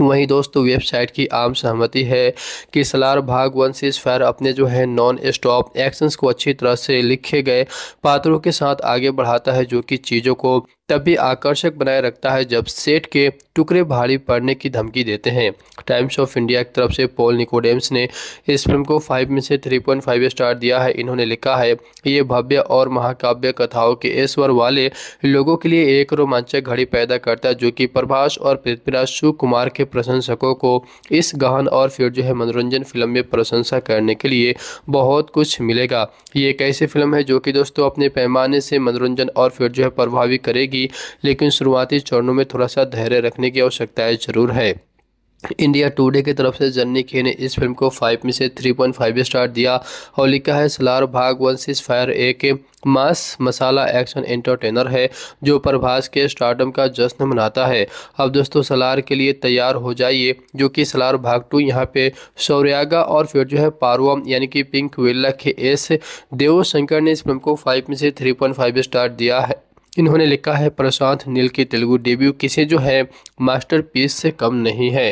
Speaker 1: वहीं दोस्तों वेबसाइट की आम सहमति है कि सलार भाग वन सीज फायर अपने जो है नॉन स्टॉप एक्शंस को अच्छी तरह से लिखे गए पात्रों के साथ आगे बढ़ाता है जो कि चीज़ों को भी आकर्षक बनाए रखता है जब सेट के टुकड़े भारी पड़ने की धमकी देते हैं टाइम्स ऑफ इंडिया की तरफ से पोल निकोडेम्स ने इस फिल्म को फाइव में से थ्री पॉइंट फाइव स्टार दिया है इन्होंने लिखा है ये भव्य और महाकाव्य कथाओं के ऐश्वर वाले लोगों के लिए एक रोमांचक घड़ी पैदा करता है जो कि प्रभाष और पृथ्वीराज शिव कुमार के प्रशंसकों को इस गहन और फिर जो है मनोरंजन फिल्म में प्रशंसा करने के लिए बहुत कुछ मिलेगा ये एक ऐसी फिल्म है जो कि दोस्तों अपने पैमाने से मनोरंजन और फिर जो है प्रभावी करेगी लेकिन शुरुआती चरणों में थोड़ा सा धैर्य रखने की आवश्यकता ज़रूर है इंडिया टुडे की तरफ से जन्नी खे ने इस फिल्म को फाइव में से थ्री पॉइंट फाइव स्टार दिया और लिखा है सलार भाग वन सिक्स फायर एक मास मसाला एक्शन एंटरटेनर है जो प्रभास के स्टार्टअप का जश्न मनाता है अब दोस्तों सलार के लिए तैयार हो जाइए जो कि सलार भाग टू यहाँ पे शौर्यागा और फिर जो है पारवम यानी कि पिंक वेल्ला के एस देव शंकर ने इस फिल्म को फाइव में से थ्री पॉइंट फाइव स्टार दिया है इन्होंने लिखा है प्रशांत नील की तेलुगु डेब्यू किसी जो है मास्टरपीस से कम नहीं है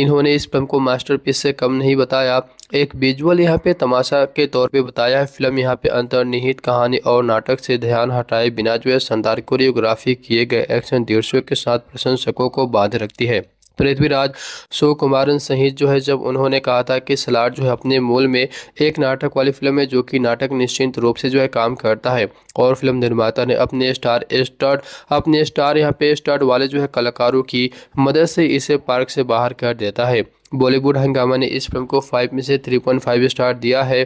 Speaker 1: इन्होंने इस फिल्म को मास्टरपीस से कम नहीं बताया एक विजुअल यहाँ पे तमाशा के तौर पे बताया है फिल्म यहाँ पे अंतर्निहित कहानी और नाटक से ध्यान हटाए बिना जो है शानदार कोरियोग्राफी किए गए एक्शन दृश्यों के साथ प्रशंसकों को बांध रखती है पृथ्वीराज सो कुमारन सहित जो है जब उन्होंने कहा था कि सलाड जो है अपने मूल में एक नाटक वाली फिल्म है जो कि नाटक निश्चित रूप से जो है काम करता है और फिल्म निर्माता ने अपने स्टार स्टार्ट अपने स्टार यहाँ पे स्टार्ट वाले जो है कलाकारों की मदद से इसे पार्क से बाहर कर देता है बॉलीवुड हंगामा ने इस फिल्म को फाइव में से थ्री पॉइंट फाइव स्टार दिया है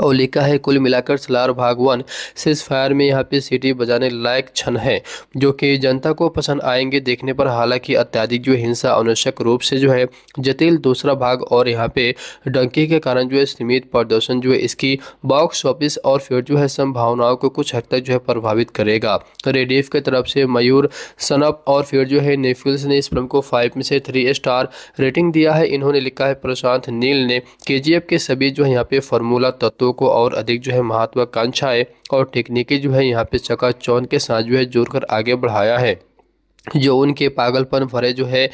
Speaker 1: और लिखा है कुल मिलाकर सलार भाग वन सिर्फ फायर में यहाँ पे सीटी बजाने लायक क्षण है जो कि जनता को पसंद आएंगे देखने पर हालांकि अत्याधिक जो हिंसा अनावश्यक रूप से जो है जटिल दूसरा भाग और यहाँ पे डंकी के कारण जो है सीमित प्रदर्शन जो है इसकी बॉक्स ऑफिस और फिर जो है संभावनाओं को कुछ हद तक जो है प्रभावित करेगा रेडिफ की तरफ से मयूर सनप और फिर जो है नेफिल्स ने इस फिल्म को फाइव में से थ्री स्टार रेटिंग दिया है इन्होंने लिखा है प्रशांत नील ने के के सभी जो है यहाँ पे फॉर्मूला तत्व तत्वों को और अधिक जो है महत्वाकांक्षाएं और टेक्निकी जो है यहाँ पे चौन के साथ जो है जोड़कर आगे बढ़ाया है जो उनके पागलपन भरे जो है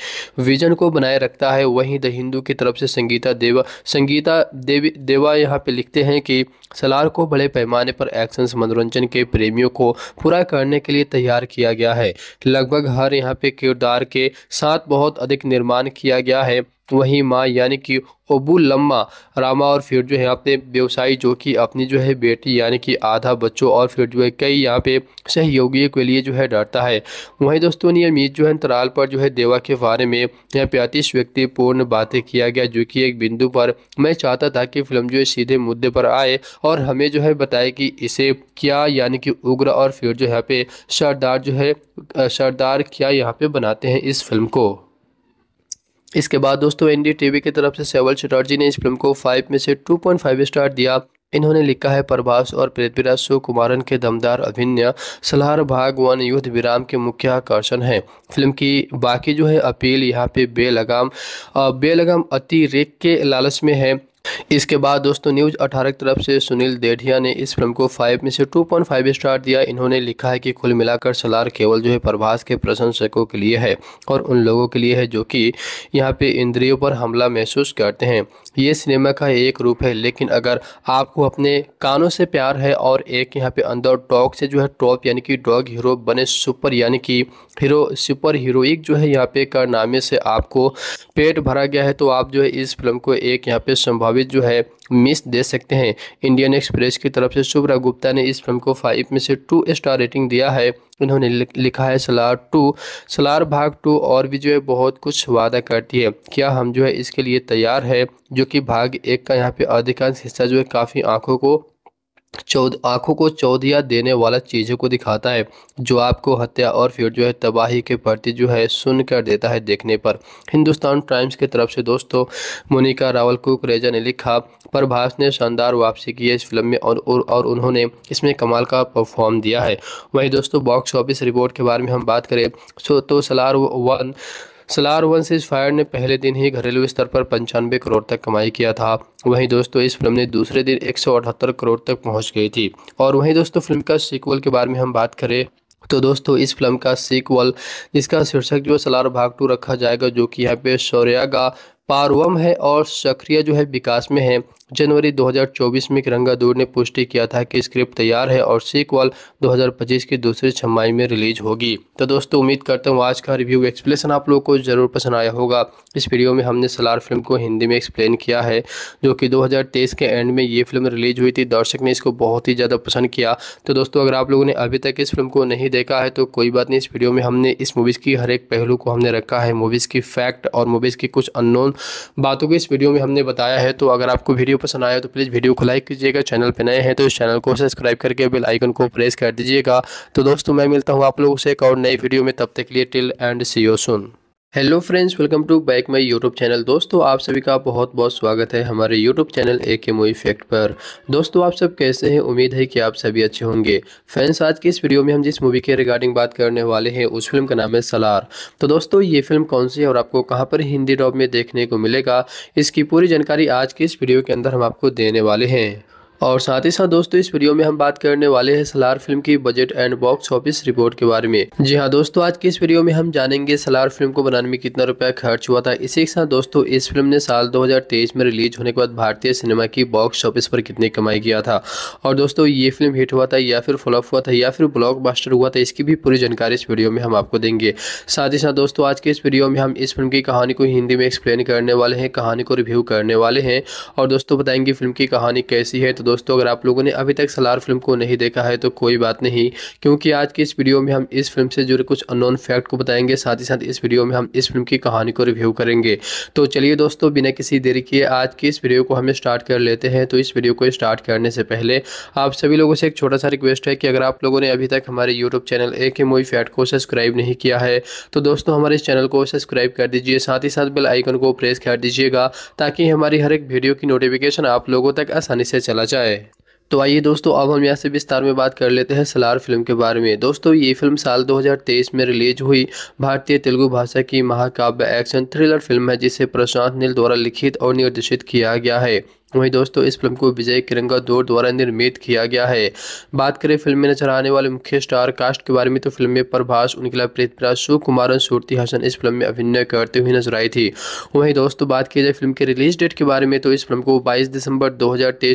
Speaker 1: विजन को बनाए रखता है वहीं द हिंदू की तरफ से संगीता देवा संगीता देवी देवा यहाँ पे लिखते हैं कि सलार को बड़े पैमाने पर एक्शन मनोरंजन के प्रेमियों को पूरा करने के लिए तैयार किया गया है लगभग हर यहाँ पे किरदार के साथ बहुत अधिक निर्माण किया गया है वहीं माँ यानी कि लम्मा रामा और फिर जो है अपने व्यवसायी जो कि अपनी जो है बेटी यानी कि आधा बच्चों और फिर जो है कई यहाँ पे सहयोगियों के लिए जो है डरता है वहीं दोस्तों नियमित जो है अंतराल पर जो है देवा के बारे में यहाँ पे अतिश व्यक्तिपूर्ण बातें किया गया जो कि एक बिंदु पर मैं चाहता था कि फिल्म जो है सीधे मुद्दे पर आए और हमें जो है बताए कि इसे क्या यानी कि उग्र और फिर जो यहाँ पे सरदार जो है सरदार क्या यहाँ पे बनाते हैं इस फिल्म को इसके बाद दोस्तों एन की तरफ से सेवल चटर्जी ने इस फिल्म को फाइव में से टू पॉइंट फाइव स्टार दिया इन्होंने लिखा है प्रभास और पृथ्वीराज सुकुमारन के दमदार अभिनय सलहार भाग वन युद्ध विराम के मुख्य आकर्षण है फिल्म की बाकी जो है अपील यहाँ पे बेलगाम बेलगाम अतिरेक के लालच में है इसके बाद दोस्तों न्यूज़ अठारह की तरफ से सुनील देढ़िया ने इस फिल्म को फाइव में से 2.5 स्टार दिया इन्होंने लिखा है कि कुल मिलाकर सलार केवल जो है प्रभास के प्रशंसकों के लिए है और उन लोगों के लिए है जो कि यहाँ पे इंद्रियों पर हमला महसूस करते हैं ये सिनेमा का एक रूप है लेकिन अगर आपको अपने कानों से प्यार है और एक यहाँ पे अंदर टॉक से जो है टॉप यानी कि डॉग हीरो बने सुपर यानी कि हीरो सुपर हीरोइक जो है यहाँ पे कारनामे से आपको पेट भरा गया है तो आप जो है इस फिल्म को एक यहाँ पे संभावित भावेश जो है मिस दे सकते हैं इंडियन एक्सप्रेस की तरफ से शुभ्रा गुप्ता ने इस फिल्म को फाइव में से टू स्टार रेटिंग दिया है इन्होंने लिखा है सलार टू सलार भाग टू और भी जो है बहुत कुछ वादा करती है क्या हम जो है इसके लिए तैयार है जो कि भाग एक का यहाँ पे अधिकांश हिस्सा जो है काफ़ी आंखों को चौध आँखों को चौधिया देने वाला चीज़ों को दिखाता है जो आपको हत्या और फिर जो है तबाही के प्रति जो है सुन कर देता है देखने पर हिंदुस्तान टाइम्स की तरफ से दोस्तों मोनिका रावल कुकरेजा ने लिखा प्रभास ने शानदार वापसी की है इस फिल्म में और और उन्होंने इसमें कमाल का परफॉर्म दिया है वहीं दोस्तों बॉक्स ऑफिस रिपोर्ट के बारे में हम बात करें सो तो Salaar one Salaar one cease fire ने पहले दिन ही घरेलू स्तर पर पंचानवे करोड़ तक कमाई किया था वहीं दोस्तों इस फिल्म ने दूसरे दिन एक करोड़ तक पहुंच गई थी और वहीं दोस्तों फिल्म का सीक्वल के बारे में हम बात करें तो दोस्तों इस फिल्म का सीक्वल जिसका शीर्षक जो सलार भाग टू रखा जाएगा जो कि यहाँ पे शौर्या का पारवम है और सक्रिय जो है विकास में है जनवरी 2024 में दूर ने पुष्टि किया था कि स्क्रिप्ट तैयार है और सीक्वल 2025 की दूसरी छमाई में रिलीज होगी तो दोस्तों उम्मीद करता हूँ आज का रिव्यू एक्सप्लेन आप लोगों को जरूर पसंद आया होगा इस वीडियो में हमने सलार फिल्म को हिंदी में एक्सप्लेन किया है जो कि दो के एंड में ये फिल्म रिलीज हुई थी दर्शक ने इसको बहुत ही ज़्यादा पसंद किया तो दोस्तों अगर आप लोगों ने अभी तक इस फिल्म को नहीं देखा है तो कोई बात नहीं इस वीडियो में हमने इस मूवीज़ की हर एक पहलू को हमने रखा है मूवीज़ की फैक्ट और मूवीज़ की कुछ अननोन बातों को इस वीडियो में हमने बताया है तो अगर आपको वीडियो पसंद आया तो प्लीज़ वीडियो को लाइक कीजिएगा चैनल पर नए हैं तो इस चैनल को सब्सक्राइब करके बेल आइकन को प्रेस कर दीजिएगा तो दोस्तों मैं मिलता हूँ आप लोगों से एक और नई वीडियो में तब तक के लिए till and see you soon hello friends welcome to back my YouTube channel दोस्तों आप सभी का बहुत बहुत स्वागत है हमारे यूट्यूब चैनल ए के मोई फैक्ट पर दोस्तों आप सब कैसे हैं उम्मीद है कि आप सभी अच्छे होंगे फ्रेंड्स आज की इस वीडियो में हम जिस मूवी के रिगार्डिंग बात करने वाले हैं उस फिल्म का नाम है सलार तो दोस्तों ये फिल्म कौन सी है और आपको कहाँ पर हिंदी डॉब में देखने को मिलेगा इसकी पूरी जानकारी आज की इस वीडियो के अंदर हम आपको देने वाले हैं और साथ ही साथ दोस्तों इस वीडियो में हम बात करने वाले हैं सलार फिल्म की budget and box office report के बारे में जी हाँ दोस्तों आज के इस वीडियो में हम जानेंगे सलार फिल्म को बनाने में कितना रुपया खर्च हुआ था इसी के साथ दोस्तों इस फिल्म ने साल 2023 में रिलीज होने के बाद भारतीय सिनेमा की बॉक्स ऑफिस पर कितनी कमाई किया था और दोस्तों ये फिल्म हिट हुआ था या फिर फ्लॉप हुआ था या फिर ब्लॉक हुआ था इसकी भी पूरी जानकारी इस वीडियो में हम आपको देंगे साथ ही साथ दोस्तों आज के इस वीडियो में हम इस फिल्म की कहानी को हिंदी में एक्सप्लेन करने वाले हैं कहानी को रिव्यू करने वाले हैं और दोस्तों बताएंगे फिल्म की कहानी कैसी है तो दोस्तों अगर आप लोगों ने अभी तक सलार फिल्म को नहीं देखा है तो कोई बात नहीं क्योंकि आज की इस वीडियो में हम इस फिल्म से जुड़े कुछ अननोन फैक्ट को बताएंगे साथ ही साथ इस वीडियो में हम इस फिल्म की कहानी को रिव्यू करेंगे तो चलिए दोस्तों बिना किसी देरी किए आज की इस वीडियो को हम स्टार्ट कर लेते हैं तो इस वीडियो को स्टार्ट करने से पहले आप सभी लोगों से एक छोटा सा रिक्वेस्ट है कि अगर आप लोगों ने अभी तक हमारे यूट्यूब चैनल ए के मूवी फैट को सब्सक्राइब नहीं किया है तो दोस्तों हमारे इस चैनल को सब्सक्राइब कर दीजिए साथ ही साथ बेल आइकन को प्रेस कर दीजिएगा ताकि हमारी हर एक वीडियो की नोटिफिकेशन आप लोगों तक आसानी से चला पहुंचाए तो आइए दोस्तों अब हम यहाँ से विस्तार में बात कर लेते हैं सलार फिल्म के बारे में दोस्तों ये फिल्म साल 2023 में रिलीज हुई भारतीय तेलुगु भाषा की महाकाव्य एक्शन थ्रिलर फिल्म है जिसे प्रशांत नील द्वारा लिखित और निर्देशित किया गया है वहीं दोस्तों इस फिल्म को विजय किरंगा दौर द्वारा निर्मित किया गया है बात करें फिल्म में नजर आने वाले मुख्य स्टार कास्ट के बारे में तो फिल्म में प्रभास उनकिला पृथ्वीराज सुकुमारन सूर्ति हसन इस फिल्म में अभिनय करते हुए नजर आई थी तो वहीं दोस्तों बात की जाए फिल्म के रिलीज डेट के बारे में तो इस फिल्म को बाईस दिसंबर दो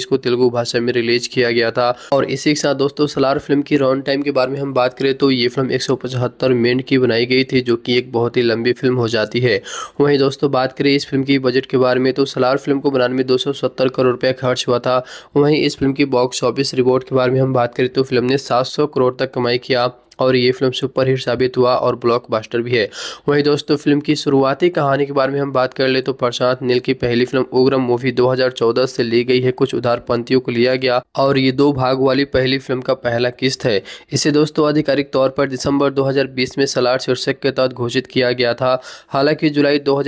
Speaker 1: को तेलुगु भाषा में रिलीज किया गया था और इसी के साथ दोस्तों सलार फिल्म की रॉन टाइम के बारे में हम बात करें तो ये फिल्म एक मिनट की बनाई गई थी जो की एक बहुत ही लंबी फिल्म हो जाती है वही दोस्तों बात करें इस फिल्म की बजट के बारे में तो सलार फिल्म को बनाने में दो करोड़ रुपया खर्च हुआ था वहीं इस फिल्म की बॉक्स ऑफिस रिपोर्ट के बारे में हम बात करें तो फिल्म ने सात करोड़ तक कमाई किया और ये फिल्म सुपरहिट साबित हुआ और ब्लॉकबस्टर भी है वहीं दोस्तों फिल्म की शुरुआती कहानी के बारे में हम बात कर ले तो प्रशांत नील की पहली फिल्म उग्रम मूवी 2014 से ली गई है कुछ पंथियों को लिया गया और ये दो भाग वाली पहली फिल्म का पहला किस्त है इसे दोस्तों आधिकारिक तौर पर दिसंबर दो में सलार शीर्षक के तहत घोषित किया गया था हालांकि जुलाई दो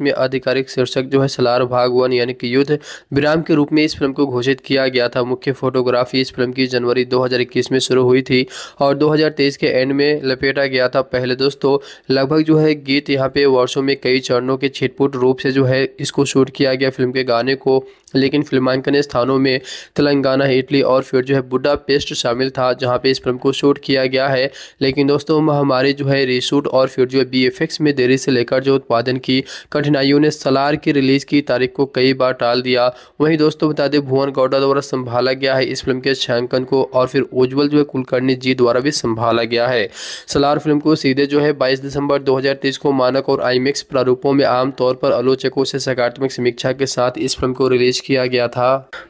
Speaker 1: में आधिकारिक शीर्षक जो है सलार भाग वन यानी कि युद्ध विराम के रूप में इस फिल्म को घोषित किया गया था मुख्य फोटोग्राफी इस फिल्म की जनवरी दो में शुरू हुई थी और दो इसके एंड में लपेटा गया था पहले दोस्तों लगभग जो है गीत यहाँ पे वर्षों में कई चरणों के छिटपुट रूप से जो है इसको शूट किया गया फिल्म के गाने को लेकिन फिल्मांकन स्थानों में तेलंगाना इटली और फिर जो है बुडा पेस्ट शामिल था जहाँ पे इस फिल्म को शूट किया गया है लेकिन दोस्तों हमारे जो है रीशूट और फिर जो है बी में देरी से लेकर जो उत्पादन की कठिनाइयों ने सलार की रिलीज की तारीख को कई बार टाल दिया वहीं दोस्तों बता दें भुवन गौडा द्वारा संभाला गया है इस फिल्म के छायांकन को और फिर उज्ज्वल जो है कुलकर्णी जी द्वारा भी संभाला गया है सलार फिल्म को सीधे जो है बाईस दिसंबर दो को मानक और आई प्रारूपों में आमतौर पर आलोचकों से सकारात्मक समीक्षा के साथ इस फिल्म को रिलीज किया गया था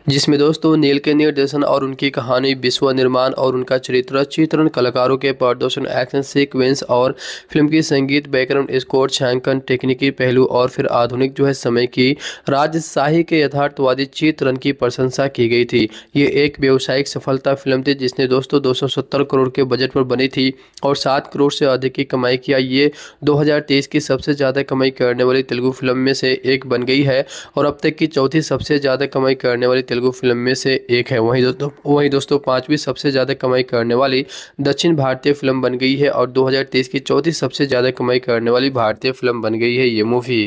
Speaker 1: जिसमें दोस्तों नील के निर्देशन और उनकी कहानी विश्व निर्माण और उनका चरित्र चित्रण कलाकारों के प्रदर्शन एक्शन सीक्वेंस और फिल्म की संगीत बैकग्राउंड स्कोर छायांकन तकनीकी पहलू और फिर आधुनिक जो है समय की राजशाही के यथार्थवादी चित्रण की प्रशंसा की गई थी ये एक व्यावसायिक सफलता फिल्म थी जिसने दोस्तों दो करोड़ के बजट पर बनी कमाई थी और सात करोड़ से अधिक की कमाई किया ये 2023 की सबसे ज़्यादा कमाई करने वाली तेलुगु फिल्म में से एक बन गई है और अब तक की चौथी सबसे ज़्यादा कमाई करने वाली तेलुगु फिल्म में से एक है वहीं दोस्तों वहीं दोस्तों पाँचवीं सबसे ज़्यादा कमाई करने वाली दक्षिण भारतीय फिल्म बन गई है और दो की चौथी सबसे ज़्यादा कमाई करने वाली भारतीय फिल्म बन गई है ये मूवी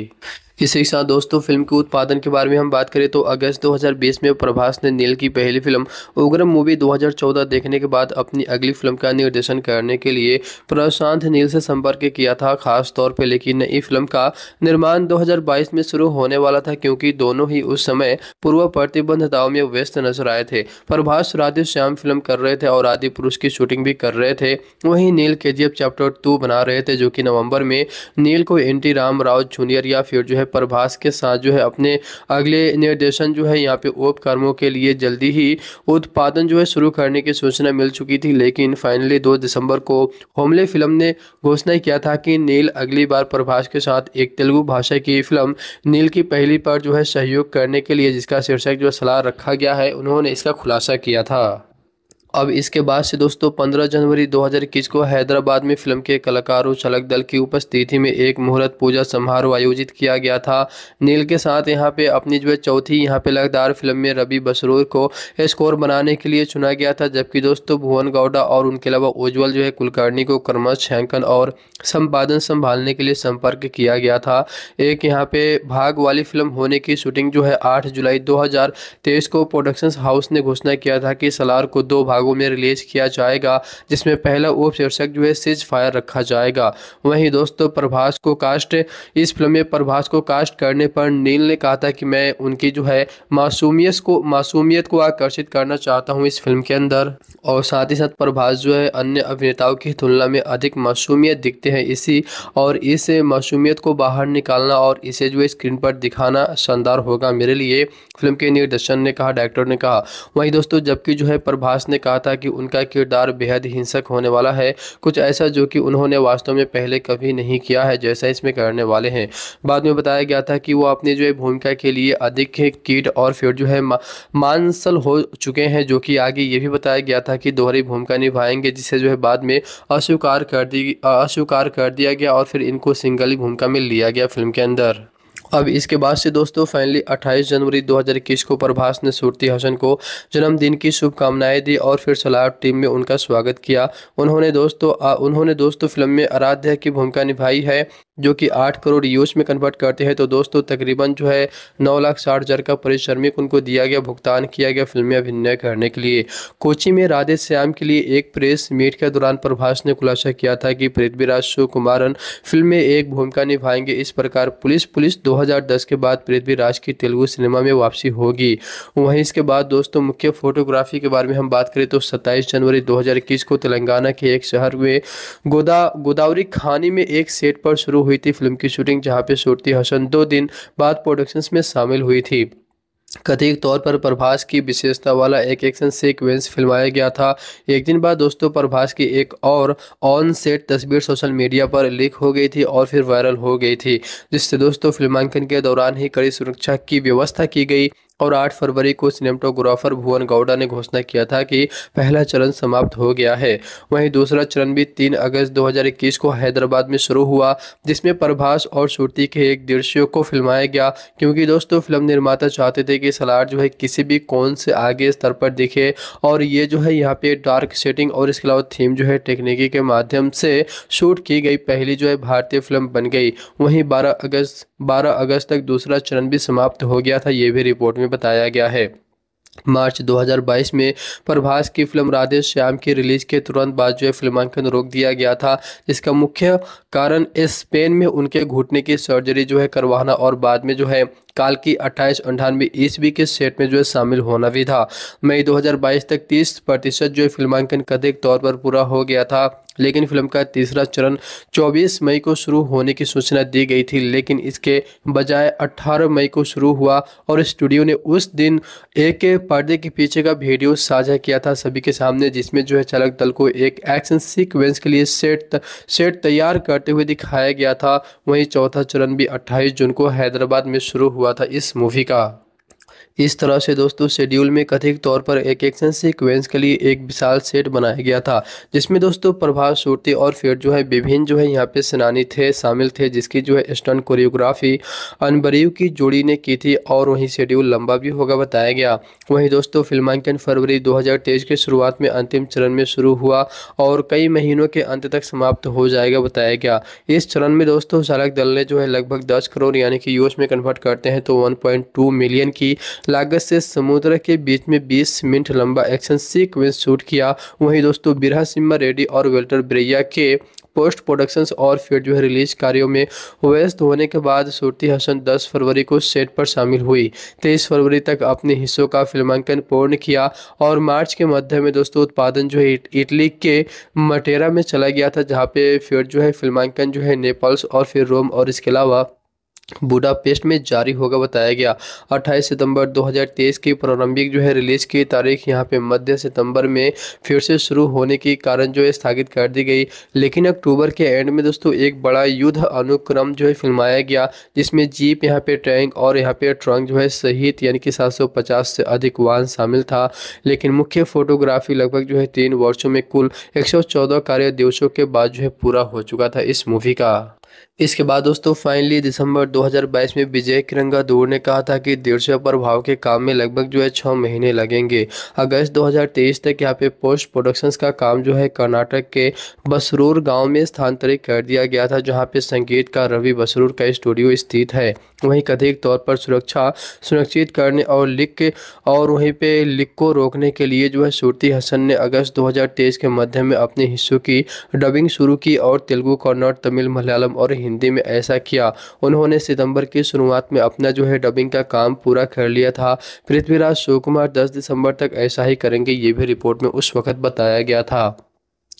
Speaker 1: इसी के साथ दोस्तों फिल्म के उत्पादन के बारे में हम बात करें तो अगस्त 2020 में प्रभास ने नील की पहली फिल्म उग्रम मूवी 2014 देखने के बाद अपनी अगली फिल्म का निर्देशन करने के लिए प्रशांत नील से संपर्क किया था खास तौर पर लेकिन नई फिल्म का निर्माण 2022 में शुरू होने वाला था क्योंकि दोनों ही उस समय पूर्व प्रतिबंधताओं में व्यस्त नजर आए थे प्रभास राधे श्याम फिल्म कर रहे थे और आदि पुरुष की शूटिंग भी कर रहे थे वहीं नील के चैप्टर टू बना रहे थे जो कि नवंबर में नील को एन राम राव जूनियर या फिर जो है प्रभास के साथ जो है अपने अगले निर्देशन जो है यहाँ पे उपकर्मों के लिए जल्दी ही उत्पादन जो है शुरू करने की सूचना मिल चुकी थी लेकिन फाइनली दो दिसंबर को होमले फिल्म ने घोषणा किया था कि नील अगली बार प्रभास के साथ एक तेलुगु भाषा की फिल्म नील की पहली पर जो है सहयोग करने के लिए जिसका शीर्षक जो सलाह रखा गया है उन्होंने इसका खुलासा किया था अब इसके बाद से दोस्तों 15 जनवरी 2021 को हैदराबाद में फिल्म के कलाकारों झलक दल की उपस्थिति में एक मुहूर्त पूजा समारोह आयोजित किया गया था नील के साथ यहाँ पे अपनी जो है चौथी यहाँ पे लगदार फिल्म में रवि बसरूर को स्कोर बनाने के लिए चुना गया था जबकि दोस्तों भुवन गौडा और उनके अलावा उज्ज्वल जो है कुलकर्णी को क्रमश छायांकन और संपादन संभालने के लिए संपर्क किया गया था एक यहाँ पे भाग वाली फिल्म होने की शूटिंग जो है आठ जुलाई दो को प्रोडक्शन हाउस ने घोषणा किया था कि सलार को दो भाग भागों में रिलीज किया जाएगा जिसमें पहला उप शीर्षक जो है सिज फायर रखा जाएगा वहीं दोस्तों प्रभास को कास्ट इस फिल्म में प्रभास को कास्ट करने पर नील ने कहा था कि मैं उनकी जो है मासूमियत को मासूमियत को आकर्षित करना चाहता हूँ इस फिल्म के अंदर और साथ ही साथ प्रभास जो है अन्य अभिनेताओं की तुलना में अधिक मासूमियत दिखते हैं इसी और इस मासूमियत को बाहर निकालना और इसे जो है स्क्रीन पर दिखाना शानदार होगा मेरे लिए फिल्म के निर्देशन ने कहा डायरेक्टर ने कहा वहीं दोस्तों जबकि जो है प्रभास ने कहा था कि उनका किरदार बेहद हिंसक होने वाला है कुछ ऐसा जो कि उन्होंने वास्तव में पहले कभी नहीं किया है जैसा इसमें करने वाले हैं बाद में बताया गया था कि वो अपनी जो है भूमिका के लिए अधिक कीट और फिर जो है मानसल हो चुके हैं जो कि आगे ये भी बताया गया था कि दोहरी भूमिका निभाएंगे जिसे जो है बाद में अस्वीकार कर दी अस्वीकार कर दिया गया और फिर इनको सिंगल भूमिका में लिया गया फिल्म के अंदर अब इसके बाद से दोस्तों फाइनली 28 जनवरी 2021 को प्रभास ने सूर्ति हसन को जन्मदिन की शुभकामनाएं दी और फिर सलाब टीम में उनका स्वागत किया उन्होंने दोस्तों उन्होंने दोस्तों फिल्म में आराध्या की भूमिका निभाई है जो कि आठ करोड़ यूज में कन्वर्ट करते हैं तो दोस्तों तकरीबन जो है नौ लाख साठ हज़ार का परिश्रमिक उनको दिया गया भुगतान किया गया फिल्मी अभिनय करने के लिए कोची में राधे श्याम के लिए एक प्रेस मीट के दौरान प्रभास ने खुलासा किया था कि पृथ्वीराज शिव कुमारन फिल्म में एक भूमिका निभाएंगे इस प्रकार पुलिस पुलिस दो 2010 के बाद पृथ्वीराज की तेलुगु सिनेमा में वापसी होगी वहीं इसके बाद दोस्तों मुख्य फोटोग्राफी के बारे में हम बात करें तो 27 जनवरी 2021 को तेलंगाना के एक शहर में गोदा गोदावरी खानी में एक सेट पर शुरू हुई थी फिल्म की शूटिंग जहाँ पे सूरती हसन दो दिन बाद प्रोडक्शंस में शामिल हुई थी कथित तौर पर प्रभास की विशेषता वाला एक एक्शन सीक्वेंस फिल्माया गया था एक दिन बाद दोस्तों प्रभास की एक और ऑन सेट तस्वीर सोशल मीडिया पर लीक हो गई थी और फिर वायरल हो गई थी जिससे दोस्तों फिल्मांकन के दौरान ही कड़ी सुरक्षा की व्यवस्था की गई और 8 फरवरी को सिनेमाटोग्राफर भुवन गौड़ा ने घोषणा किया था कि पहला चरण समाप्त हो गया है वहीं दूसरा चरण भी 3 अगस्त 2021 को हैदराबाद में शुरू हुआ जिसमें प्रभास और श्रुति के एक दृश्यों को फिल्माया गया क्योंकि दोस्तों फिल्म निर्माता चाहते थे कि सलाट जो है किसी भी कौन से आगे स्तर पर दिखे और ये जो है यहाँ पे डार्क सेटिंग और इसके अलावा थीम जो है टेक्निकी के माध्यम से शूट की गई पहली जो है भारतीय फिल्म बन गई वहीं बारह अगस्त 12 अगस्त तक दूसरा चरण भी समाप्त हो गया था ये भी रिपोर्ट में बताया गया है मार्च 2022 में प्रभास की फिल्म राधे श्याम की रिलीज के तुरंत बाद जो है फिल्मांकन रोक दिया गया था जिसका मुख्य कारण स्पेन में उनके घुटने की सर्जरी जो है करवाना और बाद में जो है काल की अट्ठाईस अंठानवे ईस्वी के सेट में जो है शामिल होना भी था मई 2022 तक 30 प्रतिशत जो है फिल्मांकन कथिक तौर पर पूरा हो गया था लेकिन फिल्म का तीसरा चरण 24 मई को शुरू होने की सूचना दी गई थी लेकिन इसके बजाय 18 मई को शुरू हुआ और स्टूडियो ने उस दिन एक पर्दे के पीछे का वीडियो साझा किया था सभी के सामने जिसमें जो है चालक दल को एक एक्शन सीक्वेंस के लिए सेट सेट तैयार करते हुए दिखाया गया था वहीं चौथा चरण भी अट्ठाईस जून को हैदराबाद में शुरू हुआ था इस मूवी का इस तरह से दोस्तों शेड्यूल में कथित तौर पर एक एक्शन सीक्वेंस के लिए एक विशाल सेट बनाया गया था जिसमें दोस्तों प्रभाव सूर्ति और फिर जो है विभिन्न जो है यहाँ पे सेनानी थे शामिल थे जिसकी जो है स्टन कोरियोग्राफी अनबरीव की जोड़ी ने की थी और वहीं शेड्यूल लंबा भी होगा बताया गया वहीं दोस्तों फिल्मांकन फरवरी दो के शुरुआत में अंतिम चरण में शुरू हुआ और कई महीनों के अंत तक समाप्त हो जाएगा बताया गया इस चरण में दोस्तों चालक दल ने जो है लगभग दस करोड़ यानी कि यूएस में कन्वर्ट करते हैं तो वन मिलियन की लागत से समुद्र के बीच में 20 मिनट लंबा एक्शन सीक्वेंस शूट किया वहीं दोस्तों बिरहा सिम्हा रेड्डी और वेल्टर ब्रैया के पोस्ट प्रोडक्शंस और फिर जो है रिलीज कार्यों में व्यस्त होने के बाद सूरती हसन 10 फरवरी को सेट पर शामिल हुई 23 फरवरी तक अपने हिस्सों का फिल्मांकन पूर्ण किया और मार्च के मध्य में दोस्तों उत्पादन जो है इटली के मटेरा में चला गया था जहाँ पे फिर जो है फिल्मांकन जो है नेपल्स और फिर रोम और इसके अलावा बुडापेस्ट में जारी होगा बताया गया 28 सितंबर 2023 की प्रारंभिक जो है रिलीज की तारीख यहाँ पे मध्य सितंबर में फिर से शुरू होने के कारण जो है स्थगित कर दी गई लेकिन अक्टूबर के एंड में दोस्तों एक बड़ा युद्ध अनुक्रम जो है फिल्माया गया जिसमें जीप यहाँ पे टैंक और यहाँ पे ट्रंक जो है सहित यानी कि सात से अधिक वाहन शामिल था लेकिन मुख्य फोटोग्राफी लगभग जो है तीन वर्षों में कुल एक कार्य दिवसों के बाद जो है पूरा हो चुका था इस मूवी का इसके बाद दोस्तों फाइनली दिसंबर 2022 में विजय किरंगा दूर ने कहा था कि डेढ़ सौ प्रभाव के काम में लगभग जो है छः महीने लगेंगे अगस्त 2023 तक यहाँ पे पोस्ट प्रोडक्शंस का काम जो है कर्नाटक के बसरूर गांव में स्थानांतरित कर दिया गया था जहाँ पे संगीत का रवि बसरूर का स्टूडियो स्थित है वहीं कथित तौर पर सुरक्षा सुनिश्चित करने और लिक और वहीं पे लिक को रोकने के लिए जो है सूरती हसन ने अगस्त 2023 के मध्य में अपने हिस्सों की डबिंग शुरू की और तेलुगु कन्नड़ तमिल मलयालम और हिंदी हिंदी में ऐसा किया उन्होंने सितंबर की शुरुआत में अपना जो है डबिंग का काम पूरा कर लिया था पृथ्वीराज शिवकुमार दस दिसंबर तक ऐसा ही करेंगे ये भी रिपोर्ट में उस वक्त बताया गया था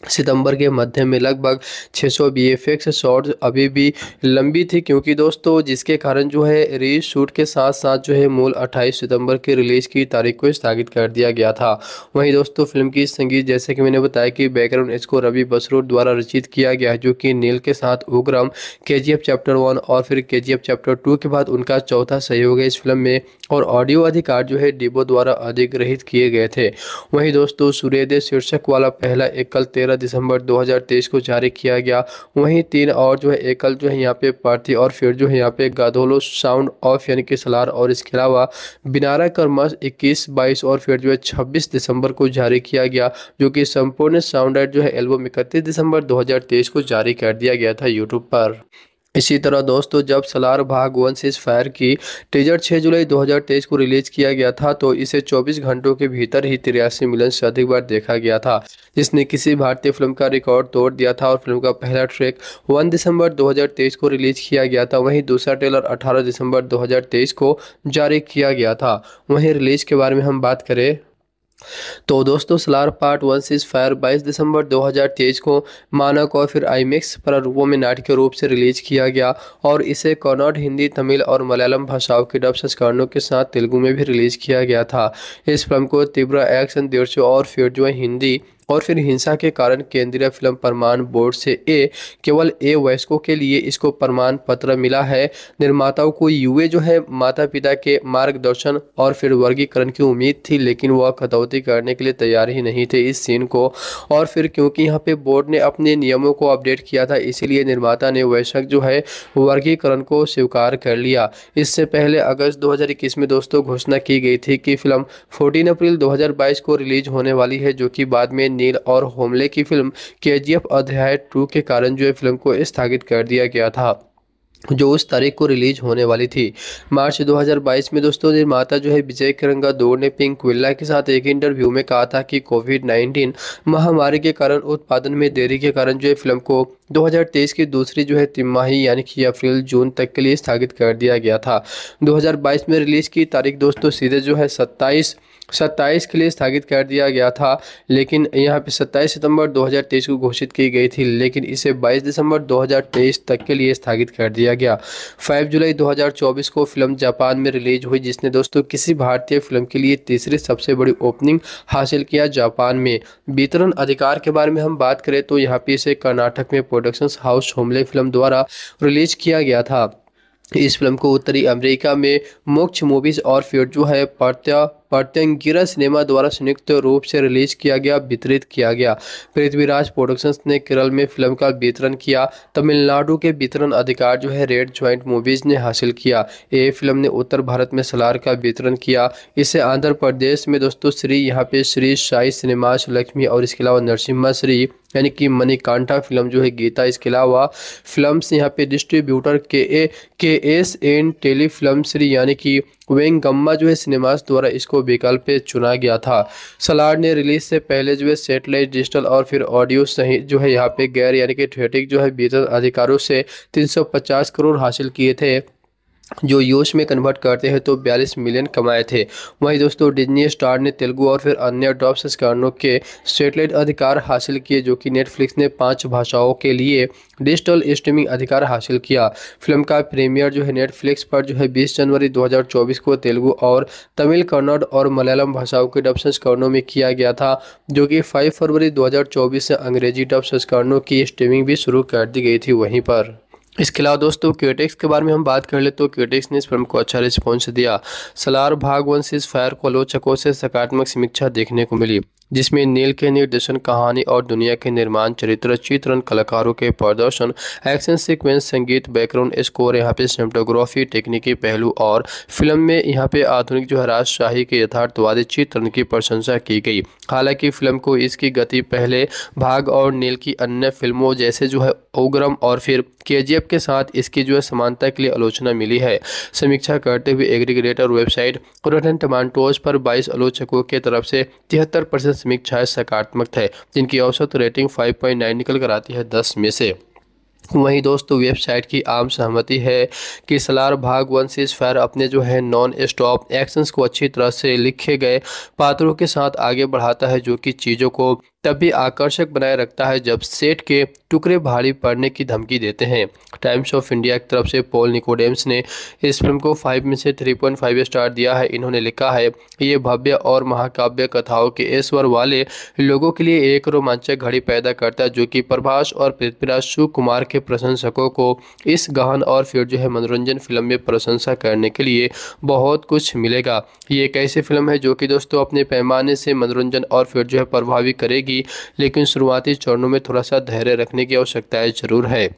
Speaker 1: सितंबर के मध्य में लगभग 600 सौ बी एफ एक्स अभी भी लंबी थी क्योंकि दोस्तों जिसके कारण जो है री शूट के साथ साथ जो है मूल 28 सितंबर के रिलीज़ की तारीख को स्थगित कर दिया गया था वहीं दोस्तों फिल्म की संगीत जैसे कि मैंने बताया कि बैकग्राउंड इसको रवि बसरूर द्वारा रचित किया गया है जो कि नील के साथ उग्रम के चैप्टर वन और फिर के चैप्टर टू के बाद उनका चौथा सहयोग है इस फिल्म में और ऑडियो अधिकार जो है डिबो द्वारा अधिग्रहित किए गए थे वहीं दोस्तों सूर्योदय शीर्षक वाला पहला एकल तेरह तेरह दिसंबर 2023 को जारी किया गया वहीं तीन और जो है एकल जो है यहाँ पे पार्थी और फिर जो है यहाँ पे गाधोलो साउंड ऑफ यानी कि सलार और इसके अलावा बिनारा कर्मस इक्कीस बाईस और फिर जो है छब्बीस दिसंबर को जारी किया गया जो कि संपूर्ण साउंड जो है एल्बम इकतीस दिसंबर 2023 को जारी कर दिया गया था यूट्यूब पर इसी तरह दोस्तों जब सलार भाग वन सीज फायर की टीजर 6 जुलाई 2023 को रिलीज किया गया था तो इसे 24 घंटों के भीतर ही तिरासी मिलियन से अधिक बार देखा गया था जिसने किसी भारतीय फिल्म का रिकॉर्ड तोड़ दिया था और फिल्म का पहला ट्रैक 1 दिसंबर 2023 को रिलीज किया गया था वहीं दूसरा ट्रेलर 18 दिसंबर 2023 को जारी किया गया था वहीं रिलीज के बारे में हम बात करें तो दोस्तों Salaar part one cease fire 22 दिसंबर 2023 को मानक और फिर आईमिक्स पर रूपों में नाटकीय रूप से रिलीज किया गया और इसे कन्नड़ हिंदी तमिल और मलयालम भाषाओं के डब संस्करणों के साथ तेलुगु में भी रिलीज किया गया था इस फिल्म को तिब्रा एक्शन दृश्य और फिर जो हिंदी और फिर हिंसा के कारण केंद्रीय फिल्म प्रमाण बोर्ड से ए केवल ए वयस्कों के लिए इसको प्रमाण पत्र मिला है निर्माताओं को युवे जो है माता पिता के मार्गदर्शन और फिर वर्गीकरण की उम्मीद थी लेकिन वह कटौती करने के लिए तैयार ही नहीं थे इस सीन को और फिर क्योंकि यहाँ पे बोर्ड ने अपने नियमों को अपडेट किया था इसीलिए निर्माता ने वैश्वक जो है वर्गीकरण को स्वीकार कर लिया इससे पहले अगस्त दो में दोस्तों घोषणा की गई थी कि फिल्म फोर्टीन अप्रैल दो को रिलीज होने वाली है जो कि बाद में नील और होमले की फिल्म केजीएफ अध्याय टू के कारण जो है फिल्म को स्थगित कर दिया गया था जो उस तारीख को रिलीज होने वाली थी मार्च 2022 में दोस्तों निर्माता जो है विजय किरंगा दो ने पिंक विल्ला के साथ एक इंटरव्यू में कहा था कि कोविड 19 महामारी के कारण उत्पादन में देरी के कारण जो है फिल्म को 2023 की दूसरी जो है तिमाही यानी कि अप्रैल जून तक के लिए स्थगित कर दिया गया था 2022 में रिलीज की तारीख दोस्तों सीधे जो है सत्ताईस सत्ताईस के लिए स्थगित कर दिया गया था लेकिन यहाँ पे सत्ताईस सितंबर 2023 को घोषित की गई थी लेकिन इसे 22 दिसंबर 2023 तक के लिए स्थगित कर दिया गया 5 जुलाई 2024 को फिल्म जापान में रिलीज हुई जिसने दोस्तों किसी भारतीय फिल्म के लिए तीसरी सबसे बड़ी ओपनिंग हासिल किया जापान में वितरण अधिकार के बारे में हम बात करें तो यहाँ पे इसे कर्नाटक में प्रोडक्शन हाउस होमले फिल्म द्वारा रिलीज किया गया था इस फिल्म को उत्तरी अमेरिका में मोक्ष मूवीज़ और फिर जो है प्रत्या पाट्यंकिरा सिनेमा द्वारा संयुक्त रूप से रिलीज किया गया वितरित किया गया पृथ्वीराज प्रोडक्शंस ने केरल में फिल्म का वितरण किया तमिलनाडु के वितरण अधिकार जो है रेड ज्वाइंट मूवीज ने हासिल किया ये फिल्म ने उत्तर भारत में सलार का वितरण किया इसे आंध्र प्रदेश में दोस्तों श्री यहाँ पे श्री साई सिनेमा लक्ष्मी और इसके अलावा नरसिम्हा श्री यानी कि मणिकांठा फिल्म जो है गीता इसके अलावा फिल्म्स यहाँ पे डिस्ट्रीब्यूटर के A K S N tele film Shri यानी कि वेंगम्मा जो है सिनेमास द्वारा इसको विकल्प चुना गया था सलाड ने रिलीज से पहले जो है सेटेलाइट डिजिटल और फिर ऑडियो सहित जो है यहाँ पे गैर यानी कि थिएटिक जो है वितरण अधिकारों से 350 करोड़ हासिल किए थे जो यूश में कन्वर्ट करते हैं तो बयालीस मिलियन कमाए थे वहीं दोस्तों डिज्नी स्टार ने तेलुगू और फिर अन्य डॉप संस्करणों के सेटेलाइट अधिकार हासिल किए जो कि नेटफ्लिक्स ने पांच भाषाओं के लिए डिजिटल स्ट्रीमिंग अधिकार हासिल किया फिल्म का प्रीमियर जो है नेटफ्लिक्स पर जो है 20 जनवरी 2024 को तेलुगु और तमिल कन्नड़ और मलयालम भाषाओं के डब संस्करणों में किया गया था जो कि 5 फरवरी 2024 से अंग्रेजी डब संस्करणों की स्ट्रीमिंग भी शुरू कर दी गई थी वहीं पर इसके अलावा दोस्तों क्यूटेक्स के बारे में हम बात कर ले तो क्यूटेक्स ने इस फिल्म को अच्छा रिस्पॉन्स दिया सलार भाग वन से इस फायर को आलोचकों से सकारात्मक समीक्षा देखने को मिली जिसमें नील के निर्देशन कहानी और दुनिया के निर्माण चरित्र चित्रण कलाकारों के प्रदर्शन एक्शन सीक्वेंस संगीत बैकग्राउंड स्कोर यहाँ पे सिनेमाटोग्राफी टेक्निकी पहलू और फिल्म में यहाँ पे आधुनिक जो है राजशाही के यथार्थवादी चित्रण की प्रशंसा की गई हालांकि फिल्म को इसकी गति पहले भाग और नील की अन्य फिल्मों जैसे जो है उग्रम और फिर के के साथ इसकी जो है समानता के लिए आलोचना मिली है समीक्षा करते हुए एग्रीग्रेटर वेबसाइट रोटन टमांटोज पर बाईस आलोचकों के तरफ से तिहत्तर परसेंट छः सकारात्मक है जिनकी औसत रेटिंग 5.9 निकल कर आती है 10 में से वहीं दोस्तों वेबसाइट की आम सहमति है कि सलार भाग वन सीज फायर अपने जो है नॉन स्टॉप एक्शंस को अच्छी तरह से लिखे गए पात्रों के साथ आगे बढ़ाता है जो कि चीज़ों को तब भी आकर्षक बनाए रखता है जब सेट के टुकड़े भारी पड़ने की धमकी देते हैं टाइम्स ऑफ इंडिया की तरफ से पॉल निकोडेम्स ने इस फिल्म को फाइव में से थ्री पॉइंट फाइव स्टार दिया है इन्होंने लिखा है ये भव्य और महाकाव्य कथाओं के ऐश्वर वाले लोगों के लिए एक रोमांचक घड़ी पैदा करता है जो कि प्रभाष और पृथ्वीराज शिव कुमार के के प्रशंसकों को इस गहन और फिर जो है मनोरंजन फिल्म में प्रशंसा करने के लिए बहुत कुछ मिलेगा ये एक ऐसी फिल्म है जो कि दोस्तों अपने पैमाने से मनोरंजन और फिर जो है प्रभावी करेगी लेकिन शुरुआती चरणों में थोड़ा सा धैर्य रखने की आवश्यकता ज़रूर है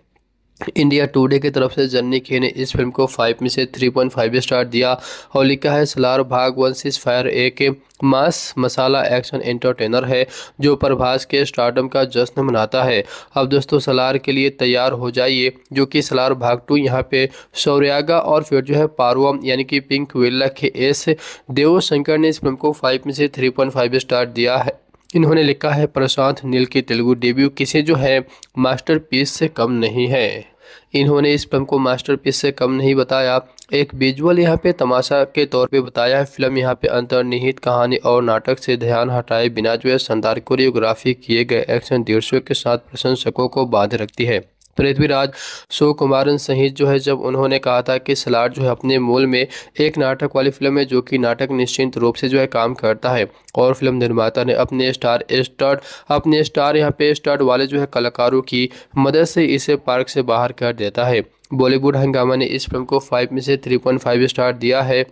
Speaker 1: इंडिया टुडे की तरफ से जन्नी खे ने इस फिल्म को फाइव में से थ्री पॉइंट फाइव स्टार दिया और लिखा है सलार भाग वन सिक्स फायर ए के मास मसाला एक्शन एंटरटेनर है जो प्रभास के स्टार्टम का जश्न मनाता है अब दोस्तों सलार के लिए तैयार हो जाइए जो कि सलार भाग टू यहाँ पे सौरयागा और फिर जो है पारवम यानी कि पिंक वेल्ला के एस देव शंकर ने इस फिल्म को फाइव में से थ्री पॉइंट फाइव स्टार दिया है इन्होंने लिखा है प्रशांत नील की तेलुगु डेब्यू किसी जो है मास्टरपीस से कम नहीं है इन्होंने इस फिल्म को मास्टरपीस से कम नहीं बताया एक विजुअल यहाँ पे तमाशा के तौर पे बताया है फिल्म यहाँ पे अंतर्निहित कहानी और नाटक से ध्यान हटाए बिना जो है शानदार कोरियोग्राफी किए गए एक्शन दृश्यों के साथ प्रशंसकों को बांध रखती है पृथ्वीराज सो कुमारन सहित जो है जब उन्होंने कहा था कि सलाड जो है अपने मूल में एक नाटक वाली फिल्म है जो कि नाटक निश्चित रूप से जो है काम करता है और फिल्म निर्माता ने अपने स्टार स्टार्ट अपने स्टार यहाँ पे स्टार्ट वाले जो है कलाकारों की मदद से इसे पार्क से बाहर कर देता है बॉलीवुड हंगामा ने इस फिल्म को फाइव में से थ्री पॉइंट फाइव स्टार दिया है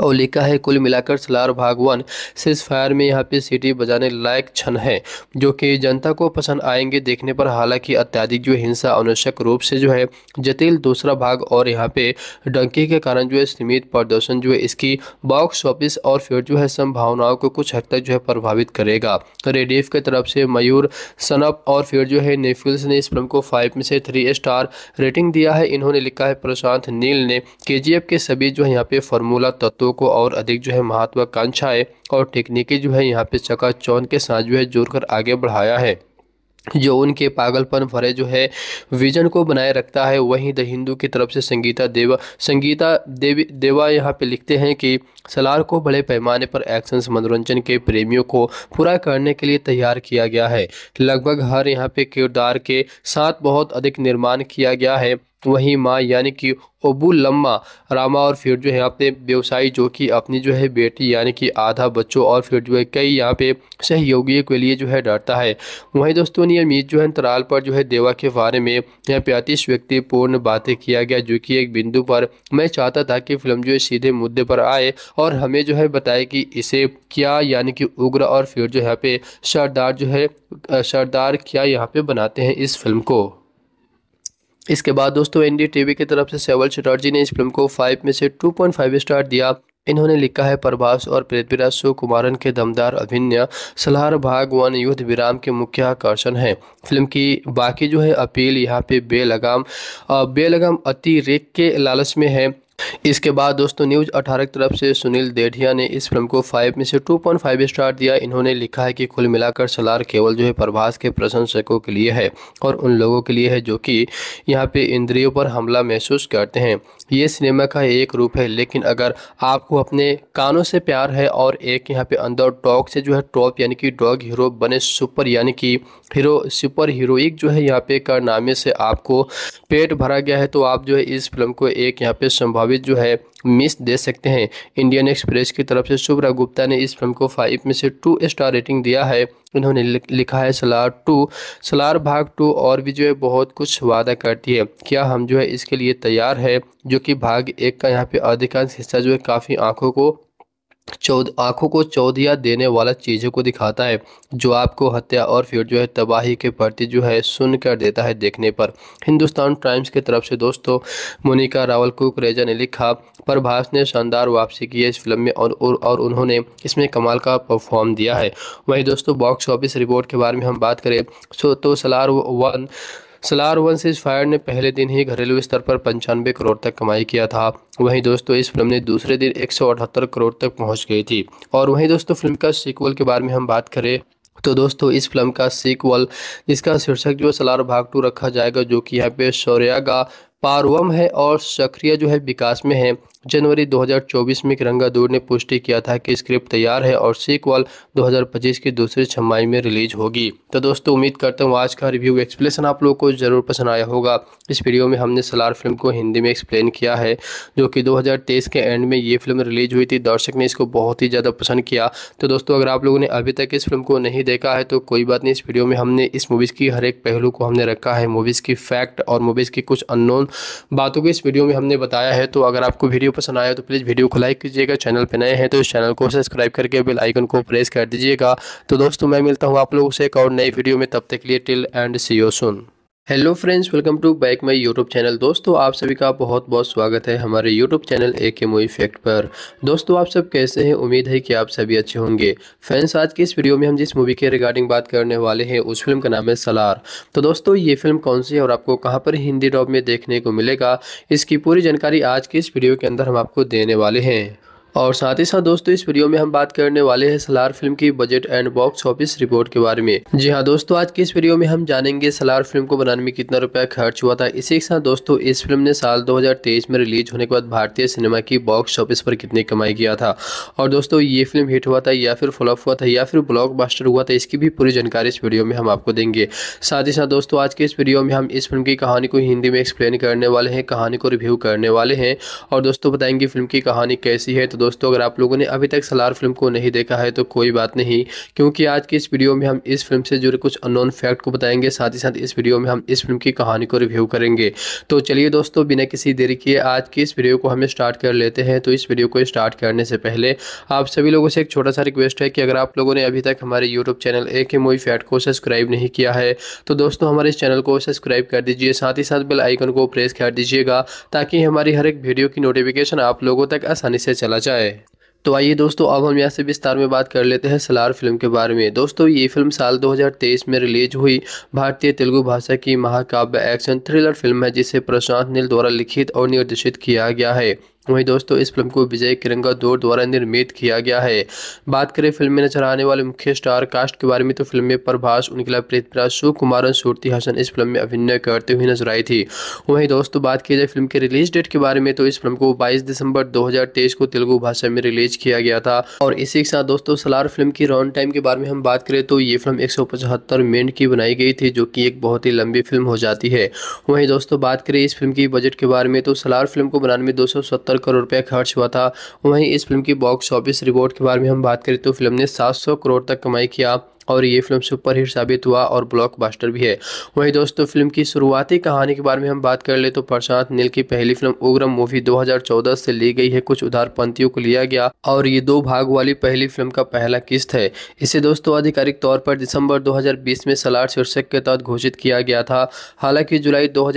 Speaker 1: और लिखा है कुल मिलाकर सलार भाग वन सिर्फ फायर में यहाँ पे सीटी बजाने लायक क्षण है जो कि जनता को पसंद आएंगे देखने पर हालांकि अत्याधिक जो हिंसा अनावश्यक रूप से जो है जटिल दूसरा भाग और यहाँ पे डंकी के कारण जो है सीमित प्रदर्शन जो है इसकी बॉक्स ऑफिस और फिर जो है संभावनाओं को कुछ हद तक जो है प्रभावित करेगा रेडिफ की तरफ से मयूर सनप और फिर जो है नेफिल्स ने इस फिल्म को फाइव में से थ्री स्टार रेटिंग दिया है इन्होंने लिखा है प्रशांत नील ने के के सभी जो है यहाँ पे फार्मूला तत्वों को और अधिक जो है महत्वाकांक्षाएँ और टेक्निकी जो है यहाँ पे चका चौन के साथ जो है जोड़कर आगे बढ़ाया है जो उनके पागलपन भरे जो है विजन को बनाए रखता है वहीं द हिंदू की तरफ से संगीता देवा संगीता देवी देवा यहाँ पे लिखते हैं कि सलार को बड़े पैमाने पर एक्शन मनोरंजन के प्रेमियों को पूरा करने के लिए तैयार किया गया है लगभग हर यहाँ पे किरदार के साथ बहुत अधिक निर्माण किया गया है वहीं माँ यानी कि अबू लम्मा रामा और फिर जो है अपने व्यवसायी जो कि अपनी जो है बेटी यानी कि आधा बच्चों और फिर जो है कई यहाँ पे सहयोगियों के लिए जो है डरता है वहीं दोस्तों अमीर जो है अंतराल पर जो है देवा के बारे में यहाँ पे अतिश व्यक्तिपूर्ण बातें किया गया जो कि एक बिंदु पर मैं चाहता था कि फिल्म जो है सीधे मुद्दे पर आए और हमें जो है बताए कि इसे क्या यानी कि उग्र और फिर जो यहाँ पे सरदार जो है सरदार क्या यहाँ पे बनाते हैं इस फिल्म को इसके बाद दोस्तों टी वी की तरफ से सेवल चटर्जी ने इस फिल्म को फाइव में से फाइव स्टार दिया इन्होंने लिखा है प्रभास और पृथ्वीराज सुकुमारन के दमदार अभिनय सलार भाग वन युद्ध विराम के मुख्य आकर्षण है फिल्म की बाकी जो है अपील यहाँ पे बेलगाम बेलगाम अतिरेक के लालच में है इसके बाद दोस्तों न्यूज 18 की तरफ से सुनील देढिया ने इस फिल्म को 5 में से 2.5 स्टार दिया इन्होंने लिखा है कि कुल मिलाकर सलार केवल जो है प्रभास के प्रशंसकों के लिए है और उन लोगों के लिए है जो कि यहाँ पे इंद्रियों पर हमला महसूस करते हैं ये सिनेमा का एक रूप है लेकिन अगर आपको अपने कानों से प्यार है और एक यहाँ पे अंदर टॉक से जो है टॉप यानी कि डॉग हीरो बने सुपर यानी कि हीरो सुपर हीरोइक जो है यहाँ पे कारनामे से आपको पेट भरा गया है तो आप जो है इस फिल्म को एक यहाँ पे संभाव भावेश जो है मिस दे सकते हैं इंडियन एक्सप्रेस की तरफ से शुभ्रा गुप्ता ने इस फिल्म को फाइव में से टू स्टार रेटिंग दिया है इन्होंने लिखा है सलार टू सलार भाग टू और भी जो है बहुत कुछ वादा करती है क्या हम जो है इसके लिए तैयार है जो कि भाग एक का यहाँ पे अधिकांश हिस्सा जो है काफ़ी आंखों को चौद आँखों को चौधिया देने वाला चीज़ों को दिखाता है जो आपको हत्या और फिर जो है तबाही के प्रति जो है सुन कर देता है देखने पर हिंदुस्तान टाइम्स की तरफ से दोस्तों मोनिका रावल कुकरेजा ने लिखा प्रभास ने शानदार वापसी की है इस फिल्म में और और उन्होंने इसमें कमाल का परफॉर्म दिया है वहीं दोस्तों बॉक्स ऑफिस रिपोर्ट के बारे में हम बात करें तो Salaar one Salaar one six fire ने पहले दिन ही घरेलू स्तर पर पंचानवे करोड़ तक कमाई किया था वहीं दोस्तों इस फिल्म ने दूसरे दिन एक करोड़ तक पहुंच गई थी और वहीं दोस्तों फिल्म का सीक्वल के बारे में हम बात करें तो दोस्तों इस फिल्म का सीक्वल जिसका शीर्षक जो सलार भाग टू रखा जाएगा जो कि यहाँ पे शौर्या का पारवम है और सक्रिय जो है विकास में है जनवरी 2024 में दूर ने पुष्टि किया था कि स्क्रिप्ट तैयार है और सीक्वल 2025 की दूसरी छमाई में रिलीज होगी तो दोस्तों उम्मीद करता हूँ आज का रिव्यू एक्सप्लेन आप लोगों को जरूर पसंद आया होगा इस वीडियो में हमने सलार फिल्म को हिंदी में एक्सप्लेन किया है जो कि 2023 के एंड में ये फिल्म रिलीज हुई थी दर्शक ने इसको बहुत ही ज़्यादा पसंद किया तो दोस्तों अगर आप लोगों ने अभी तक इस फिल्म को नहीं देखा है तो कोई बात नहीं इस वीडियो में हमने इस मूवीज़ की हर एक पहलू को हमने रखा है मूवीज़ की फैक्ट और मूवीज़ की कुछ अननोन बातों को इस वीडियो में हमने बताया है तो अगर आपको वीडियो पसंद आया तो प्लीज़ वीडियो को लाइक कीजिएगा चैनल पर नए हैं तो इस चैनल को सब्सक्राइब करके बेल आइकन को प्रेस कर दीजिएगा तो दोस्तों मैं मिलता हूँ आप लोगों से एक और नई वीडियो में तब तक के लिए till and see oh soon hello friends welcome to back my YouTube channel दोस्तों आप सभी का बहुत बहुत स्वागत है हमारे यूट्यूब चैनल ए के मूवी फैक्ट पर दोस्तों आप सब कैसे हैं उम्मीद है कि आप सभी अच्छे होंगे फ्रेंड्स आज की इस वीडियो में हम जिस मूवी के रिगार्डिंग बात करने वाले हैं उस फिल्म का नाम है सलार तो दोस्तों ये फिल्म कौन सी है और आपको कहाँ पर हिंदी डॉब में देखने को मिलेगा इसकी पूरी जानकारी आज की इस वीडियो के अंदर हम आपको देने वाले हैं और साथ ही साथ दोस्तों इस वीडियो में हम बात करने वाले हैं सलार फिल्म की budget and box office report के बारे में जी हाँ दोस्तों आज की इस वीडियो में हम जानेंगे सलार फिल्म को बनाने में कितना रुपया खर्च हुआ था इसी के साथ दोस्तों इस फिल्म ने साल 2023 में रिलीज होने के बाद भारतीय सिनेमा की बॉक्स ऑफिस पर कितनी कमाई किया था और दोस्तों ये फिल्म हिट हुआ था या फिर फ्लॉप हुआ था या फिर ब्लॉक हुआ था इसकी भी पूरी जानकारी इस वीडियो में हम आपको देंगे साथ ही साथ दोस्तों आज के इस वीडियो में हम इस फिल्म की कहानी को हिंदी में एक्सप्लेन करने वाले हैं कहानी को रिव्यू करने वाले हैं और दोस्तों बताएंगे फिल्म की कहानी कैसी है तो दोस्तों अगर आप लोगों ने अभी तक सलार फिल्म को नहीं देखा है तो कोई बात नहीं क्योंकि आज की इस वीडियो में हम इस फिल्म से जुड़े कुछ अननोन फैक्ट को बताएंगे साथ ही साथ इस वीडियो में हम इस फिल्म की कहानी को रिव्यू करेंगे तो चलिए दोस्तों बिना किसी देरी किए आज की इस वीडियो को हम स्टार्ट कर लेते हैं तो इस वीडियो को स्टार्ट करने से पहले आप सभी लोगों से एक छोटा सा रिक्वेस्ट है कि अगर आप लोगों ने अभी तक हमारे यूट्यूब चैनल ए के मूवी फैक्ट को सब्सक्राइब नहीं किया है तो दोस्तों हमारे इस चैनल को सब्सक्राइब कर दीजिए साथ ही साथ बेल आइकन को प्रेस कर दीजिएगा ताकि हमारी हर एक वीडियो की नोटिफिकेशन आप लोगों तक आसानी से चला जाए जाए तो आइए दोस्तों अब हम यहाँ से विस्तार में बात कर लेते हैं सलार फिल्म के बारे में दोस्तों ये फिल्म साल 2023 में रिलीज हुई भारतीय तेलुगु भाषा की महाकाव्य एक्शन थ्रिलर फिल्म है जिसे प्रशांत नील द्वारा लिखित और निर्देशित किया गया है वहीं दोस्तों इस फिल्म को विजय किरंगा दौर द्वारा निर्मित किया गया है बात करें फिल्म में नजर आने वाले मुख्य स्टार कास्ट के बारे में तो फिल्म में प्रभास उनकिला प्रीतराज शिव कुमार और सूर्ति हसन इस फिल्म में अभिनय करते हुए नजर आई थी वहीं दोस्तों बात की जाए फिल्म के रिलीज डेट के बारे में तो इस फिल्म को बाईस दिसंबर दो को तेलुगु भाषा में रिलीज किया गया था और इसी के साथ दोस्तों सलार फिल्म की राउंड टाइम के बारे में हम बात करें तो ये फिल्म एक मिनट की बनाई गई थी जो की एक बहुत ही लंबी फिल्म हो जाती है वही दोस्तों बात करें इस फिल्म की बजट के बारे में तो सलार फिल्म को बनाने में दो सत्तर करोड़ रुपया खर्च हुआ था वहीं इस फिल्म की बॉक्स ऑफिस रिपोर्ट के बारे में हम बात करें तो फिल्म ने सात करोड़ तक कमाई किया और ये फिल्म सुपर हिट साबित हुआ और ब्लॉकबस्टर भी है वहीं दोस्तों फिल्म की शुरुआती कहानी के बारे में हम बात कर ले तो प्रशांत नील की पहली फिल्म उग्रम मूवी 2014 से ली गई है कुछ पंथियों को लिया गया और ये दो भाग वाली पहली फिल्म का पहला किस्त है इसे दोस्तों आधिकारिक तौर पर दिसंबर दो में सलार शीर्षक के तहत घोषित किया गया था हालांकि जुलाई दो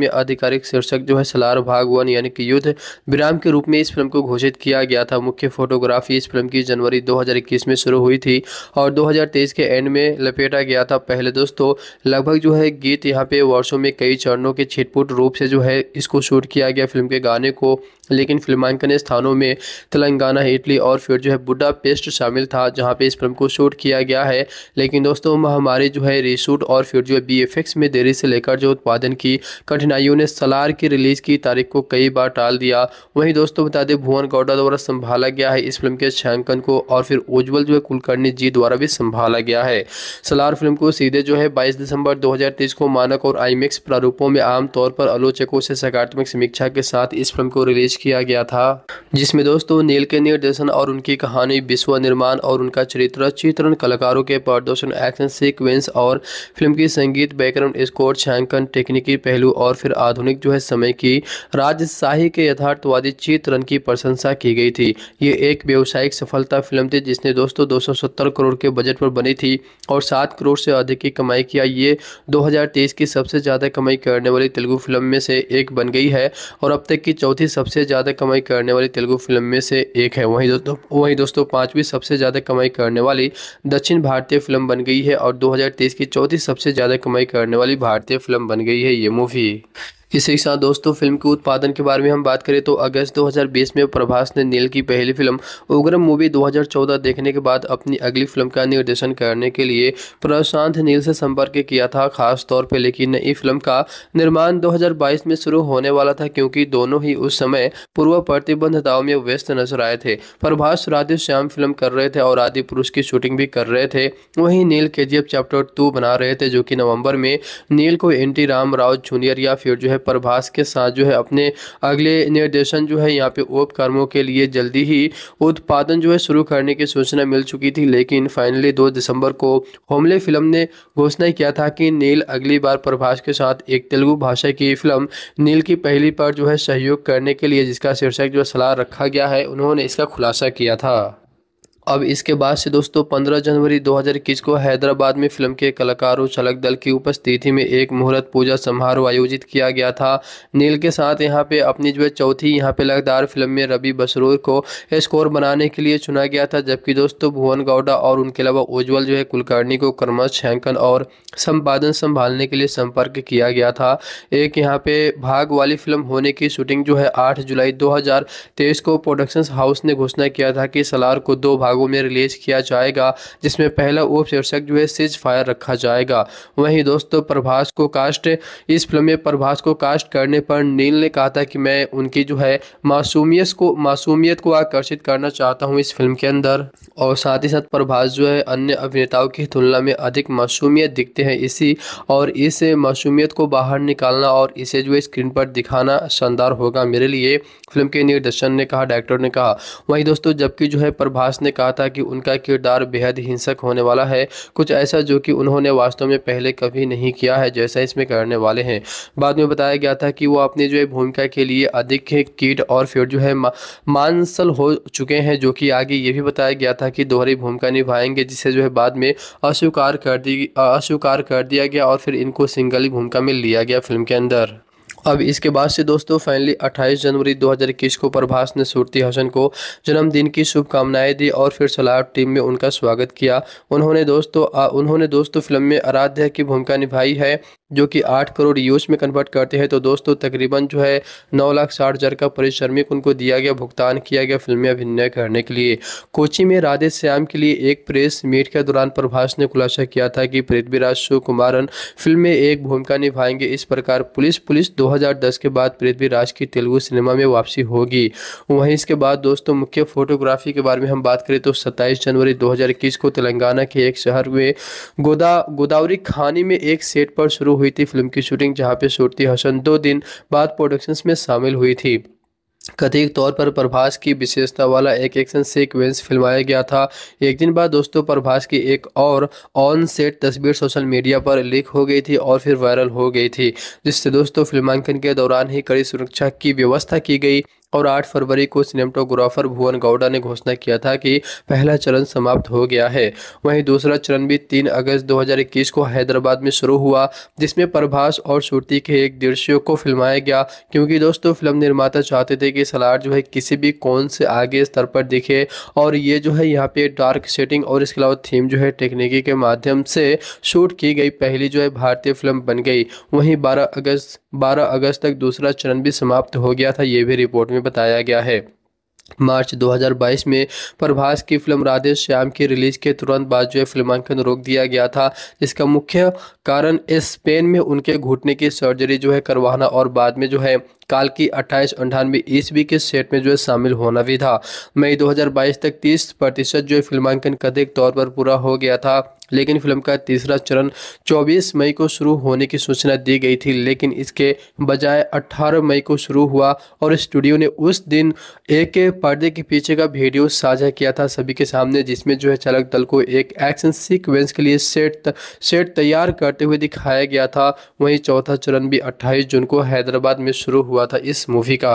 Speaker 1: में आधिकारिक शीर्षक जो है सलार भाग वन यानी कि युद्ध विराम के रूप में इस फिल्म को घोषित किया गया था मुख्य फोटोग्राफी इस फिल्म की जनवरी दो में शुरू हुई थी और दो सीरीज के एंड में लपेटा गया था पहले दोस्तों लगभग जो है गीत यहाँ पे वर्षों में कई चरणों के छिटपुट रूप से जो है इसको शूट किया गया फिल्म के गाने को लेकिन फिल्मांकन स्थानों में तेलंगाना इटली और फिर जो है बुड्ढा पेस्ट शामिल था जहाँ पे इस फिल्म को शूट किया गया है लेकिन दोस्तों महामारी जो है रीशूट और फिर जो है बी में देरी से लेकर जो उत्पादन की कठिनाइयों ने सलार की रिलीज़ की तारीख को कई बार टाल दिया वहीं दोस्तों बता दें भुवन गौडा द्वारा संभाला गया है इस फिल्म के छायांकन को और फिर उज्ज्वल जो है कुलकर्णी जी द्वारा भी संभाला निकाला गया है सलार फिल्म को सीधे जो है बाईस दिसंबर 2023 को मानक और आईमेक्स प्रारूपों में आमतौर पर आलोचकों से सकारात्मक समीक्षा के साथ इस फिल्म को रिलीज किया गया था जिसमें दोस्तों नील के निर्देशन और उनकी कहानी विश्व निर्माण और उनका चरित्र चित्रण कलाकारों के प्रदर्शन एक्शन सीक्वेंस और फिल्म की संगीत बैकग्राउंड स्कोर छायांकन टेक्निकी पहलू और फिर आधुनिक जो है समय की राजशाही के यथार्थवादी चित्रण की प्रशंसा की गई थी ये एक व्यावसायिक सफलता फिल्म थी जिसने दोस्तों 270 करोड़ के बजट पर बने निशानी थी और सात करोड़ से अधिक की कमाई किया ये 2023 की सबसे ज़्यादा कमाई करने वाली तेलुगु फिल्म में से एक बन गई है और अब तक की चौथी सबसे ज़्यादा कमाई करने वाली तेलुगु फिल्म में से एक है वहीं दोस्तों वहीं दोस्तों पाँचवीं सबसे ज़्यादा कमाई करने वाली दक्षिण भारतीय फिल्म बन गई है और दो की चौथी सबसे ज़्यादा कमाई करने वाली भारतीय फिल्म बन गई है ये मूवी इसी के साथ दोस्तों फिल्म के उत्पादन के बारे में हम बात करें तो अगस्त 2020 में प्रभास ने नील की पहली फिल्म उग्रम मूवी 2014 देखने के बाद अपनी अगली फिल्म का निर्देशन करने के लिए प्रशांत नील से संपर्क किया था खास तौर पर लेकिन नई फिल्म का निर्माण 2022 में शुरू होने वाला था क्योंकि दोनों ही उस समय पूर्व प्रतिबंधताओं में व्यस्त नजर आए थे प्रभास राधे श्याम फिल्म कर रहे थे और आदि पुरुष की शूटिंग भी कर रहे थे वहीं नील के चैप्टर टू बना रहे थे जो कि नवम्बर में नील को एन राम राव जूनियर या फिर जो है है प्रभास के साथ जो है अपने अगले निर्देशन जो है यहाँ पे उपक्रमों के लिए जल्दी ही उत्पादन जो है शुरू करने की सूचना मिल चुकी थी लेकिन फाइनली दो दिसंबर को होमले फिल्म ने घोषणा किया था कि नील अगली बार प्रभास के साथ एक तेलुगु भाषा की फिल्म नील की पहली पर जो है सहयोग करने के लिए जिसका शीर्षक जो सलाह रखा गया है उन्होंने इसका खुलासा किया था अब इसके बाद से दोस्तों 15 जनवरी 2021 को हैदराबाद में फिल्म के कलाकारों छलक दल की उपस्थिति में एक मुहूर्त पूजा समारोह आयोजित किया गया था नील के साथ यहाँ पे अपनी जो है चौथी यहाँ पे लगातार फिल्म में रवि बसरूर को स्कोर बनाने के लिए चुना गया था जबकि दोस्तों भुवन गौडा और उनके अलावा उज्ज्वल जो है कुलकर्णी को क्रमश छायांकन और संपादन संभालने के लिए संपर्क किया गया था एक यहाँ पे भाग वाली फिल्म होने की शूटिंग जो है आठ जुलाई दो को प्रोडक्शन हाउस ने घोषणा किया था कि सलार को दो भाग भागों में रिलीज किया जाएगा जिसमें पहला उप शीर्षक जो है सिज फायर रखा जाएगा वहीं दोस्तों प्रभास को कास्ट इस फिल्म में प्रभास को कास्ट करने पर नील ने कहा था कि मैं उनकी जो है मासूमियत को मासूमियत को आकर्षित करना चाहता हूँ इस फिल्म के अंदर और साथ ही साथ प्रभास जो है अन्य अभिनेताओं की तुलना में अधिक मासूमियत दिखते हैं इसी और इस मासूमियत को बाहर निकालना और इसे जो है स्क्रीन पर दिखाना शानदार होगा मेरे लिए फिल्म के निर्देशन ने कहा डायरेक्टर ने कहा वहीं दोस्तों जबकि जो है प्रभास ने कहा था कि उनका किरदार बेहद हिंसक होने वाला है कुछ ऐसा जो कि उन्होंने वास्तव में पहले कभी नहीं किया है जैसा इसमें करने वाले हैं बाद में बताया गया था कि वो अपनी जो है भूमिका के लिए अधिक कीट और फिर जो है मानसल हो चुके हैं जो कि आगे ये भी बताया गया था कि दोहरी भूमिका निभाएंगे जिसे जो है बाद में अस्वीकार कर दी अस्वीकार कर दिया गया और फिर इनको सिंगल ही भूमिका में लिया गया फिल्म के अंदर अब इसके बाद से दोस्तों फाइनली 28 जनवरी 2021 को प्रभास ने सूरती हसन को जन्मदिन की शुभकामनाएं दी और फिर सलाब टीम में उनका स्वागत किया उन्होंने दोस्तों उन्होंने दोस्तों फिल्म में आराध्या की भूमिका निभाई है जो कि 8 करोड़ यूज में कन्वर्ट करते हैं तो दोस्तों तकरीबन जो है नौ लाख साठ हज़ार का परिश्रमिक उनको दिया गया भुगतान किया गया फिल्मी अभिनय करने के लिए कोची में राधे श्याम के लिए एक प्रेस मीट के दौरान प्रभास ने खुलासा किया था कि पृथ्वीराज कुमारन फिल्म में एक भूमिका निभाएंगे इस प्रकार पुलिस पुलिस दो 2010 के बाद पृथ्वीराज की तेलुगु सिनेमा में वापसी होगी वहीं इसके बाद दोस्तों मुख्य फोटोग्राफी के बारे में हम बात करें तो 27 जनवरी 2021 को तेलंगाना के एक शहर में गोदा गोदावरी खानी में एक सेट पर शुरू हुई थी फिल्म की शूटिंग जहाँ पे सूरती हसन दो दिन बाद प्रोडक्शंस में शामिल हुई थी कथित तौर पर प्रभास की विशेषता वाला एक एक्शन सीक्वेंस फिल्माया गया था एक दिन बाद दोस्तों प्रभास की एक और ऑन सेट तस्वीर सोशल मीडिया पर लीक हो गई थी और फिर वायरल हो गई थी जिससे दोस्तों फिल्मांकन के दौरान ही कड़ी सुरक्षा की व्यवस्था की गई और 8 फरवरी को सिनेमाटोग्राफर भुवन गौड़ा ने घोषणा किया था कि पहला चरण समाप्त हो गया है वहीं दूसरा चरण भी 3 अगस्त 2021 को हैदराबाद में शुरू हुआ जिसमें प्रभास और श्रुति के एक दृश्यों को फिल्माया गया क्योंकि दोस्तों फिल्म निर्माता चाहते थे कि सलार जो है किसी भी कौन से आगे स्तर पर दिखे और ये जो है यहाँ पे डार्क सेटिंग और इसके अलावा थीम जो है टेक्निकी के माध्यम से शूट की गई पहली जो है भारतीय फिल्म बन गई वहीं बारह अगस्त 12 अगस्त तक दूसरा चरण भी समाप्त हो गया था ये भी रिपोर्ट में बताया गया है मार्च 2022 में प्रभास की फिल्म राधे श्याम की रिलीज के तुरंत बाद जो है फिल्मांकन रोक दिया गया था जिसका मुख्य कारण स्पेन में उनके घुटने की सर्जरी जो है करवाना और बाद में जो है काल की अट्ठाईस अंठानवे ईस्वी के सेट में जो है शामिल होना भी था मई 2022 तक 30 प्रतिशत जो है फिल्मांकन कथिक तौर पर पूरा हो गया था लेकिन फिल्म का तीसरा चरण 24 मई को शुरू होने की सूचना दी गई थी लेकिन इसके बजाय 18 मई को शुरू हुआ और स्टूडियो ने उस दिन एक पर्दे के पीछे का वीडियो साझा किया था सभी के सामने जिसमें जो है चालक दल को एक एक्शन सीक्वेंस के लिए सेट सेट तैयार करते हुए दिखाया गया था वहीं चौथा चरण भी अट्ठाईस जून को हैदराबाद में शुरू हुआ हुआ था इस मूवी का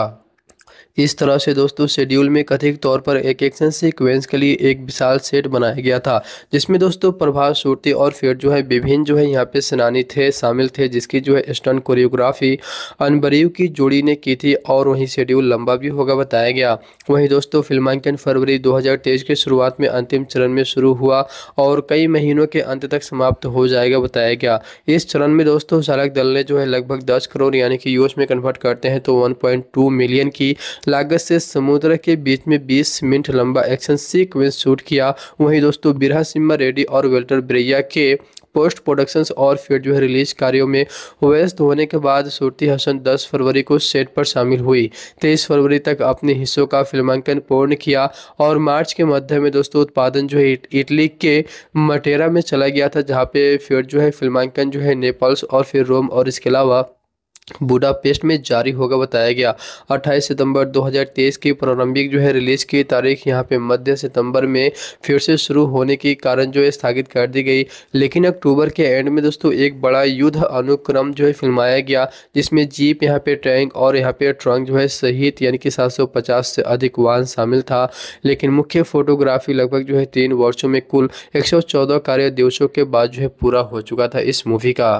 Speaker 1: इस तरह से दोस्तों शेड्यूल में कथित तौर पर एक एक्शन सीक्वेंस के लिए एक विशाल सेट बनाया गया था जिसमें दोस्तों प्रभाव सूर्ति और फिर जो है विभिन्न जो है यहाँ पे सेनानी थे शामिल थे जिसकी जो है स्टन कोरियोग्राफी अनबरीव की जोड़ी ने की थी और वहीं शेड्यूल लंबा भी होगा बताया गया वहीं दोस्तों फिल्मांकन फरवरी 2023 के शुरुआत में अंतिम चरण में शुरू हुआ और कई महीनों के अंत तक समाप्त हो जाएगा बताया गया इस चरण में दोस्तों चालक दल ने जो है लगभग दस करोड़ यानी कि यूएस में कन्वर्ट करते हैं तो वन मिलियन की लागत से समुद्र के बीच में 20 मिनट लंबा एक्शन सीक्वेंस शूट किया वहीं दोस्तों बिरहा सिम्मा रेड्डी और वेल्टर ब्रैया के पोस्ट प्रोडक्शंस और फिर जो है रिलीज कार्यों में व्यस्त होने के बाद सूरती हसन 10 फरवरी को सेट पर शामिल हुई 23 फरवरी तक अपने हिस्सों का फिल्मांकन पूर्ण किया और मार्च के मध्य में दोस्तों उत्पादन जो है इटली के मटेरा में चला गया था जहाँ पे फिर जो है फिल्मांकन जो है नेपल्स और फिर रोम और इसके अलावा बुडापेस्ट में जारी होगा बताया गया 28 सितंबर 2023 की प्रारंभिक जो है रिलीज़ की तारीख यहाँ पे मध्य सितंबर में फिर से शुरू होने के कारण जो है स्थगित कर दी गई लेकिन अक्टूबर के एंड में दोस्तों एक बड़ा युद्ध अनुक्रम जो है फिल्माया गया जिसमें जीप यहाँ पे टैंक और यहाँ पे ट्रंक जो है सहित यानी कि सात से अधिक वाहन शामिल था लेकिन मुख्य फोटोग्राफी लगभग जो है तीन वर्षों में कुल एक कार्य दिवसों के बाद जो है पूरा हो चुका था इस मूवी का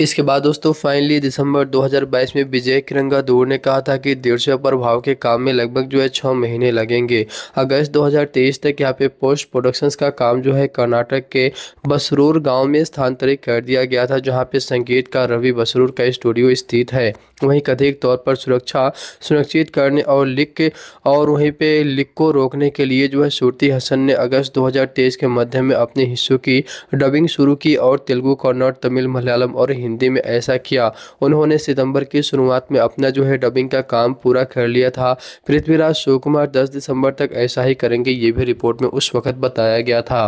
Speaker 1: इसके बाद दोस्तों फाइनली दिसंबर 2022 में विजय किरंगा दूर ने कहा था कि दृश्य प्रभाव के काम में लगभग जो है छः महीने लगेंगे अगस्त 2023 तक यहाँ पे पोस्ट प्रोडक्शंस का काम जो है कर्नाटक के बसरूर गांव में स्थानांतरित कर दिया गया था जहाँ पे संगीत का रवि बसरूर का स्टूडियो स्थित है वहीं कथित तौर पर सुरक्षा सुनिश्चित करने और लिक और वहीं पर लिक को रोकने के लिए जो है सूरती हसन ने अगस्त दो के मध्य में अपने हिस्सों की डबिंग शुरू की और तेलुगु कन्नड़ तमिल मलयालम और हिंदी में ऐसा किया उन्होंने सितंबर की शुरुआत में अपना जो है डबिंग का काम पूरा कर लिया था पृथ्वीराज शिवकुमार दस दिसंबर तक ऐसा ही करेंगे ये भी रिपोर्ट में उस वक्त बताया गया था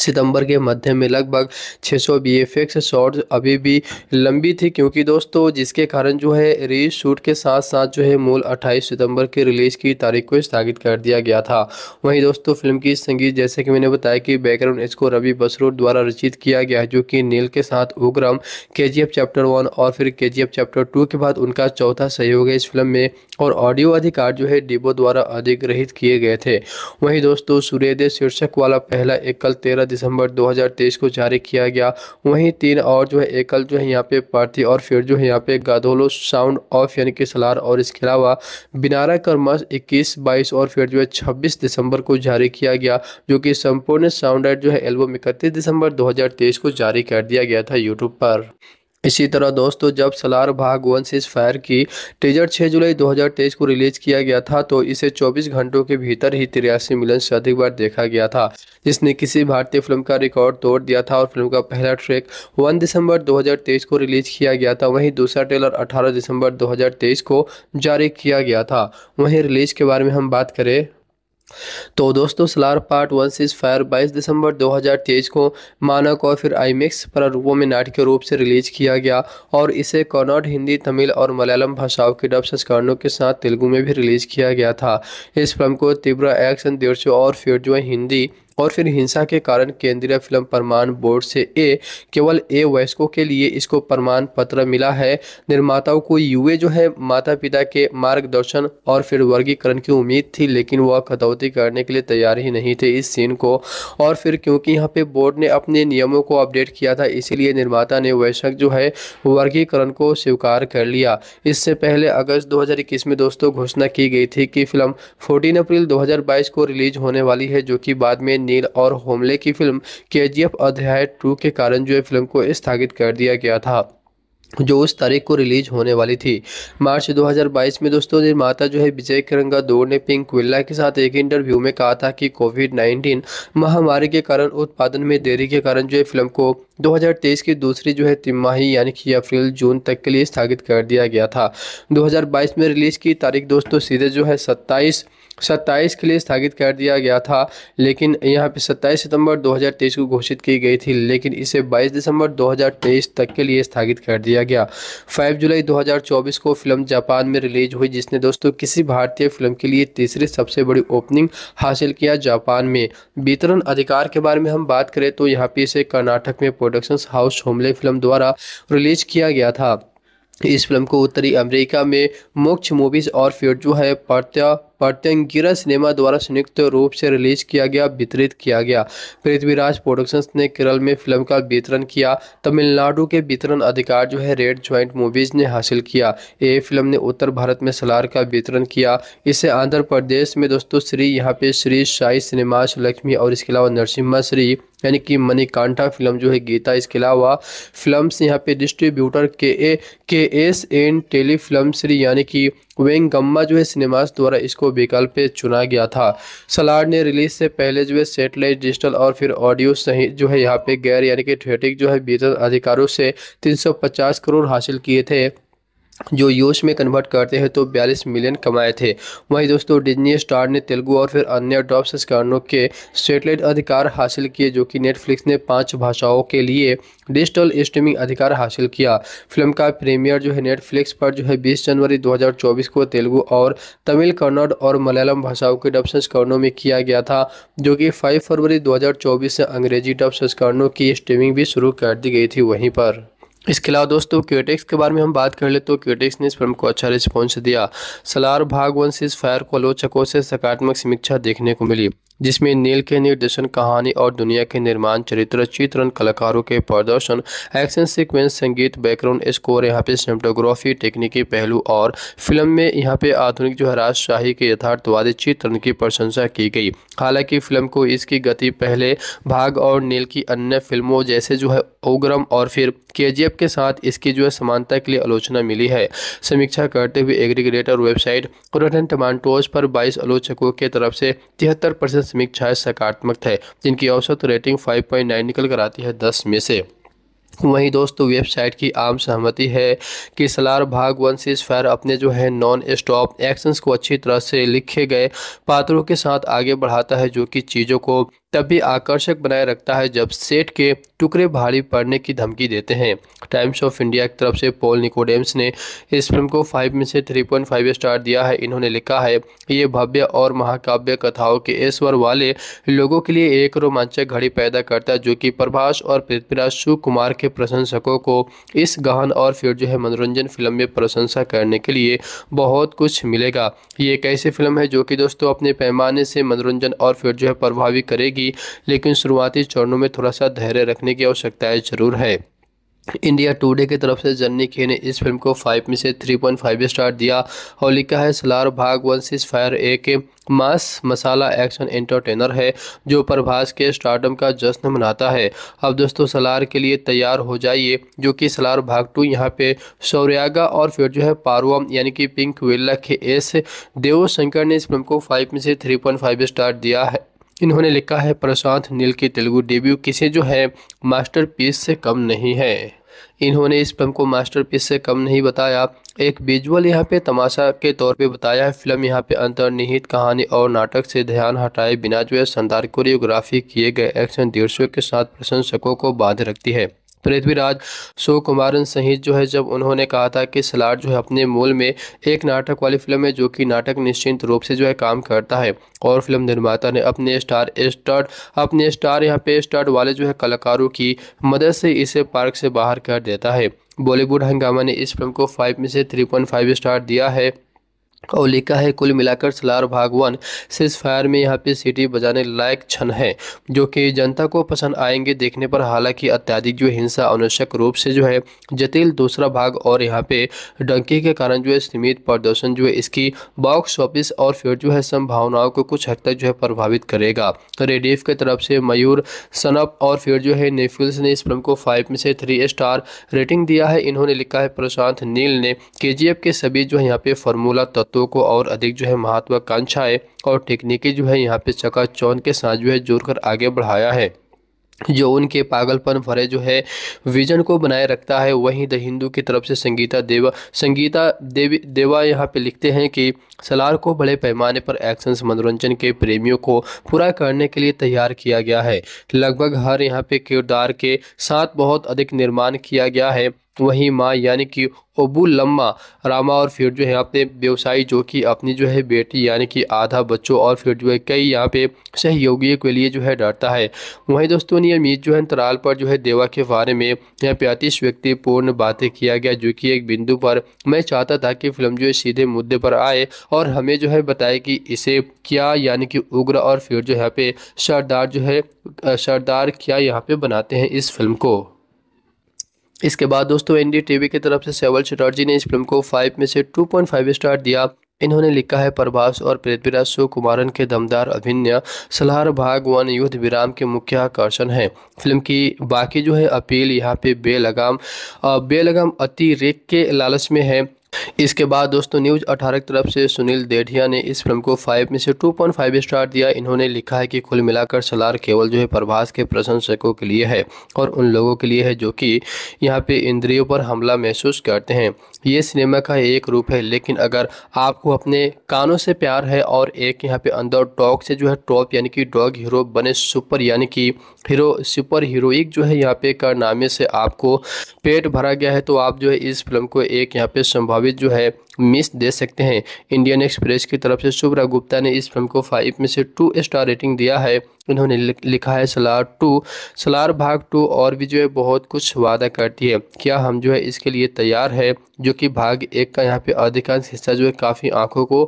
Speaker 1: सितंबर के मध्य में लगभग 600 सौ बी एफ एक्स अभी भी लंबी थी क्योंकि दोस्तों जिसके कारण जो है री शूट के साथ साथ जो है मूल 28 सितंबर के रिलीज़ की तारीख को स्थगित कर दिया गया था वहीं दोस्तों फिल्म की संगीत जैसे कि मैंने बताया कि बैकग्राउंड इसको रवि बसरूर द्वारा रचित किया गया है जो कि नील के साथ उग्रम के चैप्टर वन और फिर के चैप्टर टू के बाद उनका चौथा सहयोग है इस फिल्म में और ऑडियो अधिकार जो है डिबो द्वारा अधिग्रहित किए गए थे वहीं दोस्तों सूर्यदेव शीर्षक वाला पहला एकल तेरह पंद्रह दिसंबर 2023 को जारी किया गया वहीं तीन और जो है एकल जो है यहाँ पे पार्थी और फिर जो है यहाँ पे गादोलो साउंड ऑफ यानी कि सलार और इसके अलावा बिनारा कर्मस इक्कीस बाईस और फिर जो है छब्बीस दिसंबर को जारी किया गया जो कि संपूर्ण साउंड एड जो है एल्बम इकतीस दिसंबर 2023 को जारी कर दिया गया था यूट्यूब पर इसी तरह दोस्तों जब सलार भाग वन सीज फायर की टीजर 6 जुलाई 2023 को रिलीज किया गया था तो इसे 24 घंटों के भीतर ही तिरासी मिलियन से अधिक बार देखा गया था जिसने किसी भारतीय फिल्म का रिकॉर्ड तोड़ दिया था और फिल्म का पहला ट्रैक 1 दिसंबर 2023 को रिलीज किया गया था वहीं दूसरा ट्रेलर 18 दिसंबर 2023 को जारी किया गया था वहीं रिलीज के बारे में हम बात करें तो दोस्तों Salaar part one cease fire बाईस दिसंबर 2023 को मानक और फिर पर रूपों में नाटकीय रूप से रिलीज किया गया और इसे कन्नड़ हिंदी तमिल और मलयालम भाषाओं के डब संस्करणों के साथ तेलुगु में भी रिलीज किया गया था इस फिल्म को तिब्रा एक्शन दीर्चो और फिर जो हिंदी और फिर हिंसा के कारण केंद्रीय फिल्म प्रमाण बोर्ड से ए केवल ए वयस्कों के लिए इसको प्रमाण पत्र मिला है निर्माताओं को यूए जो है माता पिता के मार्गदर्शन और फिर वर्गीकरण की उम्मीद थी लेकिन वह कटौती करने के लिए तैयार ही नहीं थे इस सीन को और फिर क्योंकि यहाँ पे बोर्ड ने अपने नियमों को अपडेट किया था इसीलिए निर्माता ने वैश्विक जो है वर्गीकरण को स्वीकार कर लिया इससे पहले अगस्त दो में दोस्तों घोषणा की गई थी कि फिल्म फोर्टीन अप्रैल दो को रिलीज होने वाली है जो कि बाद में नील और होमले की फिल्म के अध्याय टू के कारण जो है फिल्म को स्थगित कर दिया गया था जो उस तारीख को रिलीज होने वाली थी मार्च 2022 में दोस्तों निर्माता जो है विजय करंगा दौड़ ने पिंक विल्ला के साथ एक इंटरव्यू में कहा था कि कोविड 19 महामारी के कारण उत्पादन में देरी के कारण जो है फिल्म को 2023 की दूसरी जो है तिमाही यानी कि अप्रैल जून तक के लिए स्थगित कर दिया गया था दो में रिलीज की तारीख दोस्तों सीधे जो है सत्ताईस सत्ताईस के लिए स्थगित कर दिया गया था लेकिन यहाँ पे सत्ताईस सितंबर 2023 को घोषित की गई थी लेकिन इसे 22 दिसंबर 2023 तक के लिए स्थगित कर दिया गया 5 जुलाई 2024 को फिल्म जापान में रिलीज हुई जिसने दोस्तों किसी भारतीय फिल्म के लिए तीसरी सबसे बड़ी ओपनिंग हासिल किया जापान में वितरण अधिकार के बारे में हम बात करें तो यहाँ पे इसे कर्नाटक में प्रोडक्शन हाउस होमले फिल्म द्वारा रिलीज किया गया था इस फिल्म को उत्तरी अमेरिका में मोक्ष मूवीज़ और फिर जो है प्रत्या पतंगिरा सिनेमा द्वारा संयुक्त रूप से रिलीज किया गया वितरित किया गया पृथ्वीराज प्रोडक्शंस ने केरल में फिल्म का वितरण किया तमिलनाडु के वितरण अधिकार जो है रेड ज्वाइंट मूवीज ने हासिल किया ये फिल्म ने उत्तर भारत में सलार का वितरण किया इसे आंध्र प्रदेश में दोस्तों श्री यहाँ पे श्री शाही सिनेमा लक्ष्मी और इसके अलावा नरसिम्हा श्री यानी कि मणिकांठा फिल्म जो है गीता इसके अलावा फिल्म्स यहाँ पे डिस्ट्रीब्यूटर के A K S and tele film Shri यानी कि वेंगम्मा जो है सिनेमास द्वारा इसको विकल्प चुना गया था सलाड ने रिलीज से पहले जो है सेटेलाइट डिजिटल और फिर ऑडियो सहित जो है यहाँ पे गैर यानी कि थिएटिक जो है वितरण अधिकारों से 350 करोड़ हासिल किए थे जो यूएस में कन्वर्ट करते हैं तो 42 मिलियन कमाए थे वहीं दोस्तों डिज्नी स्टार ने तेलुगु और फिर अन्य डॉप संस्करणों के सेटेलाइट अधिकार हासिल किए जो कि नेटफ्लिक्स ने पांच भाषाओं के लिए डिजिटल स्ट्रीमिंग अधिकार हासिल किया फिल्म का प्रीमियर जो है नेटफ्लिक्स पर जो है 20 जनवरी 2024 को तेलुगु और तमिल कन्नड़ और मलयालम भाषाओं के डब संस्करणों में किया गया था जो कि 5 फरवरी 2024 से अंग्रेजी डब संस्करणों की स्ट्रीमिंग भी शुरू कर दी गई थी वहीं पर इसके अलावा दोस्तों क्यूटेक्स के बारे में हम बात कर ले तो क्यूटेक्स ने इस फिल्म को अच्छा रिस्पॉन्स दिया सलार भाग वन से इस फायर को आलोचकों से सकारात्मक समीक्षा देखने को मिली जिसमें नील के निर्देशन कहानी और दुनिया के निर्माण चरित्र चित्रण कलाकारों के प्रदर्शन एक्शन सीक्वेंस संगीत बैकग्राउंड स्कोर यहाँ पे सिनेमाटोग्राफी तकनीकी पहलू और फिल्म में यहाँ पे आधुनिक जो है राजशाही के यथार्थवादी चित्रण की प्रशंसा की गई हालांकि फिल्म को इसकी गति पहले भाग और नील की अन्य फिल्मों जैसे जो है ओग्रम और फिर के के साथ इसकी जो है समानता के लिए आलोचना मिली है समीक्षा करते हुए एग्रीग्रेटर वेबसाइट रोटन टमाटोज पर बाईस आलोचकों के तरफ से तिहत्तर समीक्षाएं सकारात्मक है जिनकी औसत रेटिंग 5.9 निकल कर आती है 10 में से वहीं दोस्तों वेबसाइट की आम सहमति है कि सलार भाग वन से फायर अपने जो है नॉन स्टॉप एक्शंस को अच्छी तरह से लिखे गए पात्रों के साथ आगे बढ़ाता है जो कि चीज़ों को तब भी आकर्षक बनाए रखता है जब सेट के टुकड़े भारी पड़ने की धमकी देते हैं टाइम्स ऑफ इंडिया की तरफ से पोल निकोडेम्स ने इस फिल्म को फाइव में से थ्री पॉइंट फाइव स्टार दिया है इन्होंने लिखा है ये भव्य और महाकाव्य कथाओं के ईश्वर वाले लोगों के लिए एक रोमांचक घड़ी पैदा करता है जो कि प्रभाष और पृथ्वीराज शिव के के प्रशंसकों को इस गहन और फिर जो है मनोरंजन फिल्म में प्रशंसा करने के लिए बहुत कुछ मिलेगा ये एक ऐसी फिल्म है जो कि दोस्तों अपने पैमाने से मनोरंजन और फिर जो है प्रभावी करेगी लेकिन शुरुआती चरणों में थोड़ा सा धैर्य रखने की आवश्यकता ज़रूर है इंडिया टुडे की तरफ से जन्नी खे ने इस फिल्म को फाइव में से थ्री पॉइंट फाइव स्टार दिया और लिखा है सलार भाग वन सिक्स फायर एक मास मसाला एक्शन एंटरटेनर है जो प्रभास के स्टार्टअप का जश्न मनाता है अब दोस्तों सलार के लिए तैयार हो जाइए जो कि सलार भाग टू यहाँ पे सौर्यागा और फिर जो है पारवम यानी कि पिंक वेल्ला के एस देव शंकर ने इस फिल्म को फाइव में से थ्री पॉइंट फाइव स्टार दिया है इन्होंने लिखा है प्रशांत नील की तेलुगु डेब्यू किसे जो है मास्टरपीस से कम नहीं है इन्होंने इस फिल्म को मास्टरपीस से कम नहीं बताया एक विजुअल यहाँ पे तमाशा के तौर पे बताया है फिल्म यहाँ पे अंतर्निहित कहानी और नाटक से ध्यान हटाए बिना जो है शानदार कोरियोग्राफी किए गए एक्शन दृश्यों के साथ प्रशंसकों को बांध रखती है पृथ्वीराज शो कुमारन सहित जो है जब उन्होंने कहा था कि सलाड जो है अपने मूल में एक नाटक वाली फिल्म है जो कि नाटक निश्चित रूप से जो है काम करता है और फिल्म निर्माता ने अपने स्टार स्टार्ट अपने स्टार यहाँ पे स्टार्ट वाले जो है कलाकारों की मदद से इसे पार्क से बाहर कर देता है बॉलीवुड हंगामा ने इस फिल्म को फाइव में से थ्री पॉइंट फाइव स्टार दिया है और लिखा है कुल मिलाकर सलार भाग वन फायर में यहाँ पे सीटी बजाने लायक क्षण है जो कि जनता को पसंद आएंगे देखने पर हालांकि अत्याधिक जो हिंसा अनावश्यक रूप से जो है जटिल दूसरा भाग और यहाँ पे डंकी के कारण जो है सीमित प्रदर्शन जो है इसकी बॉक्स ऑफिस और फिर जो है संभावनाओं को कुछ हद तक जो है प्रभावित करेगा तो रेडिफ की तरफ से मयूर सनप और फिर जो है नेफिल्स ने इस फिल्म को फाइव में से थ्री स्टार रेटिंग दिया है इन्होंने लिखा है प्रशांत नील ने के के सभी जो है यहाँ पे फॉर्मूला तत्व तत्वों को और अधिक जो है महत्वाकांक्षाएं और टेक्निकी जो है यहाँ पे चका चौन के साथ जो है जोड़कर आगे बढ़ाया है जो उनके पागलपन भरे जो है विजन को बनाए रखता है वहीं द हिंदू की तरफ से संगीता देवा संगीता देवी देवा यहाँ पे लिखते हैं कि सलार को बड़े पैमाने पर एक्शंस मनोरंजन के प्रेमियों को पूरा करने के लिए तैयार किया गया है लगभग हर यहाँ पे किरदार के साथ बहुत अधिक निर्माण किया गया है वहीं माँ यानी कि लम्मा रामा और फिर जो है अपने व्यवसायी जो कि अपनी जो है बेटी यानी कि आधा बच्चों और फिर जो है कई यहाँ पे सहयोगियों के लिए जो है डरता है वहीं दोस्तों अमीर जो है अंतराल पर जो है देवा के बारे में यहाँ पे अतिश व्यक्तिपूर्ण बातें किया गया जो कि एक बिंदु पर मैं चाहता था कि फिल्म जो है सीधे मुद्दे पर आए और हमें जो है बताए कि इसे क्या यानी कि उग्र और फिर जो यहाँ पे सरदार जो है सरदार क्या यहाँ पे बनाते हैं इस फिल्म को इसके बाद दोस्तों एन डी की तरफ से सेवल चटर्जी ने इस फिल्म को फाइव में से टू पॉइंट फाइव स्टार दिया इन्होंने लिखा है प्रभास और पृथ्वीराज सुकुमारन के दमदार अभिनय सलार भाग वन युद्ध विराम के मुख्य आकर्षण है फिल्म की बाकी जो है अपील यहाँ पे बेलगाम बेलगाम अतिरेक के लालच में है इसके बाद दोस्तों न्यूज 18 की तरफ से सुनील देढ़िया ने इस फिल्म को 5 में से 2.5 स्टार दिया इन्होंने लिखा है कि कुल मिलाकर सलार केवल जो है प्रभास के प्रशंसकों के लिए है और उन लोगों के लिए है जो कि यहाँ पे इंद्रियों पर हमला महसूस करते हैं ये सिनेमा का एक रूप है लेकिन अगर आपको अपने कानों से प्यार है और एक यहाँ पे अंदर डॉग से जो है टॉप यानी कि डॉग हीरो बने सुपर यानी कि हीरो सुपर हीरोइक जो है यहाँ पे कारनामे से आपको पेट भरा गया है तो आप जो है इस फिल्म को एक यहाँ पे संभावित दस्तावेज जो है मिस दे सकते हैं इंडियन एक्सप्रेस की तरफ से शुभ्रा गुप्ता ने इस फिल्म को फाइव में से टू स्टार रेटिंग दिया है इन्होंने लिखा है सलार टू सलार भाग टू और भी जो है बहुत कुछ वादा करती है क्या हम जो है इसके लिए तैयार है जो कि भाग एक का यहाँ पे अधिकांश हिस्सा जो है काफ़ी आंखों को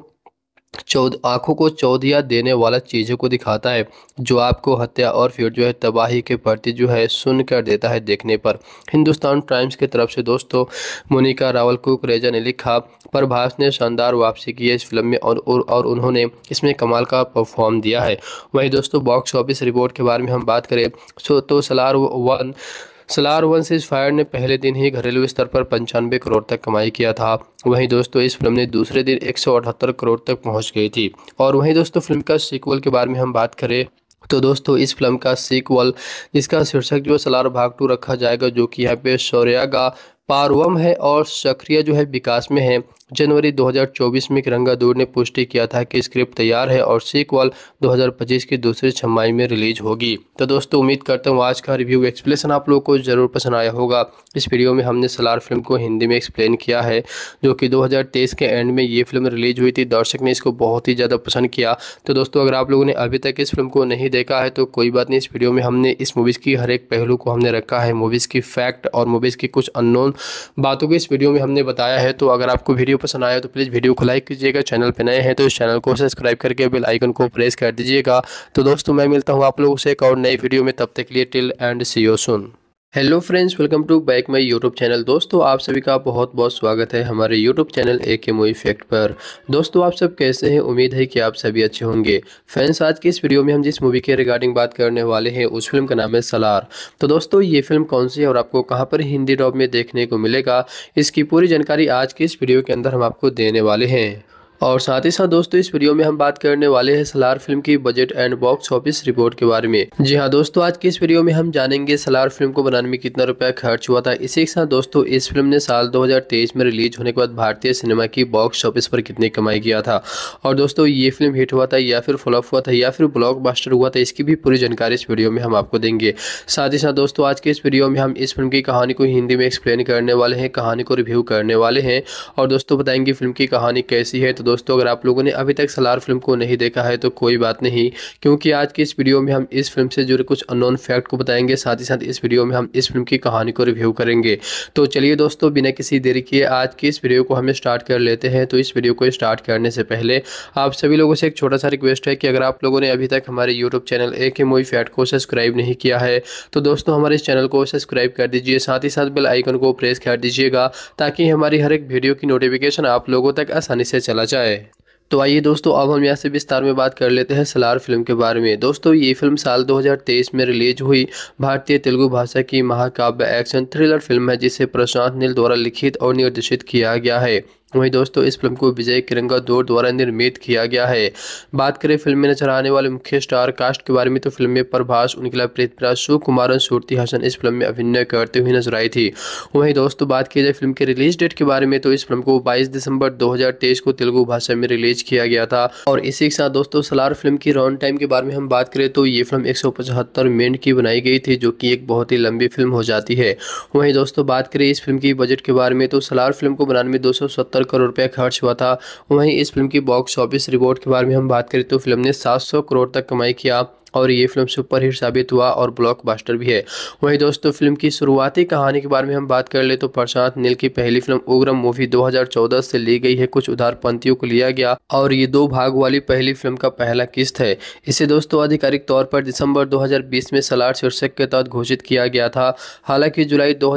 Speaker 1: चौध आँखों को चौधिया देने वाला चीज़ों को दिखाता है जो आपको हत्या और फिर जो है तबाही के प्रति जो है सुन कर देता है देखने पर हिंदुस्तान टाइम्स की तरफ से दोस्तों मोनिका रावल कुकरेजा ने लिखा प्रभास ने शानदार वापसी की है इस फिल्म में और और उन्होंने इसमें कमाल का परफॉर्म दिया है वहीं दोस्तों बॉक्स ऑफिस रिपोर्ट के बारे में हम बात करें सो तो Salaar one Salaar one cease fire ने पहले दिन ही घरेलू स्तर पर पंचानवे करोड़ तक कमाई किया था वहीं दोस्तों इस फिल्म ने दूसरे दिन एक करोड़ तक पहुँच गई थी और वहीं दोस्तों फिल्म का सीक्वल के बारे में हम बात करें तो दोस्तों इस फिल्म का सीक्वल जिसका शीर्षक जो सलार भाग टू रखा जाएगा जो कि यहाँ पे शौर्या का पारवम है और सक्रिय जो है विकास में है जनवरी 2024 में दूर ने पुष्टि किया था कि स्क्रिप्ट तैयार है और सीक्वल 2025 की दूसरी छमाई में रिलीज होगी तो दोस्तों उम्मीद करता हूँ आज का रिव्यू एक्सप्लेसन आप लोगों को जरूर पसंद आया होगा इस वीडियो में हमने सलार फिल्म को हिंदी में एक्सप्लेन किया है जो कि 2023 के एंड में ये फिल्म रिलीज हुई थी दर्शक ने इसको बहुत ही ज़्यादा पसंद किया तो दोस्तों अगर आप लोगों ने अभी तक इस फिल्म को नहीं देखा है तो कोई बात नहीं इस वीडियो में हमने इस मूवीज़ की हर एक पहलू को हमने रखा है मूवीज़ की फैक्ट और मूवीज़ की कुछ अननोन बातों को इस वीडियो में हमने बताया है तो अगर आपको वीडियो वीडियो पसंद आया तो प्लीज़ वीडियो को लाइक कीजिएगा चैनल पर नए हैं तो इस चैनल को सब्सक्राइब करके बेल आइकन को प्रेस कर दीजिएगा तो दोस्तों मैं मिलता हूँ आप लोगों से एक और नई वीडियो में तब तक के लिए till and see you soon hello friends welcome to back my YouTube channel दोस्तों आप सभी का बहुत बहुत स्वागत है हमारे यूट्यूब चैनल ए के मूवी फैक्ट पर दोस्तों आप सब कैसे हैं उम्मीद है कि आप सभी अच्छे होंगे फ्रेंड्स आज के इस वीडियो में हम जिस मूवी के रिगार्डिंग बात करने वाले हैं उस फिल्म का नाम है सलार तो दोस्तों ये फिल्म कौन सी है और आपको कहाँ पर हिंदी डॉब में देखने को मिलेगा इसकी पूरी जानकारी आज के इस वीडियो के अंदर हम आपको देने वाले हैं और साथ ही साथ दोस्तों इस वीडियो में हम बात करने वाले हैं सलार फिल्म की budget and box office report के बारे में जी हाँ दोस्तों आज की इस वीडियो में हम जानेंगे सलार फिल्म को बनाने में कितना रुपया खर्च हुआ था इसी के साथ दोस्तों इस फिल्म ने साल 2023 में रिलीज होने के बाद भारतीय सिनेमा की बॉक्स ऑफिस पर कितनी कमाई किया था और दोस्तों ये फिल्म हिट हुआ था या फिर फ्लॉप हुआ था या फिर ब्लॉक हुआ था इसकी भी पूरी जानकारी इस वीडियो में हम आपको देंगे साथ ही साथ दोस्तों आज के इस वीडियो में हम इस फिल्म की कहानी को हिंदी में एक्सप्लेन करने वाले हैं कहानी को रिव्यू करने वाले हैं और दोस्तों बताएंगे फिल्म की कहानी कैसी है तो दोस्तों अगर आप लोगों ने अभी तक सलार फिल्म को नहीं देखा है तो कोई बात नहीं क्योंकि आज की इस वीडियो में हम इस फिल्म से जुड़े कुछ अननोन फैक्ट को बताएंगे साथ ही साथ इस वीडियो में हम इस फिल्म की कहानी को रिव्यू करेंगे तो चलिए दोस्तों बिना किसी देरी के आज की इस वीडियो को हम स्टार्ट कर लेते हैं तो इस वीडियो को स्टार्ट करने से पहले आप सभी लोगों से एक छोटा सा रिक्वेस्ट है कि अगर आप लोगों ने अभी तक हमारे यूट्यूब चैनल ए के मोई फैक्ट को सब्सक्राइब नहीं किया है तो दोस्तों हमारे इस चैनल को सब्सक्राइब कर दीजिए साथ ही साथ बेल आइकन को प्रेस कर दीजिएगा ताकि हमारी हर एक वीडियो की नोटिफिकेशन आप लोगों तक आसानी से चला जाए जाए तो आइए दोस्तों अब हम यहाँ से विस्तार में बात कर लेते हैं सलार फिल्म के बारे में दोस्तों ये फिल्म साल 2023 में रिलीज हुई भारतीय तेलुगु भाषा की महाकाव्य एक्शन थ्रिलर फिल्म है जिसे प्रशांत नील द्वारा लिखित और निर्देशित किया गया है वहीं दोस्तों इस फिल्म को विजय किरंगा दौर द्वारा निर्मित किया गया है बात करें फिल्म में नजर आने वाले मुख्य स्टार कास्ट के बारे में तो फिल्म में प्रभास उनकला प्रीतराज शिव कुमार और सूर्ति हसन इस फिल्म में अभिनय करते हुए नजर आई थी वहीं दोस्तों बात की जाए फिल्म के रिलीज डेट के बारे में तो इस फिल्म को बाईस दिसंबर दो को तेलुगु भाषा में रिलीज किया गया था और इसी के साथ दोस्तों सलार फिल्म की राउंड टाइम के बारे में हम बात करें तो ये फिल्म एक मिनट की बनाई गई थी जो की एक बहुत ही लंबी फिल्म हो जाती है वही दोस्तों बात करें इस फिल्म की बजट के बारे में तो सलार फिल्म को बनाने में दो सत्तर करोड़ रुपया खर्च हुआ था वहीं इस फिल्म की बॉक्स ऑफिस रिपोर्ट के बारे में हम बात करें तो फिल्म ने सात करोड़ तक कमाई किया और ये फिल्म सुपर हिट साबित हुआ और ब्लॉकबस्टर भी है वहीं दोस्तों फिल्म की शुरुआती कहानी के बारे में हम बात कर ले तो प्रशांत नील की पहली फिल्म उग्रम मूवी 2014 से ली गई है कुछ उधारपंथियों को लिया गया और ये दो भाग वाली पहली फिल्म का पहला किस्त है इसे दोस्तों आधिकारिक तौर पर दिसंबर दो में सलार शीर्षक के तहत घोषित किया गया था हालांकि जुलाई दो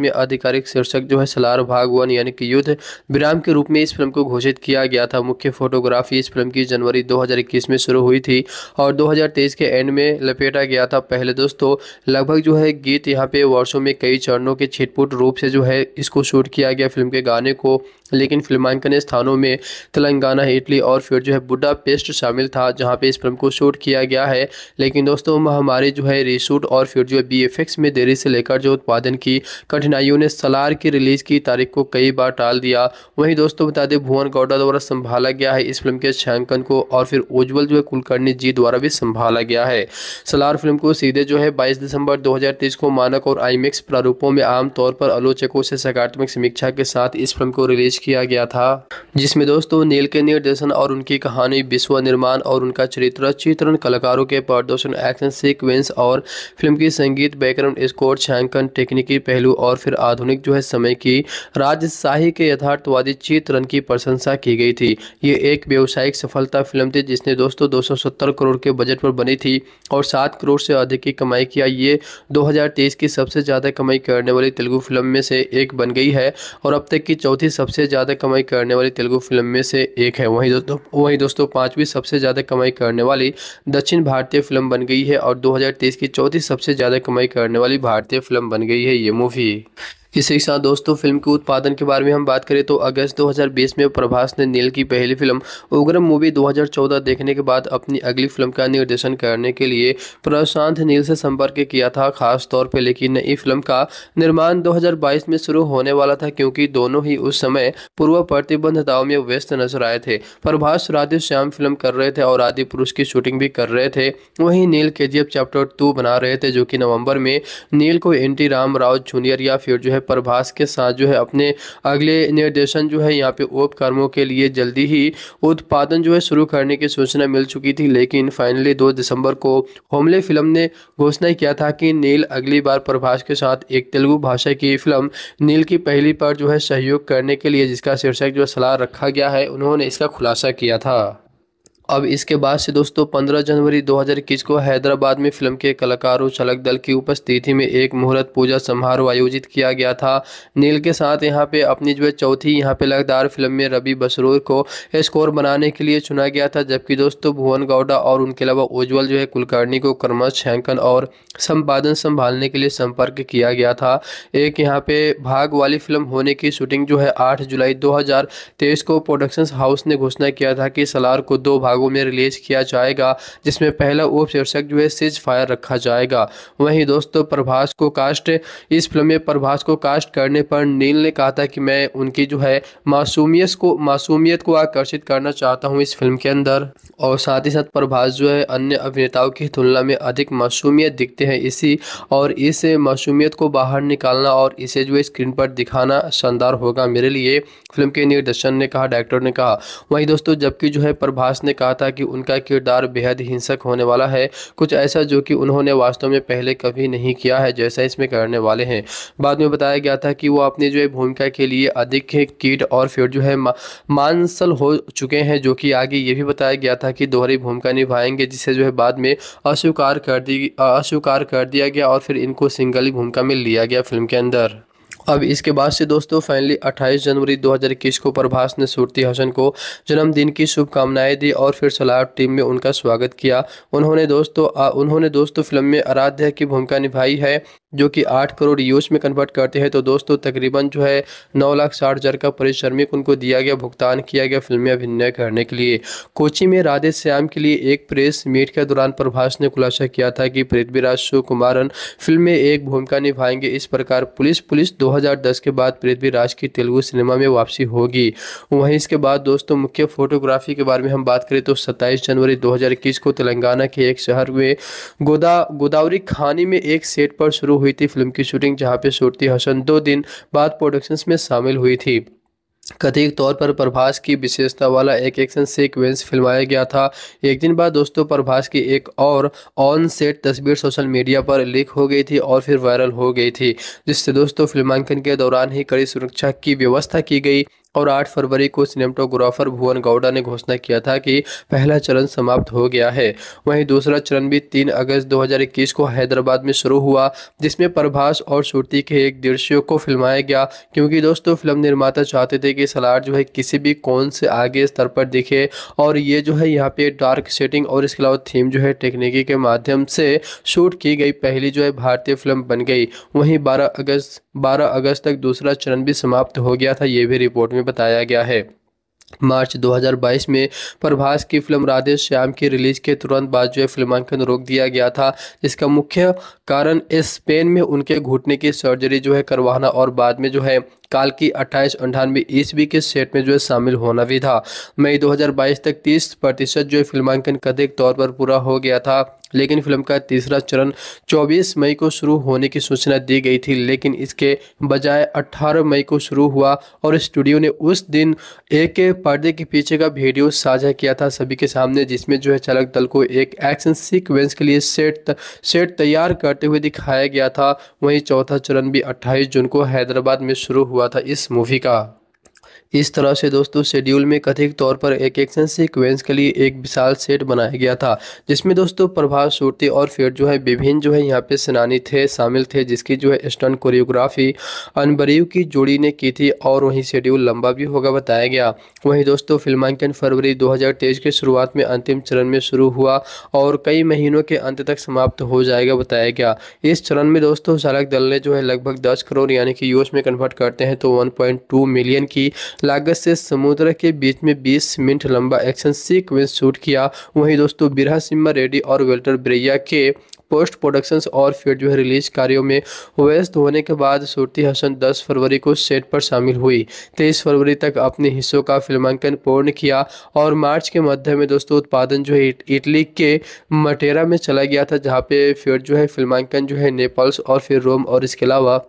Speaker 1: में आधिकारिक शीर्षक जो है सलार भाग वन यानी कि युद्ध विराम के रूप में इस फिल्म को घोषित किया गया था मुख्य फोटोग्राफी इस फिल्म की जनवरी 2021 में शुरू हुई थी और 2023 इसके एंड में लपेटा गया था पहले दोस्तों लगभग जो है गीत यहाँ पे वर्षों में कई चरणों के छिटपुट रूप से जो है इसको शूट किया गया फिल्म के गाने को लेकिन फिल्मांकन स्थानों में तेलंगाना इटली और फिर जो है बुडा पेस्ट शामिल था जहाँ पे इस फिल्म को शूट किया गया है लेकिन दोस्तों हमारे जो है रीशूट और फिर जो है बी में देरी से लेकर जो उत्पादन की कठिनाइयों ने सलार की रिलीज़ की तारीख को कई बार टाल दिया वहीं दोस्तों बता दें भुवन गौडा द्वारा संभाला गया है इस फिल्म के छायांकन को और फिर उज्ज्वल जो है कुलकर्णी जी द्वारा भी संभाला निकाला गया है सलार फिल्म को सीधे जो है बाईस दिसंबर दो को मानक और आई प्रारूपों में आमतौर पर आलोचकों से सकारात्मक समीक्षा के साथ इस फिल्म को रिलीज किया गया था जिसमें दोस्तों नील के निर्देशन और उनकी कहानी विश्व निर्माण और उनका चरित्र चित्रण कलाकारों के प्रदर्शन एक्शन सीक्वेंस और फिल्म की संगीत बैकग्राउंड स्कोर छायांकन तकनीकी पहलू और फिर आधुनिक जो है समय की राजशाही के यथार्थवादी चित्रण की प्रशंसा की गई थी ये एक व्यावसायिक सफलता फिल्म थी जिसने दोस्तों दो करोड़ के बजट पर बनी थी और सात करोड़ से अधिक की कमाई किया ये 2023 की सबसे ज़्यादा कमाई करने वाली तेलुगु फिल्म में से एक बन गई है और अब तक की चौथी सबसे ज़्यादा कमाई करने वाली तेलुगु फिल्म में से एक है वहीं दोस्तों वहीं दोस्तों पाँचवीं सबसे ज़्यादा कमाई करने वाली दक्षिण भारतीय फिल्म बन गई है और दो की चौथी सबसे ज़्यादा कमाई करने वाली भारतीय फिल्म बन गई है ये मूवी इसी के साथ दोस्तों फिल्म के उत्पादन के बारे में हम बात करें तो अगस्त 2020 में प्रभास ने नील की पहली फिल्म उग्रम मूवी 2014 देखने के बाद अपनी अगली फिल्म का निर्देशन करने के लिए प्रशांत नील से संपर्क किया था खास तौर पर लेकिन नई फिल्म का निर्माण 2022 में शुरू होने वाला था क्योंकि दोनों ही उस समय पूर्व प्रतिबंध दाव में व्यस्त नजर आए थे प्रभास राधे श्याम फिल्म कर रहे थे और आदि पुरुष की शूटिंग भी कर रहे थे वहीं नील के चैप्टर टू बना रहे थे जो कि नवंबर में नील को N T Rama Rao junior या फिर जो है प्रभास के साथ जो है अपने अगले निर्देशन जो है यहाँ पे उपकर्मों के लिए जल्दी ही उत्पादन जो है शुरू करने की सूचना मिल चुकी थी लेकिन फाइनली दो दिसंबर को होमले फिल्म ने घोषणा किया था कि नील अगली बार प्रभास के साथ एक तेलुगु भाषा की फिल्म नील की पहली पर जो है सहयोग करने के लिए जिसका शीर्षक जो सलाह रखा गया है उन्होंने इसका खुलासा किया था अब इसके बाद से दोस्तों 15 जनवरी 2021 को हैदराबाद में फिल्म के कलाकारों चलक दल की उपस्थिति में एक मुहूर्त पूजा समारोह आयोजित किया गया था नील के साथ यहाँ पे अपनी जो है चौथी यहाँ पे लगातार फिल्म में रवि बसरूर को स्कोर बनाने के लिए चुना गया था जबकि दोस्तों भुवन गौडा और उनके अलावा उज्ज्वल जो है कुलकर्णी को कर्मश छैंकन और संपादन संभालने के लिए संपर्क किया गया था एक यहाँ पे भाग वाली फिल्म होने की शूटिंग जो है आठ जुलाई दो को प्रोडक्शन हाउस ने घोषणा किया था कि सलार को दो भाग भागों में रिलीज़ किया जाएगा जिसमें पहला उप शीर्षक जो है सिज फायर रखा जाएगा वहीं दोस्तों प्रभास को कास्ट इस फिल्म में प्रभास को कास्ट करने पर नील ने कहा था कि मैं उनकी जो है मासूमियत को मासूमियत को आकर्षित करना चाहता हूँ इस फिल्म के अंदर और साथ ही साथ प्रभास जो है अन्य अभिनेताओं की तुलना में अधिक मासूमियत दिखते हैं इसी और इस मासूमियत को बाहर निकालना और इसे जो है स्क्रीन पर दिखाना शानदार होगा मेरे लिए फिल्म के निर्देशन ने कहा डायरेक्टर ने कहा वहीं दोस्तों जबकि जो है प्रभास ने कहा था कि उनका किरदार बेहद हिंसक होने वाला है कुछ ऐसा जो कि उन्होंने वास्तव में पहले कभी नहीं किया है जैसा इसमें करने वाले हैं बाद में बताया गया था कि वो अपनी जो है भूमिका के लिए अधिक कीट और फिर जो है मानसल हो चुके हैं जो कि आगे ये भी बताया गया था कि दोहरी भूमिका निभाएंगे जिसे जो है बाद में अस्वीकार कर दी अस्वीकार कर दिया गया और फिर इनको सिंगल ही भूमिका में लिया गया फिल्म के अंदर अब इसके बाद से दोस्तों फाइनली 28 जनवरी 2021 को प्रभास ने सुरती हसन को जन्मदिन की शुभकामनाएं दी और फिर सलाब टीम में उनका स्वागत किया उन्होंने दोस्तों उन्होंने दोस्तों फिल्म में आराध्या की भूमिका निभाई है जो कि आठ करोड़ यूज में कन्वर्ट करते हैं तो दोस्तों तकरीबन जो है नौ लाख साठ हज़ार का परिश्रमिक उनको दिया गया भुगतान किया गया फिल्म अभिनय करने के लिए कोची में राधे श्याम के लिए एक प्रेस मीट के दौरान प्रभास ने खुलासा किया था कि पृथ्वीराज शिव कुमारन फिल्म में एक भूमिका निभाएंगे इस प्रकार पुलिस पुलिस दो 2010 के बाद पृथ्वीराज की तेलुगु सिनेमा में वापसी होगी वहीं इसके बाद दोस्तों मुख्य फोटोग्राफी के बारे में हम बात करें तो 27 जनवरी 2021 को तेलंगाना के एक शहर में गोदा गोदावरी खानी में एक सेट पर शुरू हुई थी फिल्म की शूटिंग जहाँ पे शूटती हसन दो दिन बाद प्रोडक्शंस में शामिल हुई थी कथित तौर पर प्रभास की विशेषता वाला एक एक्शन सीक्वेंस फिल्माया गया था एक दिन बाद दोस्तों प्रभास की एक और ऑन सेट तस्वीर सोशल मीडिया पर लीक हो गई थी और फिर वायरल हो गई थी जिससे दोस्तों फिल्मांकन के दौरान ही कड़ी सुरक्षा की व्यवस्था की गई और 8 फरवरी को सिनेमाटोग्राफर भुवन गौड़ा ने घोषणा किया था कि पहला चरण समाप्त हो गया है वहीं दूसरा चरण भी तीन अगस्त 2021 को हैदराबाद में शुरू हुआ जिसमें प्रभास और श्रुति के एक दृश्यों को फिल्माया गया क्योंकि दोस्तों फिल्म निर्माता चाहते थे कि सलाट जो है किसी भी कौन से आगे स्तर पर दिखे और ये जो है यहाँ पे डार्क सेटिंग और इसके अलावा थीम जो है टेक्निकी के माध्यम से शूट की गई पहली जो है भारतीय फिल्म बन गई वहीं बारह अगस्त 12 अगस्त तक दूसरा चरण भी समाप्त हो गया था ये भी रिपोर्ट में बताया गया है मार्च 2022 में प्रभास की फिल्म राधे श्याम की रिलीज के तुरंत बाद जो है फिल्मांकन रोक दिया गया था जिसका मुख्य कारण स्पेन में उनके घुटने की सर्जरी जो है करवाना और बाद में जो है काल की अट्ठाईस अंठानवे ईस्वी के सेट में जो है शामिल होना भी था मई 2022 तक 30 प्रतिशत जो है फिल्मांकन कथिक तौर पर पूरा हो गया था लेकिन फिल्म का तीसरा चरण 24 मई को शुरू होने की सूचना दी गई थी लेकिन इसके बजाय 18 मई को शुरू हुआ और स्टूडियो ने उस दिन एक पर्दे के पीछे का वीडियो साझा किया था सभी के सामने जिसमें जो है चालक दल को एक एक्शन सीक्वेंस के लिए सेट सेट तैयार करते हुए दिखाया गया था वहीं चौथा चरण भी अट्ठाईस जून को हैदराबाद में शुरू हुआ हुआ था इस मूवी का इस तरह से दोस्तों शेड्यूल में कथित तौर पर एक एक्शन सीक्वेंस के लिए एक विशाल सेट बनाया गया था जिसमें दोस्तों प्रभाव सूर्ति और फिर जो है विभिन्न जो है यहाँ पे सेनानी थे शामिल थे जिसकी जो है स्टन कोरियोग्राफी अनबरीव की जोड़ी ने की थी और वहीं शेड्यूल लंबा भी होगा बताया गया वहीं दोस्तों फिल्मांकन फरवरी दो के शुरुआत में अंतिम चरण में शुरू हुआ और कई महीनों के अंत तक समाप्त हो जाएगा बताया गया इस चरण में दोस्तों चालक दल ने जो है लगभग दस करोड़ यानी कि यूएस में कन्वर्ट करते हैं तो वन मिलियन की लागत से समुद्र के बीच में 20 मिनट लंबा एक्शन सीक्वेंस शूट किया वहीं दोस्तों बिरहा सिम्मा रेड्डी और वेल्टर ब्रैया के पोस्ट प्रोडक्शंस और फिर जो है रिलीज कार्यों में व्यस्त होने के बाद सूरती हसन 10 फरवरी को सेट पर शामिल हुई 23 फरवरी तक अपने हिस्सों का फिल्मांकन पूर्ण किया और मार्च के मध्य में दोस्तों उत्पादन जो है इटली के मटेरा में चला गया था जहाँ पे फिर जो है फिल्मांकन जो है नेपल्स और फिर रोम और इसके अलावा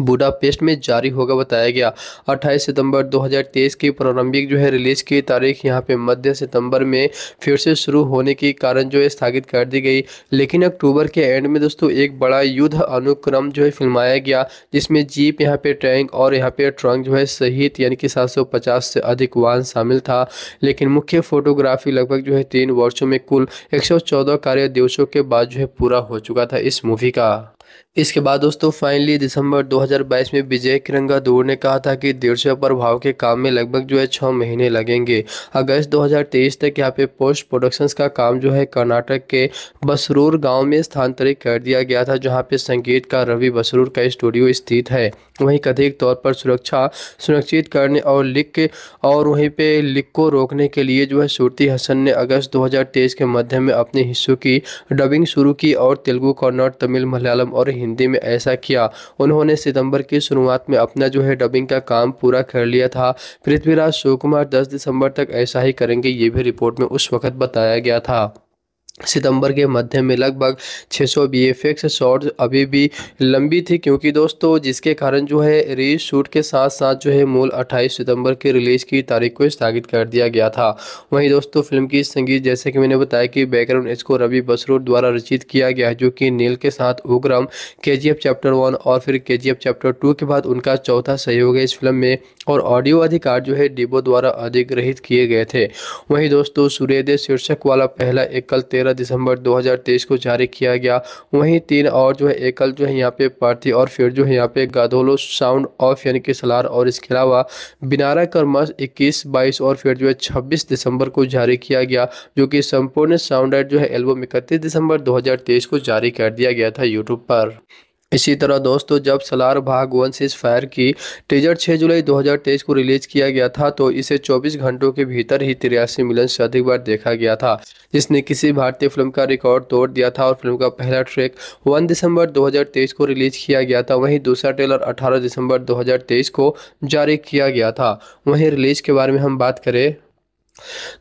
Speaker 1: बुडापेस्ट में जारी होगा बताया गया 28 सितंबर 2023 की प्रारंभिक जो है रिलीज की तारीख यहाँ पे मध्य सितंबर में फिर से शुरू होने के कारण जो है स्थगित कर दी गई लेकिन अक्टूबर के एंड में दोस्तों एक बड़ा युद्ध अनुक्रम जो है फिल्माया गया जिसमें जीप यहाँ पे टैंक और यहाँ पे ट्रंक जो है सहित यानी कि सात से अधिक वाहन शामिल था लेकिन मुख्य फोटोग्राफी लगभग जो है तीन वर्षों में कुल एक कार्य दिवसों के बाद जो है पूरा हो चुका था इस मूवी का इसके बाद दोस्तों फाइनली दिसंबर 2022 में विजय दूर ने कहा था कि दृश्य प्रभाव के काम में लगभग जो है छः महीने लगेंगे अगस्त 2023 तक यहाँ पे पोस्ट प्रोडक्शंस का काम जो है कर्नाटक के बसरूर गांव में स्थानांतरित कर दिया गया था जहाँ पे संगीत का रवि बसरूर का स्टूडियो स्थित है वहीं कथित तौर पर सुरक्षा सुनिश्चित करने और लिक और वहीं पे लिक को रोकने के लिए जो है सूरती हसन ने अगस्त 2023 के मध्य में अपने हिस्सों की डबिंग शुरू की और तेलुगु कन्नड़ तमिल मलयालम और हिंदी हिंदी में ऐसा किया उन्होंने सितंबर की शुरुआत में अपना जो है डबिंग का काम पूरा कर लिया था पृथ्वीराज शिवकुमार दस दिसंबर तक ऐसा ही करेंगे ये भी रिपोर्ट में उस वक्त बताया गया था सितंबर के मध्य में लगभग 600 सौ बी एफ एक्स अभी भी लंबी थी क्योंकि दोस्तों जिसके कारण जो है री शूट के साथ साथ जो है मूल 28 सितंबर के रिलीज़ की तारीख को स्थगित कर दिया गया था वहीं दोस्तों फिल्म की संगीत जैसे कि मैंने बताया कि बैकग्राउंड इसको रवि बसरूर द्वारा रचित किया गया जो कि नील के साथ उग्रम के चैप्टर वन और फिर के चैप्टर टू के बाद उनका चौथा सहयोग है इस फिल्म में और ऑडियो अधिकार जो है डिबो द्वारा अधिग्रहित किए गए थे वहीं दोस्तों सूर्यदेव शीर्षक वाला पहला एकल तेरह तेरह दिसंबर दो हज़ार तेईस को जारी किया गया वहीं तीन और जो है एकल जो है यहाँ पे पार्थी और फिर जो है यहाँ पे गाधोलो साउंड ऑफ यानी कि सलार और इसके अलावा बिनारा कर्मस इक्कीस बाईस और फिर जो है छब्बीस दिसंबर को जारी किया गया जो कि संपूर्ण साउंड जो है एल्बम इकतीस दिसंबर 2023 को जारी कर दिया गया था यूट्यूब पर इसी तरह दोस्तों जब सलार भाग वन सीज फायर की टीजर 6 जुलाई 2023 को रिलीज किया गया था तो इसे 24 घंटों के भीतर ही तिरासी मिलियन से अधिक बार देखा गया था जिसने किसी भारतीय फिल्म का रिकॉर्ड तोड़ दिया था और फिल्म का पहला ट्रैक 1 दिसंबर 2023 को रिलीज किया गया था वहीं दूसरा ट्रेलर 18 दिसंबर 2023 को जारी किया गया था वहीं रिलीज के बारे में हम बात करें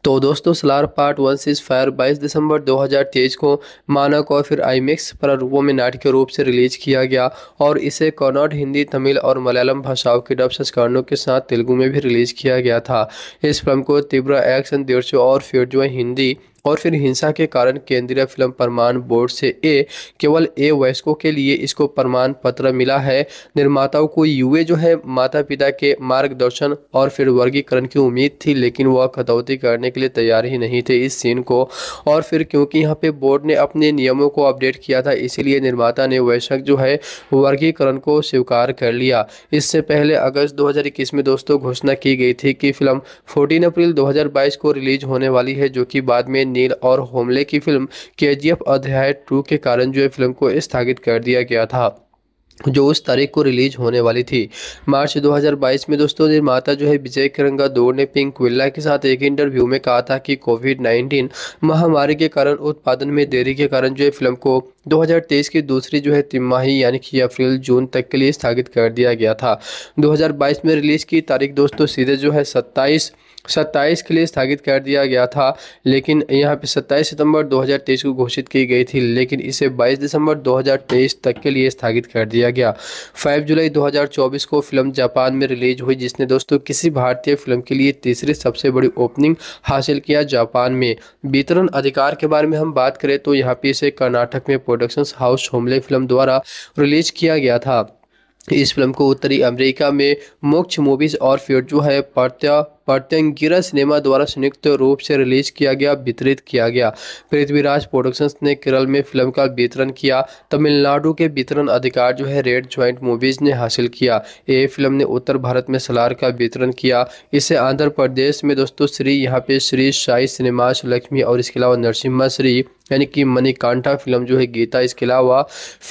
Speaker 1: तो दोस्तों Salaar part one cease fire 22 दिसंबर 2023 को मानक और फिर आईमिक्स पर रूपों में नाटकीय रूप से रिलीज किया गया और इसे कन्नड़ हिंदी तमिल और मलयालम भाषाओं के डब संस्करणों के साथ तेलुगु में भी रिलीज किया गया था इस फिल्म को तिब्रा एक्शन दीर्चो और फिर जो हिंदी और फिर हिंसा के कारण केंद्रीय फिल्म प्रमाण बोर्ड से ए केवल ए वयस्कों के लिए इसको प्रमाण पत्र मिला है निर्माताओं को यूए जो है माता पिता के मार्गदर्शन और फिर वर्गीकरण की उम्मीद थी लेकिन वह कटौती करने के लिए तैयार ही नहीं थे इस सीन को और फिर क्योंकि यहाँ पे बोर्ड ने अपने नियमों को अपडेट किया था इसीलिए निर्माता ने वैश्विक जो है वर्गीकरण को स्वीकार कर लिया इससे पहले अगस्त दो में दोस्तों घोषणा की गई थी कि फिल्म फोर्टीन अप्रैल दो को रिलीज होने वाली है जो कि बाद में नील और होमले की फिल्म केजीएफ अध्याय टू के कारण जो है फिल्म को स्थगित कर दिया गया था जो उस तारीख को रिलीज होने वाली थी मार्च 2022 में दोस्तों निर्माता जो है विजय करंगा दो ने पिंक विल्ला के साथ एक इंटरव्यू में कहा था कि कोविड 19 महामारी के कारण उत्पादन में देरी के कारण जो है फिल्म को 2023 की दूसरी जो है तिमाही यानी कि अप्रैल जून तक के लिए स्थगित कर दिया गया था दो में रिलीज की तारीख दोस्तों सीधे जो है सत्ताईस सत्ताईस के लिए स्थगित कर दिया गया था लेकिन यहाँ पे सत्ताईस सितंबर 2023 को घोषित की गई थी लेकिन इसे 22 दिसंबर 2023 तक के लिए स्थगित कर दिया गया 5 जुलाई 2024 को फिल्म जापान में रिलीज हुई जिसने दोस्तों किसी भारतीय फिल्म के लिए तीसरी सबसे बड़ी ओपनिंग हासिल किया जापान में वितरण अधिकार के बारे में हम बात करें तो यहाँ पे इसे कर्नाटक में प्रोडक्शन हाउस होमले फिल्म द्वारा रिलीज किया गया था इस फिल्म को उत्तरी अमेरिका में मोक्ष मूवीज़ और फिर जो है प्रत्या पाट्यंकिरा सिनेमा द्वारा संयुक्त रूप से रिलीज किया गया वितरित किया गया पृथ्वीराज प्रोडक्शंस ने केरल में फिल्म का वितरण किया तमिलनाडु के वितरण अधिकार जो है रेड ज्वाइंट मूवीज ने हासिल किया ये फिल्म ने उत्तर भारत में सलार का वितरण किया इसे आंध्र प्रदेश में दोस्तों श्री यहाँ पे श्री साई सिनेमा लक्ष्मी और इसके अलावा नरसिम्हा श्री यानी कि मणिकांठा फिल्म जो है गीता इसके अलावा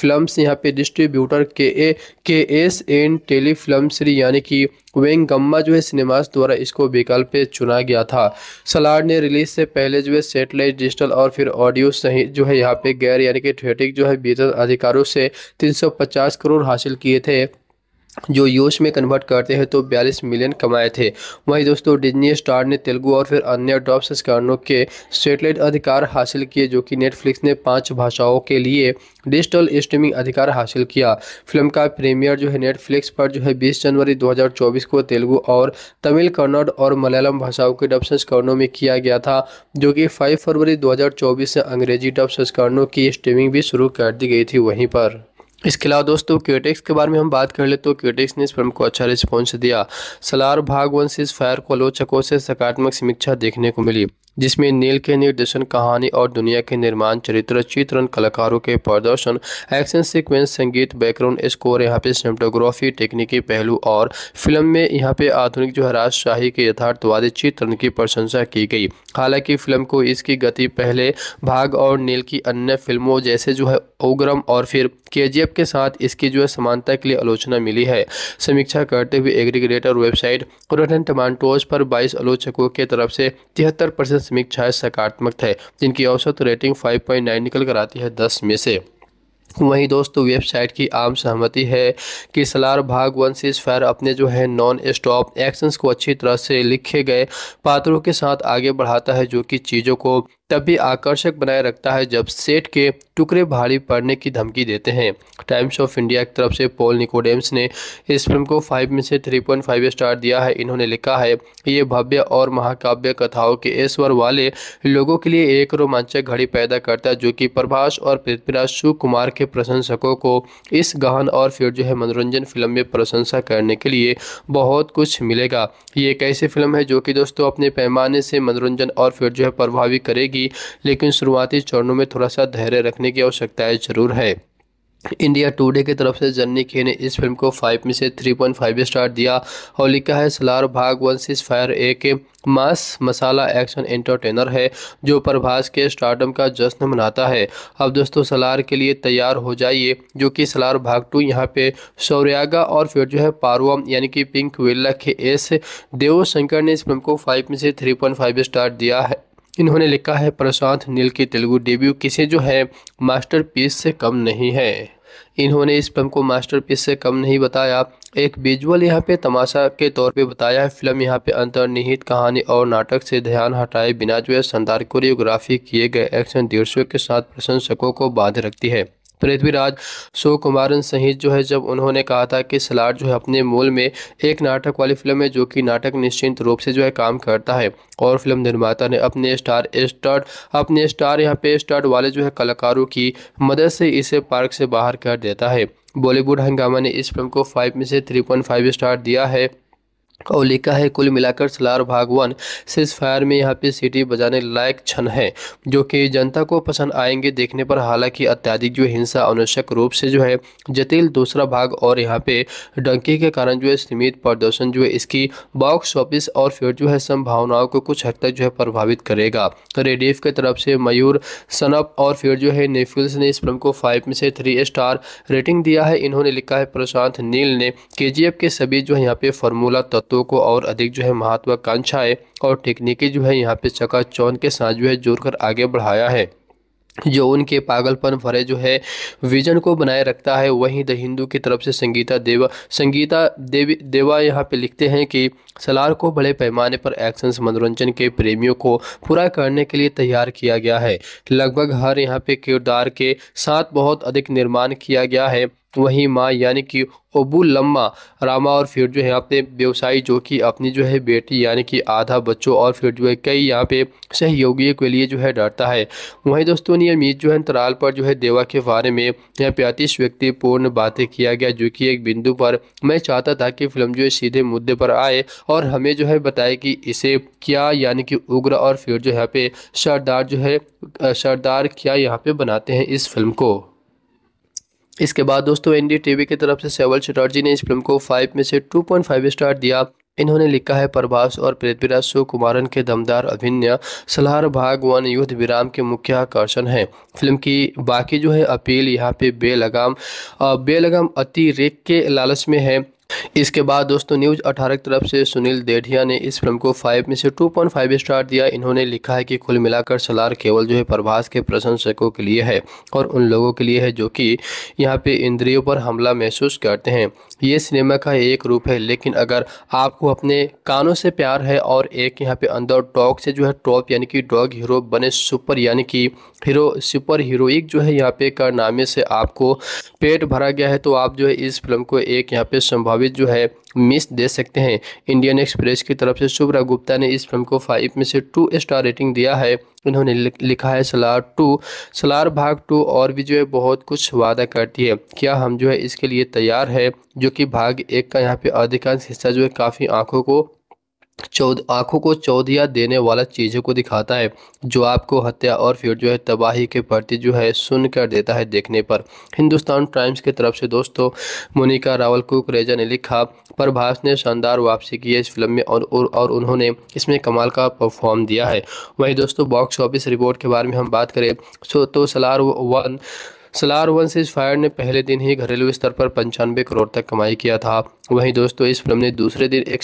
Speaker 1: फिल्म्स यहाँ पे डिस्ट्रीब्यूटर के A K S N tele film Shri यानी कि वेंगम्मा जो है सिनेमास द्वारा इसको विकल्प चुना गया था सलाड ने रिलीज से पहले जो है सेटेलाइट डिजिटल और फिर ऑडियो सहित जो है यहाँ पे गैर यानी कि थिएटिक जो है बीत अधिकारों से 350 करोड़ हासिल किए थे जो यूएस में कन्वर्ट करते हैं तो 42 मिलियन कमाए थे वहीं दोस्तों डिज्नी स्टार ने तेलुगू और फिर अन्य डॉप संस्करणों के सेटेलाइट अधिकार हासिल किए जो कि नेटफ्लिक्स ने पांच भाषाओं के लिए डिजिटल स्ट्रीमिंग अधिकार हासिल किया फिल्म का प्रीमियर जो है नेटफ्लिक्स पर जो है 20 जनवरी 2024 को तेलुगु और तमिल कन्नड़ और मलयालम भाषाओं के डब संस्करणों में किया गया था जो कि 5 फरवरी 2024 से अंग्रेजी डब संस्करणों की स्ट्रीमिंग भी शुरू कर दी गई थी वहीं पर इसके अलावा दोस्तों क्यूटेक्स के बारे में हम बात कर ले तो क्यूटेक्स ने इस फिल्म को अच्छा रिस्पॉन्स दिया सलार भाग वन से इस फायर को आलोचकों से सकारात्मक समीक्षा देखने को मिली जिसमें नील के निर्देशन कहानी और दुनिया के निर्माण चरित्र चित्रण कलाकारों के प्रदर्शन एक्शन सीक्वेंस संगीत बैकग्राउंड स्कोर यहाँ पे सिनेटोग्राफी तकनीकी पहलू और फिल्म में यहाँ पे आधुनिक जो है राजशाही के यथार्थवादी चित्रण की प्रशंसा की गई हालांकि फिल्म को इसकी गति पहले भाग और नील की अन्य फिल्मों जैसे जो है ओग्रम और फिर के के साथ इसकी जो है समानता के लिए आलोचना मिली है समीक्षा करते हुए एग्रीग्रेटर वेबसाइट रोटन टमाटोज पर बाईस आलोचकों के तरफ से तिहत्तर परसेंट दशमिक छः सकारात्मक है जिनकी औसत रेटिंग 5.9 निकल कर आती है 10 में से वहीं दोस्तों वेबसाइट की आम सहमति है कि सलार भाग वन सीज फायर अपने जो है नॉन स्टॉप एक्शंस को अच्छी तरह से लिखे गए पात्रों के साथ आगे बढ़ाता है जो कि चीज़ों को तभी आकर्षक बनाए रखता है जब सेट के टुकड़े भारी पड़ने की धमकी देते हैं टाइम्स ऑफ इंडिया की तरफ से पॉल निकोडेम्स ने इस फिल्म को फाइव में से थ्री पॉइंट फाइव स्टार दिया है इन्होंने लिखा है ये भव्य और महाकाव्य कथाओं के ऐश्वर वाले लोगों के लिए एक रोमांचक घड़ी पैदा करता है जो कि प्रभाष और पृथ्वीराज शिव कुमार के प्रशंसकों को इस गहन और फिर जो है मनोरंजन फिल्म में प्रशंसा करने के लिए बहुत कुछ मिलेगा ये एक ऐसी फिल्म है जो कि दोस्तों अपने पैमाने से मनोरंजन और फिर जो है प्रभावी करेगी लेकिन शुरुआती चरणों में थोड़ा सा धैर्य रखने की आवश्यकता ज़रूर है इंडिया टुडे की तरफ से जन्नी खे ने इस फिल्म को फाइव में से थ्री पॉइंट फाइव स्टार दिया और लिखा है सलार भाग वन सिक्स फायर एक मास मसाला एक्शन एंटरटेनर है जो प्रभास के स्टार्डम का जश्न मनाता है अब दोस्तों सलार के लिए तैयार हो जाइए जो कि सलार भाग टू यहाँ पे शौर्यागा और फिर जो है पारवम यानी कि पिंक वेल्ला के एस देव शंकर ने इस फिल्म को फाइव में से थ्री पॉइंट फाइव स्टार दिया है इन्होंने लिखा है प्रशांत नील की तेलुगु डेब्यू किसी जो है मास्टरपीस से कम नहीं है इन्होंने इस फिल्म को मास्टरपीस से कम नहीं बताया एक विजुअल यहाँ पे तमाशा के तौर पे बताया है फिल्म यहाँ पे अंतर्निहित कहानी और नाटक से ध्यान हटाए बिना जो है शानदार कोरियोग्राफी किए गए एक्शन दृश्यों के साथ प्रशंसकों को बांध रखती है पृथ्वीराज सुकुमारन सहित जो है जब उन्होंने कहा था कि सलाट जो है अपने मूल में एक नाटक वाली फिल्म है जो कि नाटक निश्चित रूप से जो है काम करता है और फिल्म निर्माता ने अपने स्टार स्टार्ट अपने स्टार यहाँ पे स्टार्ट वाले जो है कलाकारों की मदद से इसे पार्क से बाहर कर देता है बॉलीवुड हंगामा ने इस फिल्म को फाइव में से थ्री पॉइंट फाइव स्टार दिया है और लिखा है कुल मिलाकर सलार भाग वन सिर्फ फायर में यहाँ पे सिटी बजाने लायक क्षण है जो कि जनता को पसंद आएंगे देखने पर हालांकि अत्याधिक जो हिंसा अनावश्यक रूप से जो है जटिल दूसरा भाग और यहाँ पे डंकी के कारण जो है सीमित प्रदर्शन जो है इसकी बॉक्स ऑफिस और फिर जो है संभावनाओं को कुछ हद तक जो है प्रभावित करेगा रेडिफ की तरफ से मयूर सनप और फिर जो है नेफिल्स ने इस फिल्म को फाइव में से थ्री स्टार रेटिंग दिया है इन्होंने लिखा है प्रशांत नील ने के के सभी जो है यहाँ पे फॉर्मूला तत्व बातों को और अधिक जो है महत्वाकांक्षाएं और टेक्निकी जो है यहाँ पे चका चकाचौन के साथ जो है जोड़कर आगे बढ़ाया है जो उनके पागलपन भरे जो है विजन को बनाए रखता है वहीं द हिंदू की तरफ से संगीता देवा संगीता देवी देवा यहाँ पे लिखते हैं कि सलार को बड़े पैमाने पर एक्शन मनोरंजन के प्रेमियों को पूरा करने के लिए तैयार किया गया है लगभग हर यहाँ पे किरदार के साथ बहुत अधिक निर्माण किया गया है वहीं माँ यानी कि अबू लम्मा रामा और फिर जो है अपने व्यवसायी जो कि अपनी जो है बेटी यानी कि आधा बच्चों और फिर जो है कई यहाँ पे सहयोगियों के लिए जो है डरता है वहीं दोस्तों नियर मीत जो है अंतराल पर जो है देवा के बारे में यहाँ पे अतिश व्यक्तिपूर्ण बातें किया गया जो कि एक बिंदु पर मैं चाहता था कि फिल्म जो है सीधे मुद्दे पर आए और हमें जो है बताए कि इसे क्या यानी कि उग्र और फिर जो यहाँ पे सरदार जो है सरदार क्या यहाँ पे बनाते हैं इस फिल्म को इसके बाद दोस्तों एन डी की तरफ से सेवल चटर्जी ने इस फिल्म को फाइव में से टू पॉइंट फाइव स्टार दिया इन्होंने लिखा है प्रभास और पृथ्वीराज सुकुमारन के दमदार अभिनय सलहार भाग वन युद्ध विराम के मुख्य आकर्षण है फिल्म की बाकी जो है अपील यहाँ पे बेलगाम बेलगाम अतिरेक के लालच में है इसके बाद दोस्तों न्यूज़ 18 की तरफ से सुनील देढ़िया ने इस फिल्म को 5 में से 2.5 स्टार दिया इन्होंने लिखा है कि कुल मिलाकर सलार केवल जो है प्रभास के प्रशंसकों के लिए है और उन लोगों के लिए है जो कि यहाँ पे इंद्रियों पर हमला महसूस करते हैं ये सिनेमा का एक रूप है लेकिन अगर आपको अपने कानों से प्यार है और एक यहाँ पे अंदर टॉक से जो है टॉप यानी कि डॉग हीरो बने सुपर यानी कि हीरो सुपर हीरोइक जो है यहाँ पे कारनामे से आपको पेट भरा गया है तो आप जो है इस फिल्म को एक यहाँ पे संभाव भावेश जो है मिस दे सकते हैं इंडियन एक्सप्रेस की तरफ से शुभ्रा गुप्ता ने इस फिल्म को फाइव में से टू स्टार रेटिंग दिया है उन्होंने लिखा है सलार टू सलार भाग टू और भी जो है बहुत कुछ वादा करती है क्या हम जो है इसके लिए तैयार है जो कि भाग एक का यहाँ पे अधिकांश हिस्सा जो है काफ़ी आंखों को चौद आँखों को चौधिया देने वाला चीज़ों को दिखाता है जो आपको हत्या और फिर जो है तबाही के प्रति जो है सुन कर देता है देखने पर हिंदुस्तान टाइम्स की तरफ से दोस्तों मोनिका रावल कुकरेजा ने लिखा प्रभास ने शानदार वापसी की है इस फिल्म में और और उन्होंने इसमें कमाल का परफॉर्म दिया है वहीं दोस्तों बॉक्स ऑफिस रिपोर्ट के बारे में हम बात करें तो Salaar one Salaar one six fire ने पहले दिन ही घरेलू स्तर पर पंचानवे करोड़ तक कमाई किया था वहीं दोस्तों इस फिल्म ने दूसरे दिन एक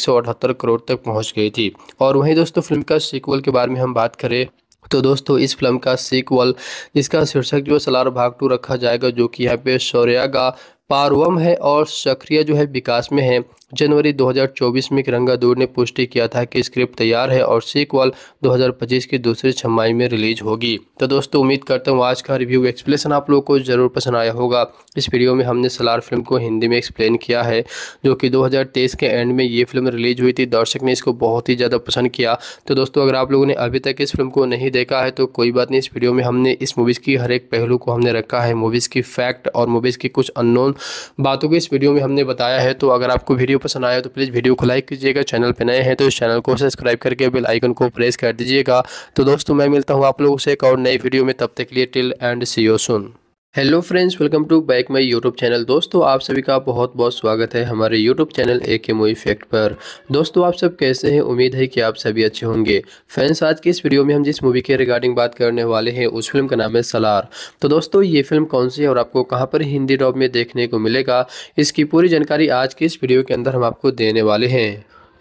Speaker 1: करोड़ तक पहुंच गई थी और वहीं दोस्तों फिल्म का सीक्वल के बारे में हम बात करें तो दोस्तों इस फिल्म का सीक्वल जिसका शीर्षक जो सलार भाग टू रखा जाएगा जो कि यहाँ पे शौर्या का पारवम है और सक्रिय जो है विकास में है जनवरी 2024 में किरंगा दूर ने पुष्टि किया था कि स्क्रिप्ट तैयार है और सीक्वल 2025 की दूसरी छमाई में रिलीज होगी तो दोस्तों उम्मीद करता हूँ आज का रिव्यू एक्सप्लेन आप लोगों को जरूर पसंद आया होगा इस वीडियो में हमने सलार फिल्म को हिंदी में एक्सप्लेन किया है जो कि 2023 के एंड में ये फिल्म रिलीज हुई थी दर्शक ने इसको बहुत ही ज़्यादा पसंद किया तो दोस्तों अगर आप लोगों ने अभी तक इस फिल्म को नहीं देखा है तो कोई बात नहीं इस वीडियो में हमने इस मूवीज़ की हर एक पहलू को हमने रखा है मूवीज़ की फैक्ट और मूवीज़ की कुछ अननोन बातों को इस वीडियो में हमने बताया है तो अगर आपको वीडियो पसंद आया तो प्लीज़ वीडियो को लाइक कीजिएगा चैनल पर नए हैं तो इस चैनल को सब्सक्राइब करके बेल आइकन को प्रेस कर दीजिएगा तो दोस्तों मैं मिलता हूँ आप लोगों से एक और नई वीडियो में तब तक के लिए till and see you soon hello friends welcome to back my YouTube channel दोस्तों आप सभी का बहुत बहुत स्वागत है हमारे यूट्यूब चैनल ए के मो इफेक्ट पर दोस्तों आप सब कैसे हैं उम्मीद है कि आप सभी अच्छे होंगे फ्रेंड्स आज के इस वीडियो में हम जिस मूवी के रिगार्डिंग बात करने वाले हैं उस फिल्म का नाम है सलार तो दोस्तों ये फिल्म कौन सी है और आपको कहाँ पर हिंदी डॉब में देखने को मिलेगा इसकी पूरी जानकारी आज के इस वीडियो के अंदर हम आपको देने वाले हैं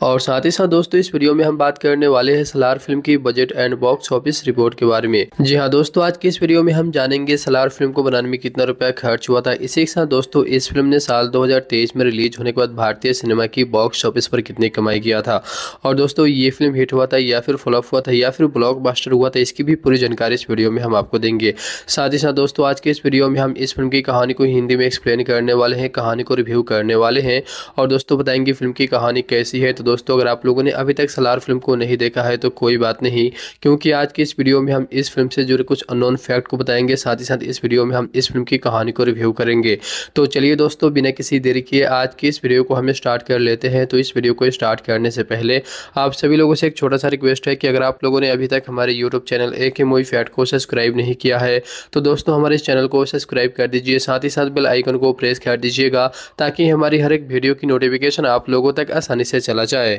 Speaker 1: और साथ ही साथ दोस्तों इस वीडियो में हम बात करने वाले हैं सलार फिल्म की budget and box office report के बारे में जी हाँ दोस्तों आज की इस वीडियो में हम जानेंगे सलार फिल्म को बनाने में कितना रुपया खर्च हुआ था इसी के साथ दोस्तों इस फिल्म ने साल 2023 में रिलीज होने के बाद भारतीय सिनेमा की बॉक्स ऑफिस पर कितनी कमाई किया था और दोस्तों ये फिल्म हिट हुआ था या फिर फ्लॉप हुआ था या फिर ब्लॉक हुआ था इसकी भी पूरी जानकारी इस वीडियो में हम आपको देंगे साथ ही साथ दोस्तों आज के इस वीडियो में हम इस फिल्म की कहानी को हिंदी में एक्सप्लेन करने वाले हैं कहानी को रिव्यू करने वाले हैं और दोस्तों बताएंगे फिल्म की कहानी कैसी है तो दोस्तों अगर आप लोगों ने अभी तक सलार फिल्म को नहीं देखा है तो कोई बात नहीं क्योंकि आज की इस वीडियो में हम इस फिल्म से जुड़े कुछ अननोन फैक्ट को बताएंगे साथ ही साथ इस वीडियो में हम इस फिल्म की कहानी को रिव्यू करेंगे तो चलिए दोस्तों बिना किसी देरी किए आज की इस वीडियो को हम स्टार्ट कर लेते हैं तो इस वीडियो को स्टार्ट करने से पहले आप सभी लोगों से एक छोटा सा रिक्वेस्ट है कि अगर आप लोगों ने अभी तक हमारे यूट्यूब चैनल ए के मूवी फैक्ट को सब्सक्राइब नहीं किया है तो दोस्तों हमारे इस चैनल को सब्सक्राइब कर दीजिए साथ ही साथ बेल आइकन को प्रेस कर दीजिएगा ताकि हमारी हर एक वीडियो की नोटिफिकेशन आप लोगों तक आसानी से चला पहुँचाए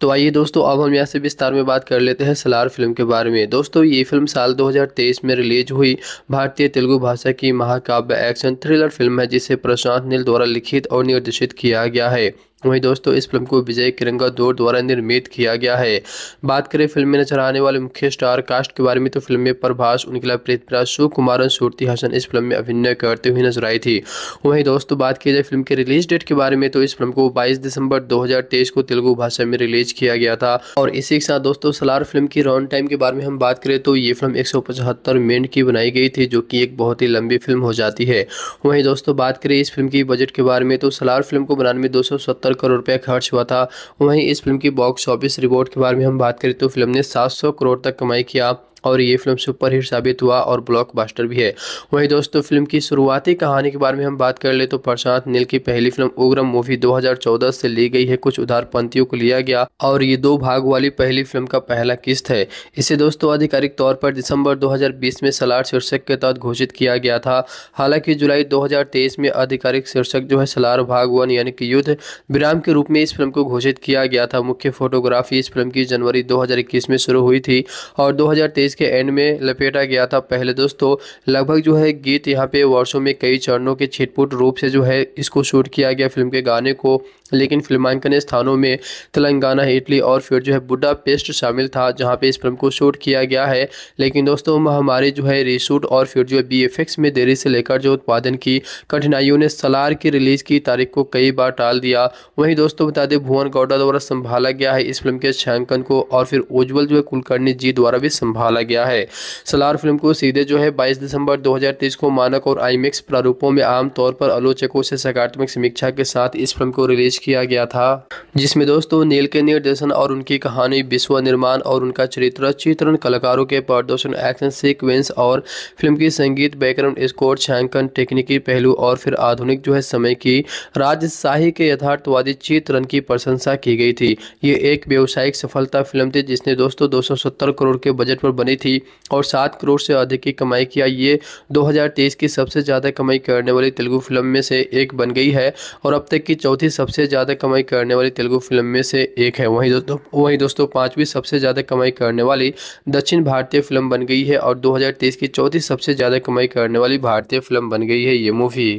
Speaker 1: तो आइए दोस्तों अब हम यहाँ से विस्तार में बात कर लेते हैं सलार फिल्म के बारे में दोस्तों ये फिल्म साल 2023 में रिलीज हुई भारतीय तेलुगु भाषा की महाकाव्य एक्शन थ्रिलर फिल्म है जिसे प्रशांत नील द्वारा लिखित और निर्देशित किया गया है वहीं दोस्तों इस फिल्म को विजय किरंगा दौर द्वारा निर्मित किया गया है बात करें फिल्म में नजर आने वाले मुख्य स्टार कास्ट के बारे में तो फिल्म में प्रभास उनकिला पृथ्वीराज सुकुमार और सूर्ति हसन इस फिल्म में अभिनय करते हुए नजर आई थी वहीं दोस्तों बात की जाए फिल्म के रिलीज डेट के बारे में तो इस फिल्म को बाईस दिसंबर दो को तेलुगु भाषा में रिलीज किया गया था और इसी के साथ दोस्तों सलार फिल्म की रॉन टाइम के बारे में हम बात करें तो ये फिल्म एक मिनट की बनाई गई थी जो की एक बहुत ही लंबी फिल्म हो जाती है वही दोस्तों बात करें इस फिल्म की बजट के बारे में तो सलार फिल्म को बनाने में दो सत्तर करोड़ रुपया खर्च हुआ था वहीं इस फिल्म की बॉक्स ऑफिस रिपोर्ट के बारे में हम बात करें तो फिल्म ने सात करोड़ तक कमाई किया और ये फिल्म सुपरहिट साबित हुआ और ब्लॉकबस्टर भी है वहीं दोस्तों फिल्म की शुरुआती कहानी के बारे में हम बात कर ले तो प्रशांत नील की पहली फिल्म उग्रम मूवी 2014 से ली गई है कुछ पंथियों को लिया गया और ये दो भाग वाली पहली फिल्म का पहला किस्त है इसे दोस्तों आधिकारिक तौर पर दिसंबर दो में सलार शीर्षक के तहत घोषित किया गया था हालांकि जुलाई दो में आधिकारिक शीर्षक जो है सलार भाग वन यानी कि युद्ध विराम के रूप में इस फिल्म को घोषित किया गया था मुख्य फोटोग्राफी इस फिल्म की जनवरी दो में शुरू हुई थी और दो सीरीज़ के एंड में लपेटा गया था पहले दोस्तों लगभग जो है गीत यहाँ पे वर्षों में कई चरणों के छिटपुट रूप से जो है इसको शूट किया गया फिल्म के गाने को लेकिन फिल्मांकन स्थानों में तेलंगाना इटली और फिर जो है बुडा पेस्ट शामिल था जहाँ पे इस फिल्म को शूट किया गया है लेकिन दोस्तों महामारी जो है रीशूट और फिर जो है बी में देरी से लेकर जो उत्पादन की कठिनाइयों ने सलार की रिलीज़ की तारीख को कई बार टाल दिया वहीं दोस्तों बता दें भुवन गौडा द्वारा संभाला गया है इस फिल्म के छायांकन को और फिर उज्ज्वल जो है कुलकर्णी जी द्वारा भी संभाला निकाला गया है सलार फिल्म को सीधे जो है बाईस दिसंबर 2023 को मानक और आईमेक्स प्रारूपों में आमतौर पर आलोचकों से सकारात्मक समीक्षा के साथ इस फिल्म को रिलीज किया गया था जिसमें दोस्तों नील के निर्देशन और उनकी कहानी विश्व निर्माण और उनका चरित्र चित्रण कलाकारों के प्रदर्शन एक्शन सीक्वेंस और फिल्म की संगीत बैकग्राउंड स्कोर छायांकन टेक्निकी पहलू और फिर आधुनिक जो है समय की राजशाही के यथार्थवादी चित्रण की प्रशंसा की गई थी ये एक व्यावसायिक सफलता फिल्म थी जिसने दोस्तों 270 करोड़ के बजट पर बने दी थी और सात करोड़ से अधिक की कमाई किया ये 2023 की सबसे ज़्यादा कमाई करने वाली तेलुगु फिल्म में से एक बन गई है और अब तक की चौथी सबसे ज़्यादा कमाई करने वाली तेलुगु फिल्म में से एक है वहीं दोस्तों वहीं दोस्तों पाँचवीं सबसे ज़्यादा कमाई करने वाली दक्षिण भारतीय फिल्म बन गई है और दो की चौथी सबसे ज़्यादा कमाई करने वाली भारतीय फिल्म बन गई है ये मूवी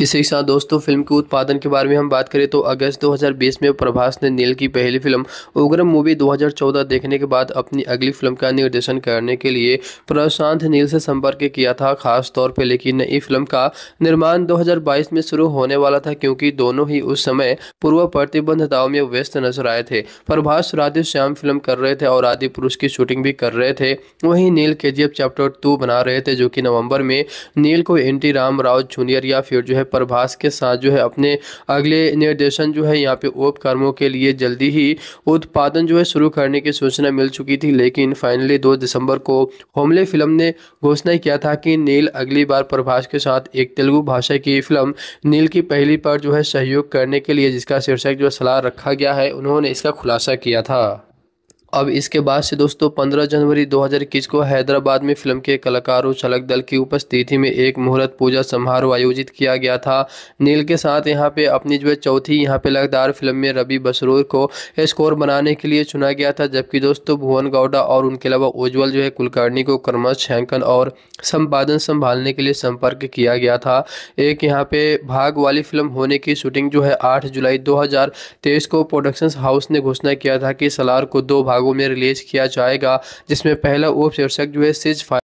Speaker 1: इसी के साथ दोस्तों फिल्म के उत्पादन के बारे में हम बात करें तो अगस्त 2020 में प्रभास ने नील की पहली फिल्म उग्रम मूवी 2014 देखने के बाद अपनी अगली फिल्म का निर्देशन करने के लिए प्रशांत नील से संपर्क किया था खास तौर पर लेकिन नई फिल्म का निर्माण 2022 में शुरू होने वाला था क्योंकि दोनों ही उस समय पूर्व प्रतिबंधताओं में व्यस्त नजर आए थे प्रभास राधे श्याम फिल्म कर रहे थे और आदि पुरुष की शूटिंग भी कर रहे थे वहीं नील के चैप्टर टू बना रहे थे जो कि नवम्बर में नील को एन राम राव जूनियर या फिर जो है प्रभास के साथ जो है अपने अगले निर्देशन जो है यहाँ पे उपक्रमों के लिए जल्दी ही उत्पादन जो है शुरू करने की सूचना मिल चुकी थी लेकिन फाइनली दो दिसंबर को होमले फिल्म ने घोषणा किया था कि नील अगली बार प्रभास के साथ एक तेलुगु भाषा की फिल्म नील की पहली पर जो है सहयोग करने के लिए जिसका शीर्षक जो सलाह रखा गया है उन्होंने इसका खुलासा किया था अब इसके बाद से दोस्तों 15 जनवरी 2021 को हैदराबाद में फिल्म के कलाकारों छलक दल की उपस्थिति में एक मुहूर्त पूजा समारोह आयोजित किया गया था नील के साथ यहाँ पे अपनी जो है चौथी यहाँ पे लगातार फिल्म में रवि बसरूर को स्कोर बनाने के लिए चुना गया था जबकि दोस्तों भुवन गौडा और उनके अलावा उज्ज्वल जो है कुलकर्णी को क्रमश छैंकन और संपादन संभालने के लिए संपर्क किया गया था एक यहाँ पे भाग वाली फिल्म होने की शूटिंग जो है आठ जुलाई दो को प्रोडक्शन हाउस ने घोषणा किया था कि सलार को दो भाग भागों में रिलीज किया जाएगा जिसमें पहला उप शीर्षक जो है सिज